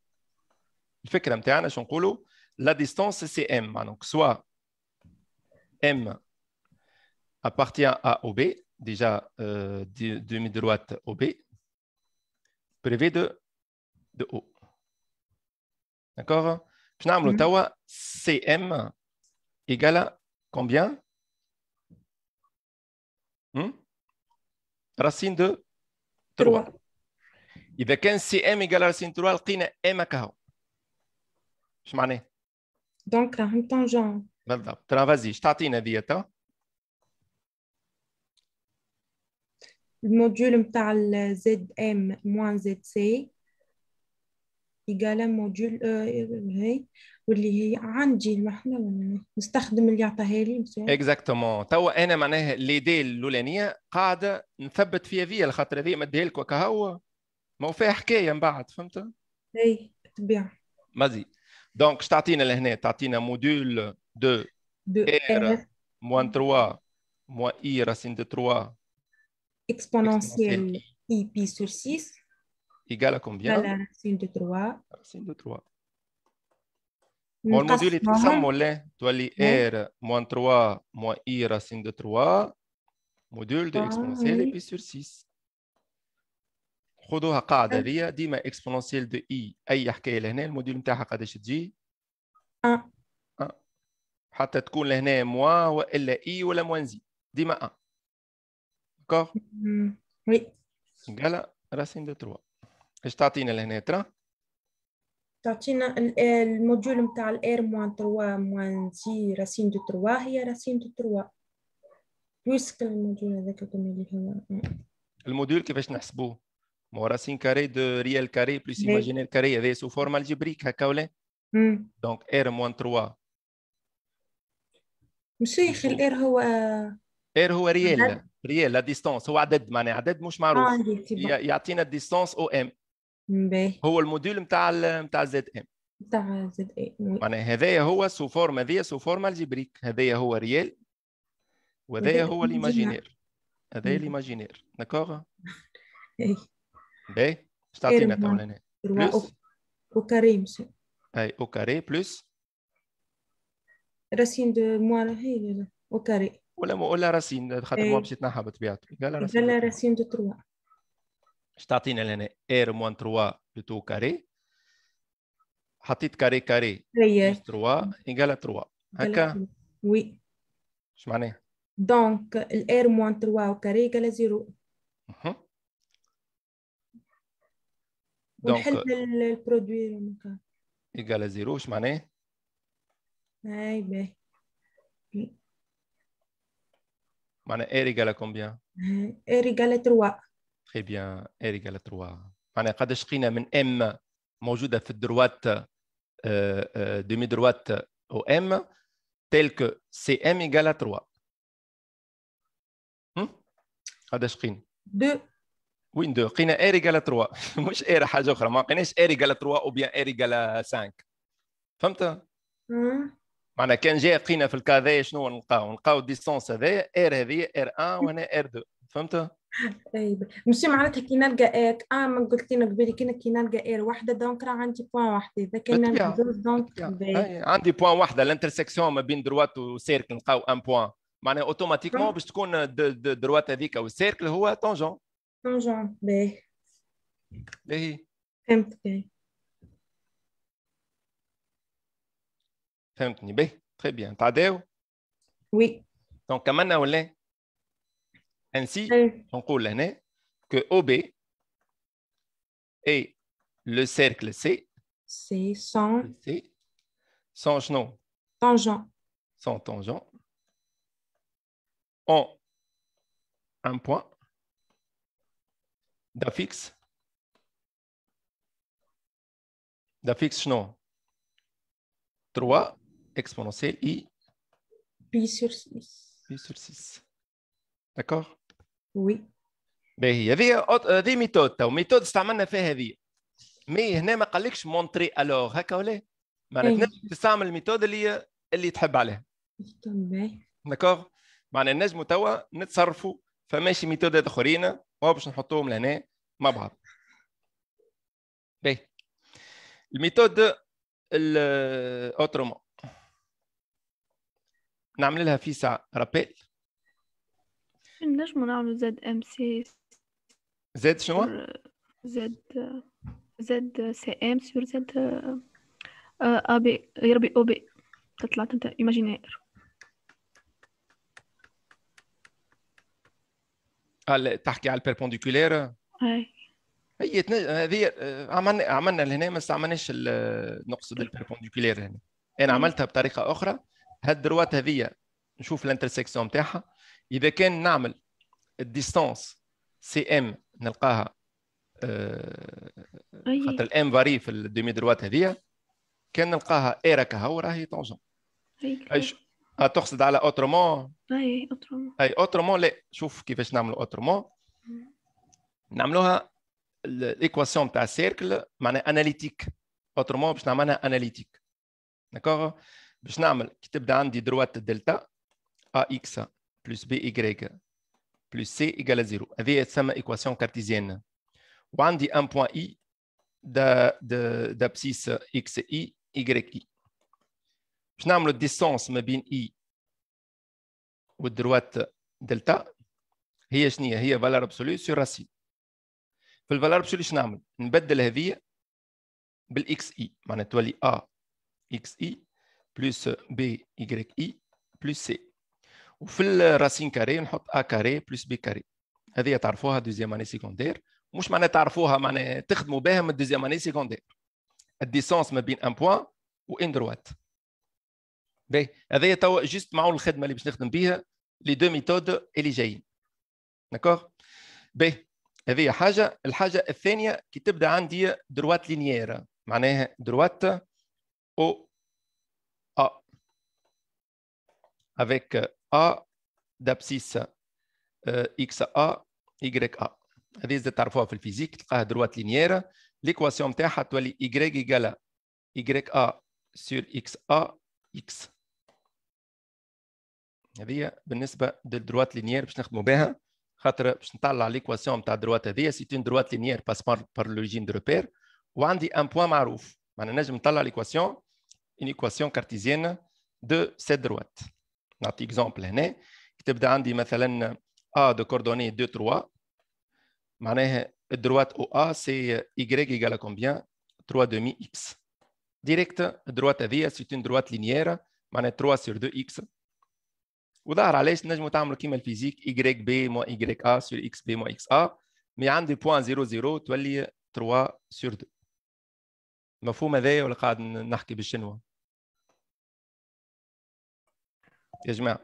Il fait que نقولوا لا distance سي ام ah, soit سوا appartient à OB déjà euh, demi-droite OB privé de O d'accord باش نعملوا توا سي m égale combien hmm? racine de 3 Il كان سي CM égale à racine de 3 il M à 4. شو معناه؟ دونك راهم تنجون بالضبط فازي اش تعطينا ديتا؟ الموديول نتاع زد ام موان زد سي إيجالا موديول هي واللي هي عندي المحنة نستخدم اللي عطاها لي اكزاكتومون توا انا معناها لي دي الاولانيه قاعده نثبت فيها فيها الخاطر هذه مديها لك وكهو ما هو فيها حكايه من بعد فهمت؟ اي بالطبيعه مازي Donc, دونك اش تعطينا لهنا تعطينا module module R, moins 3 moins I, racine de 3 exponentielle, I, pi sur 6 égal à combien À racine de 3. Racine de 3. Mon module est tout Tu as Toi, moins 3, moins I, racine de 3, module de exponentielle, I, pi sur 6. خذوها قاعده هذيا ديما اكسبونونسيال دو اي اي حكايه لهنا الموديل نتاعها قداش تجي؟ أه. أه. حتى تكون لهنا موا والا اي ولا موان زي ديما ان دكور؟ وي قال راسين دو تروا اش تعطينا لهنا ترى؟ تعطينا الموديول نتاع الار موان تروا موان زي راسين دو تروا هي راسين دو تروا بويسك الموديول هذاك اللي هو الموديول كيفاش نحسبوه؟ مورا سين كاري دو ريال كاري بلس ايماجينير كاري هذا سو فورم الجبريك هكا ولا دونك ار موان 3 مشيخ الار هو ار هو ريال ريال لا ديستونس هو عدد معناها عدد مش معروف يعطينا الديستونس او ام هو الموديل نتاع نتاع زد ام نتاع زد ام معناها هذايا هو سو فورم هذايا سو فورم الجبريك هذايا هو ريال وهذايا هو الايماجينير هذايا الايماجينير داكوغ بي staat تعطينا net alleen. اي Au carré, اي Hey, au carré راسين دو موان هي او كاري ولا ولا راسين خاطر مو باش إيه. يتنحى بطبيعته قال راسين قال راسين دو 3 باش تعطينا لهنا إيه، ار موان 3 دو 2 كاري حطيت كاري كاري 3 يقال 3 هكا وي اش معناها دونك الار موان 3 وكاري كاري يقال 0 Donc, le euh, égal à zéro, je m'en R égal à combien R égal à 3. Très bien, R égal à 3. M, mon droite, droite tel que c'est M égal à 3. 2. Hmm؟ وين دو لقينا ا ريغال 3 مش ا حاجه اخرى ما لقيناش ا ريغال 3 او بيان ا ريغال 5 فهمت معناها كان جاي لقينا في الكاذا شنو نلقاو نلقاو الديستونس هذايا ار هذه ار 1 وهنا ار 2 فهمت طيب ماشي معناتها كي نلقى ار اه ما قلت لنا قبل كي نلقى ار واحده دونك راه عندي بوان واحده اذا كان دونك عندي بوان واحده الانترسكسيون ما بين دروات وسيركل نلقاو ان بوان معناها اوتوماتيكمون باش تكون دروات هذيك والسيركل هو تونجون B. Tangent, b Tangent, b. Très bien. Tadeo. Oui. Donc, comment on Ainsi, euh. on l'année hein, que OB et le cercle C, C sont, C sont genoux. Tangent. Sont tangents. Ont un point ده فيكس ده فيكس شنو 3 exponentielle اي بي سور 6 بي سور 6 داكور وي باهي هذه هذه ميثود تو ميثود استعملنا فيها هذه مي هنا ما قالكش مونتري الوغ هكا ولا معناتها تستعمل الميثود اللي اللي تحب عليها داكور معناها نجمو توا نتصرفوا فماشي ميثودات اخرين باش نحطوهم لهنا مع بعض باهي الميثود الاوترومون نعمل لها فيسع رابيل نجمو نعملو زد ام سي زد شنو؟ زد زد سي ام سور زد آه، ا بي يربي او بي تطلع انت ايماجينير قال تحكي على البيربونديكولير اي هي هذه آه، عملنا عملنا لهنا ما استعملناش نقصد البيربونديكولير هنا انا عملتها بطريقه اخرى هالدروات هذه نشوف الانترسيكسيون نتاعها اذا كان نعمل الديستانس سي ام نلقاها آه، خاطر الام فاري في الديمي دروات هذه كان نلقاها اي راك هو راهي طونجون Ah, tu as dit the l'autre Oui, Oui, l'équation de cercle, c'est-à-dire analytique. autrement je analytique, d'accord Je vais faire le delta ax plus by plus c égale à zéro. c'est une équation cartésienne. On dit un point i de x xi, y i. باش نعملوا الديسونس ما بين اي e والدروات دلتا هي شنو هي فالور ابسولي سور راسين في الفالور ابسولي شنو نعمل نبدل هذه بالاكس اي e، معناها تولي ا اكس اي بلس بي يغريك اي بلس سي وفي الراسين كاري نحط ا كاري بلس بي كاري هذه تعرفوها دوزيام اني سيكوندير مش معناها تعرفوها معناها تخدموا بها من دوزيام اني سيكوندير الديسونس ما بين ان بوان وان دروات باهي هذايا توا جست معه الخدمه اللي باش نخدم بها لي دو ميثود اللي جايين داكوغ باهي هذه حاجه الحاجه الثانيه كي تبدا عندي دروات لينيير معناها دروات او ا افيك ا دابسيس اكس ا y ا هذه زاد تعرفوها في الفيزيك تلقاها دروات لينيير ليكواسيون تاعها تولي y ايكال y ا سور اكس ا اكس هذه بالنسبه للدروات لينيير باش نخدموا بها خاطر باش نطلع ليكواسيون نتاع الدروات هذه سي اون دروات لينيير باس بار بار لوجين دو روبير وعندي ان بوان معروف معناها نجم نطلع ليكواسيون اون ايكواسيون كارتيزيان دو سيت دروات نعطي اكزومبل هنا تبدا عندي مثلا ا دو كوردوني 2 3 معناها الدروات او ا سي ي ايغال كومبيان 3 دومي اكس ديريكت الدروات هذه سي اون دروات لينيير معناها 3 سور 2 اكس وظهر علاش نجموا تعملوا كيما الفيزيك ايغريك بي موا ايغريك ا سور اكس بي موا اكس ا مي عندي بوان 0 0 تولي 3 سور 2 مفهوم هذايا ولا قاعد نحكي بالشنوة يا جماعة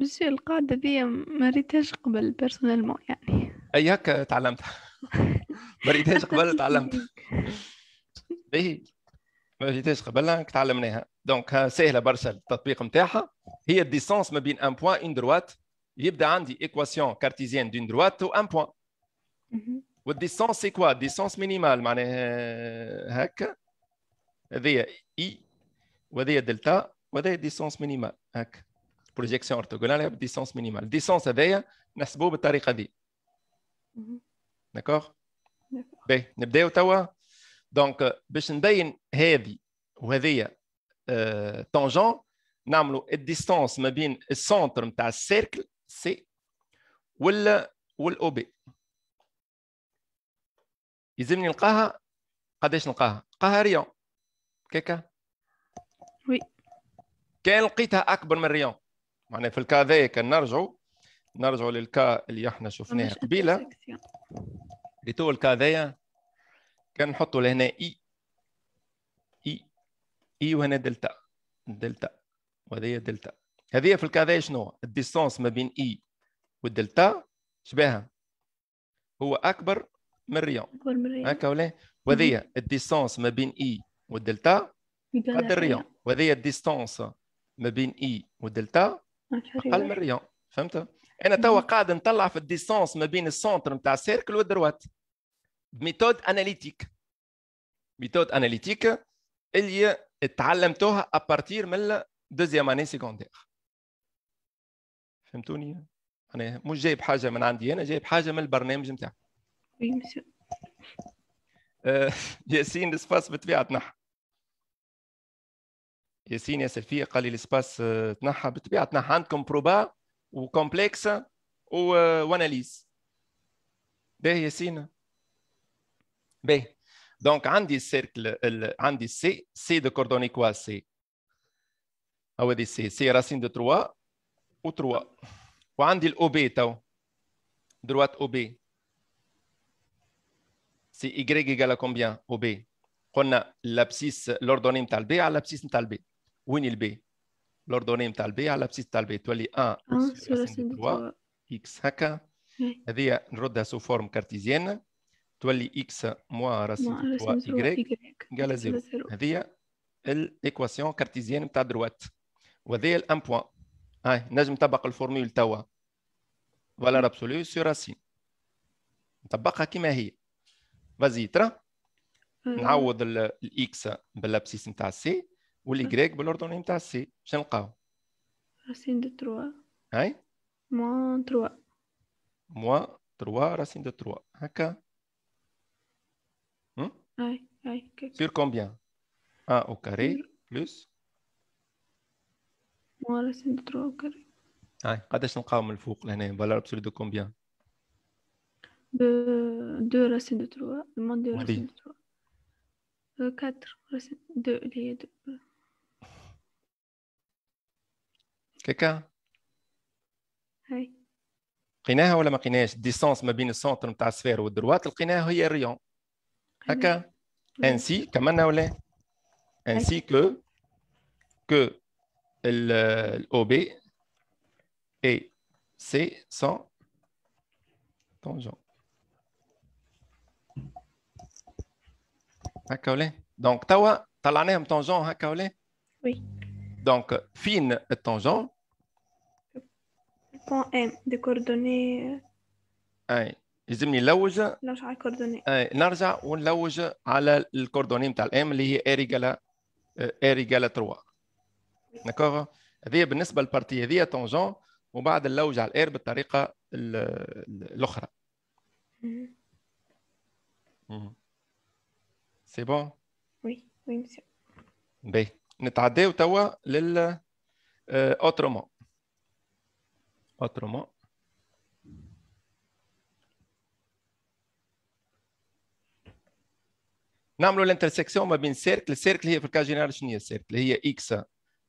بس القاعدة دي ما ريتهاش قبل بيرسونيلمون يعني اي هكا تعلمتها ما ريتهاش قبل تعلمتها باهي فيتيس قبلنا تعلمناها دونك euh, سهله برشا التطبيق نتاعها هي الديسونس ما بين ان بوان اون دروات يبدا عندي ايكواسيون كارتيزيان دون دروات و ان بوان والديسونس سي كوا ديسونس مينيمال معناها هكا هذه اي وهذه دلتا وهذه ديسونس مينيمال هكا بروجيكسيون اورتوغونال بالديسونس مينيمال الديسونس هذايا نحسبوه بالطريقه دي داكوغ باهي نبداو توا دونك euh, باش نبين هذه وهذه طونجون نعملوا الديستانس ما بين السنتر نتاع السيركل سي وال والاو بي يلزمني نلقاها قداش نلقاها نلقاها ريون كيكا وي كان لقيتها اكبر من ريون معناها في الكا كان نرجعوا نرجعوا للكا اللي احنا شفناه قبيله اللي تو الكا هذايا كان نحطوا لهنا اي اي اي وهنا دلتا دلتا وهذه دلتا هذه في الكذا شنو الديسونس ما بين اي والدلتا شبيها هو اكبر من ريون اكبر من ريون هكا ولا وهذه الديسونس ما بين اي والدلتا قد الريون وهذه الديسونس ما بين اي والدلتا اقل من ريون فهمت انا توا قاعد نطلع في الديسونس ما بين السونتر نتاع السيركل والدروات بميثود اناليتيك ميثود اناليتيك اللي تعلمتوها ابارتير من دوزيام اني سيكوندير فهمتوني انا مش جايب حاجه من عندي انا جايب حاجه من البرنامج نتاعكم ياسين الاسباس بالطبيعه تنحى ياسين يا سلفية قال لي الاسباس تنحى بالطبيعه تنحى عندكم بروبا وكومبلكس واناليز باهي ياسين B. Donc, j'ai euh, le cercle, C, C de coordonnées ah quoi C C, racine de 3 ou 3 On un le OB, droite OB. C'est Y égal à combien OB On a l'abscisse, l'ordonnée de B à l'abscisse de B. Où est le B L'ordonnée de B à l'abscisse de B. Tu as 1 sur racine de 3, X, Ça, oui. dire bien, on sous forme cartésienne. تولي اكس موا راسين 3 واي قال زيرو هذه الايكواسيون كارتيزيان نتاع دروات وهذه الان بوان هاي نجم نطبق الفورمول توا فالور ابسولي سو راسين نطبقها كما هي فازي ترا أه. نعوض الاكس باللابسيس نتاع سي والايكغيك بالاوردوني نتاع سي باش نلقاو راسين دو تروا هاي موان تروا موان تروا راسين دو تروا هكا Oui, oui, okay. Sur combien 1 ah, au carré بلس فوالا سي 3 او كاري هاي قداش نلقاو من الفوق لهنا فالور ابسولي دو كومبيان دو دو راسين دو تروا المون دو راسين دو تروا كاتر راسين دو اللي هي دو كيكا هاي لقيناها ولا ما لقيناهاش ديسونس ما بين السونتر نتاع السفير والدروات لقيناها هي الريون Aka Ainsi, Kamanaole. Ainsi que, que l'OB euh, et C sont tangents. Hakaole. Donc, as l'année en tangent, Hakaole? Hein, oui. Donc, fine tangent. Point M, des coordonnées. Aïe. Euh, يلزمني نلوج نرجع على الكوردوني آه، نرجع ونلوج على الكوردوني نتاع الام اللي هي اريجالا اريجالا آه، 3 داكوغ هذه بالنسبه للبارتي هذه تونجون وبعد نلوج على الار بالطريقه الاخرى سي بون وي وي مسيو باهي نتعداو توا لل اوترومون آه، اوترومون n'amelons l'intersection de cercle. Le cercle cercle e le cas général c'est le cercle e x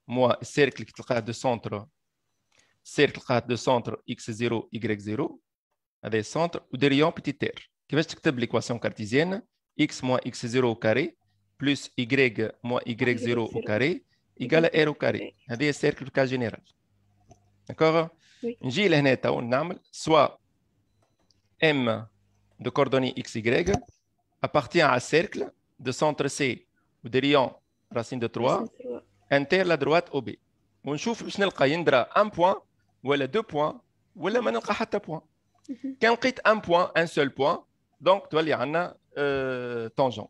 moins cercle qui est de centre cercle qui est de centre x0 y0 à des centres ou des rayons petit r qui va structurer l'équation cartésienne x moins x0 au carré plus y moins y0 au carré égale à r au carré à des e cercle pour cas général d'accord j'ai les nettois n'amel soit m de coordonnées x y appartient à un cercle de centre C ou de rayon racine de 3, inter la droite OB. On trouve qu'il y un point, ou deux points, ou un point. Mhm. Quand on un point, un seul point, donc tu as un euh, tangent.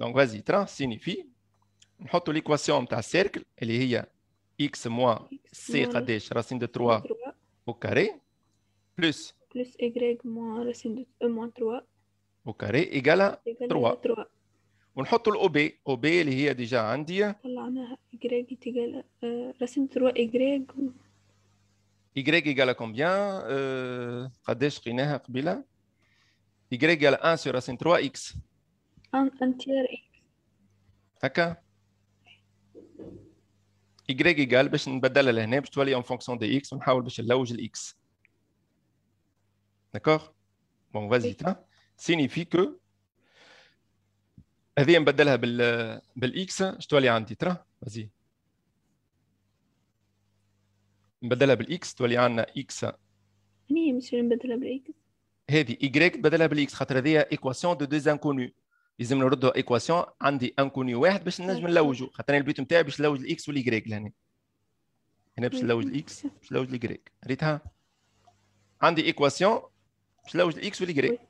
Donc vas-y, ça signifie, on met l'équation de ta cercle, elle est x moins c racine de 3 au carré, plus plus y moins racine de 3 euh, او كاري ايجالا 3 ونحط الاو بي او بي اللي هي ديجا عندي طلعناها ايجريك ايجالا آه، رسمت 3 ايجريك ايجريك ايجالا كومبيان آه، قداش لقيناها قبيله ايجريك ايجالا 1 سور راسين 3 اكس ان تيار اكس هكا ايجريك ايجال باش نبدلها لهنا باش تولي اون فونكسيون دي اكس ونحاول باش نلوج الاكس داكوغ بون فازي تا سينيفي كو هذه نبدلها بال بالاكس اش تولي عندي ترى فازي نبدلها بالاكس تولي عندنا اكس إيه، هني مش نبدلها بالاكس هذه y تبدلها بالاكس خاطر هذه ايكواسيون دو دي انكوني لازم نردو ايكواسيون عندي انكوني واحد باش نجم نلوجو خاطر البيت نتاعي باش نلوج الاكس والايكغيك لهنا هنا باش نلوج الاكس باش نلوج الايكغيك ريتها عندي ايكواسيون باش نلوج الاكس والايكغيك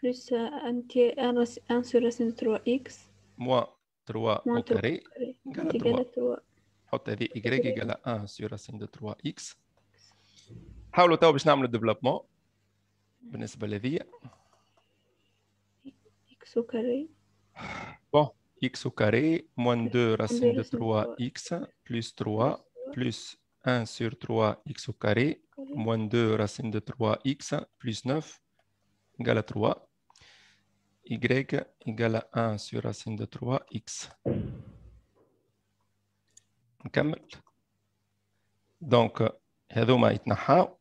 plus 1 euh, sur racine de 3x moins 3 au carré égale 3. y égale à 1 sur racine de 3x le تو باش le ديفلوبمون بالنسبه لهذيا x au carré Bon. x au carré moins 2 racine de 3x plus 3 plus 1 sur 3x au carré moins 2 racine de 3x plus 9 égale à 3 y égale à 1 sur racine de 3x. Donc, دونك هذوما يتنحاو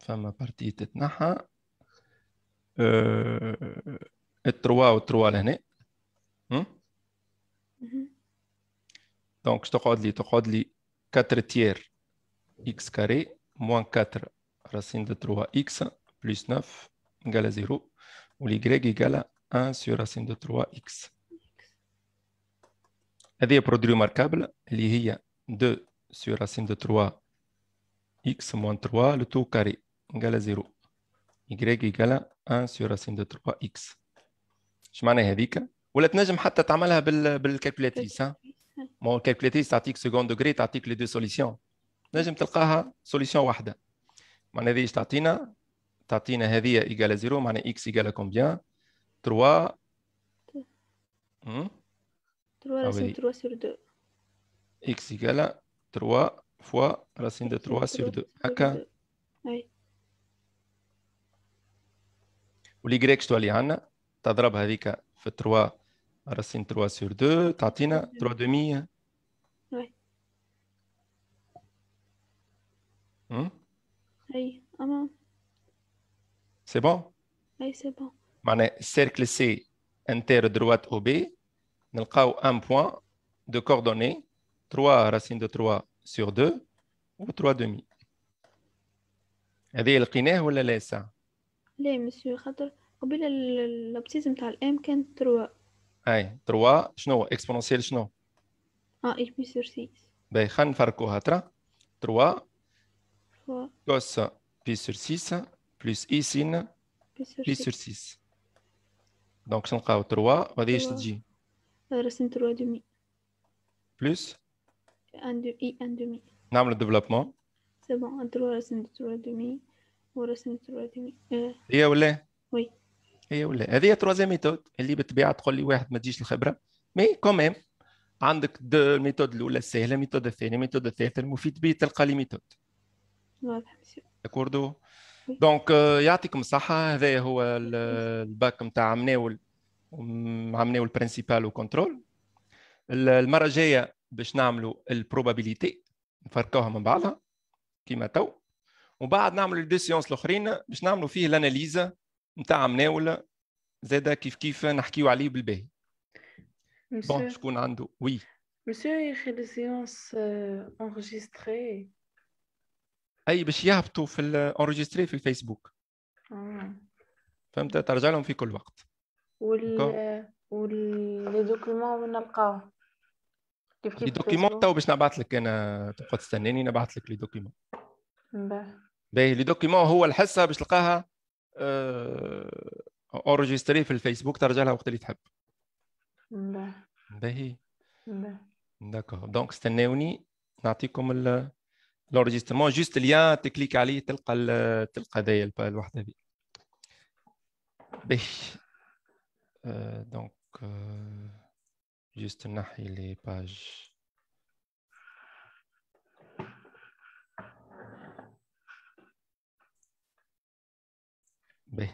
فما بارتي تتنحى التروا والتروا لهنا دونك تقعد لي تقعد لي 4 tiers x carré moins 4 racine de 3x plus 9 égale à 0. ou l'y égale à 1 sur racine de 3x هذه برودوي ماركابل اللي هي 2 sur racine de 3 x moins 3 le tout carré égale à 0 y égale à 1 sur racine de 3x اش معنى هذيك ولا تنجم حتى تعملها بال بالكالكولاتيس ها مو الكالكولاتيس تعطيك سكوند دوغري تعطيك لي دو سوليسيون نجم تلقاها سوليسيون واحده معناها هذه تعطينا تعطينا هذه ايجال زيرو معناها اكس ايجال كومبيان 3 3 راسين 3 2 اكس ايجال 3 فوا راسين 3 سور 2 هكا واليغريك شتو عندنا تضرب هذيك في 3 راسين 3 سور 2 تعطينا 3 دومي اي اما C'est bon? Oui, c'est bon. Je cercle C droite au B. on vais un point de coordonnées 3 racines de 3 sur 2 ou 3 demi. Vous avez dit que vous avez dit monsieur. Vous que vous avez M que 3. avez 3. exponentiel vous ah que vous avez dit que vous avez dit que plus اي سين pi sur 6 دونك تنلقاو 3 غادي اش تجي رسم 3 دومي بلس 1 دو اي 1 دومي نعمل ديفلوبمون سي بون 3 رسم 3 دومي ورسم 3 دومي هي ولا وي هي ولا هذه هي تروازيام ميثود اللي بالطبيعه تقول لي واحد ما تجيش الخبره مي كوميم عندك دو ميثود الاولى السهله ميثود الثانيه ميثود الثالثه المفيد به تلقى لي ميثود واضح داكوردو دونك euh, يعطيكم الصحه هذا هو الباك نتاع مناول مع مناول برينسيبال وكونترول المره الجايه باش نعملوا البروبابيليتي نفركوها من بعضها كيما تو وبعد نعملوا دو سيونس الاخرين باش نعملوا فيه الاناليزا نتاع مناول زادا كيف كيف نحكيو عليه بالباهي بون شكون عنده وي مسيو les سيونس enregistrées, اي باش يهبطوا في الانجستري في الفيسبوك آه. فهمت ترجع لهم في كل وقت وال ولي دوكيومون نلقاه كيف كيف لي تو باش نبعث لك انا تبقى تستناني نبعث لك لي دوكيومون باهي لي دوكيومون هو الحصه باش تلقاها أه... اورجستري في الفيسبوك ترجع لها وقت اللي تحب باهي باهي داكور دونك استناوني نعطيكم ال L'enregistrement, juste le lien, tu cliques à l'île, tu as le cas d'ailleurs, euh, Donc, euh, juste là, il est page. B.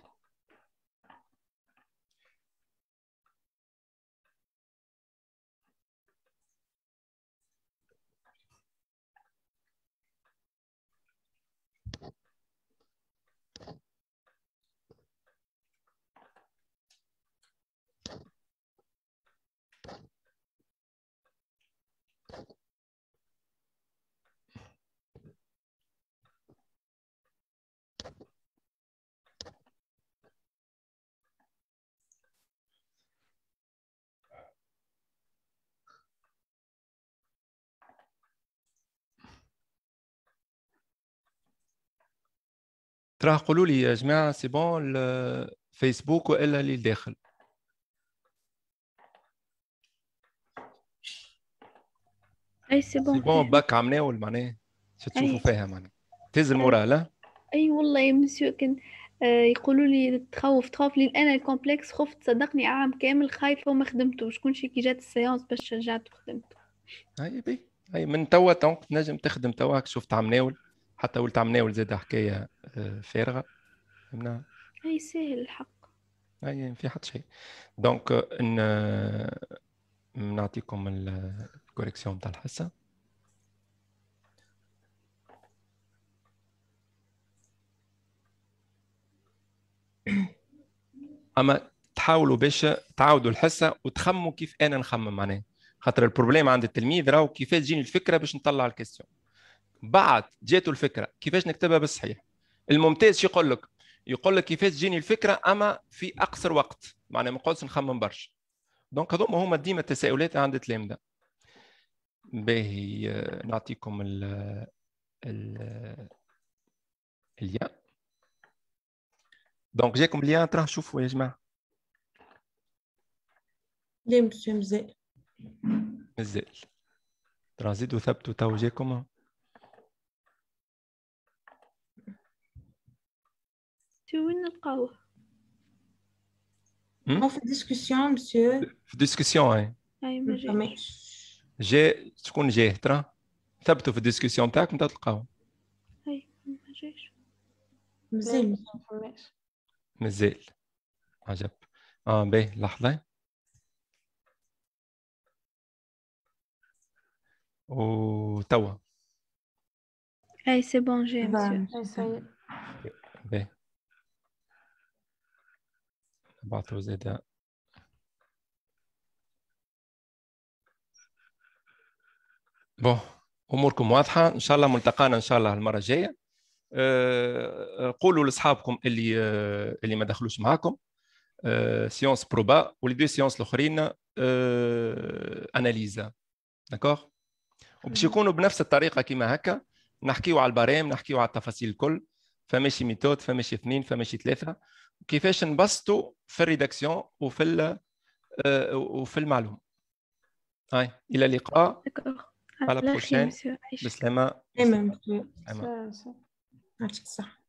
راه قولوا لي يا جماعه سي بون الفيسبوك والا اللي داخل اي سي بون سي بون باك عمناول معناه تشوفوا فيها معناه تهز المورال اي والله يا مسيو كان آه، يقولوا لي تخوف تخوف لان انا الكومبلكس خفت صدقني عام كامل خايفه وما خدمتوش شكون شي كي جات السيونس باش رجعت وخدمت اي بي اي من توا تنجم تخدم توا شفت ناول حتى عم ناول زاد حكايه فارغه فهمنا اي سهل الحق اي ما يعني في حد شيء دونك ان آه، نعطيكم الكوريكسيون آه، تاع الحصه اما تحاولوا باش تعاودوا الحصه وتخموا كيف انا نخمم معناها خاطر البروبليم عند التلميذ راهو كيفاش تجيني الفكره باش نطلع الكيستيون بعد جاته الفكره كيفاش نكتبها بالصحيح الممتاز شو يقول لك يقول لك كيفاش تجيني الفكره اما في اقصر وقت معناها ما نقعدش نخمم برشا دونك هذوما هما ديما التساؤلات عند التلامذه باهي آه، نعطيكم ال ال اليا دونك جاكم اليا تراه شوفوا يا جماعه لا مش مازال مازال ترى زيدوا ثبتوا تو جاكم Hmm? On fait discussion, monsieur. Discussion, hein. J'ai, tu connais, j'ai, tu as discussion, t'as comme t'as le cas. Ah, ah, ben, ou tawa. Hey, c'est bon, j'ai, ben, monsieur. Ben, بعثه زائد بو اموركم واضحه ان شاء الله ملتقانا ان شاء الله المره الجايه أه، قولوا لاصحابكم اللي اللي ما دخلوش معاكم أه، سيونس بروبا ولي سيونس الاخرين أه، اناليزا داكوغ وباش يكونوا بنفس الطريقه كيما هكا نحكيو على البرام نحكيو على التفاصيل الكل فماشي ميثود فماشي اثنين فماشي ثلاثه كيفاش نبسطوا في الريداكسيون وفي آه، وفي المعلومه هاي الى اللقاء على بروشين بسلامه بسلامه يعطيك الصحه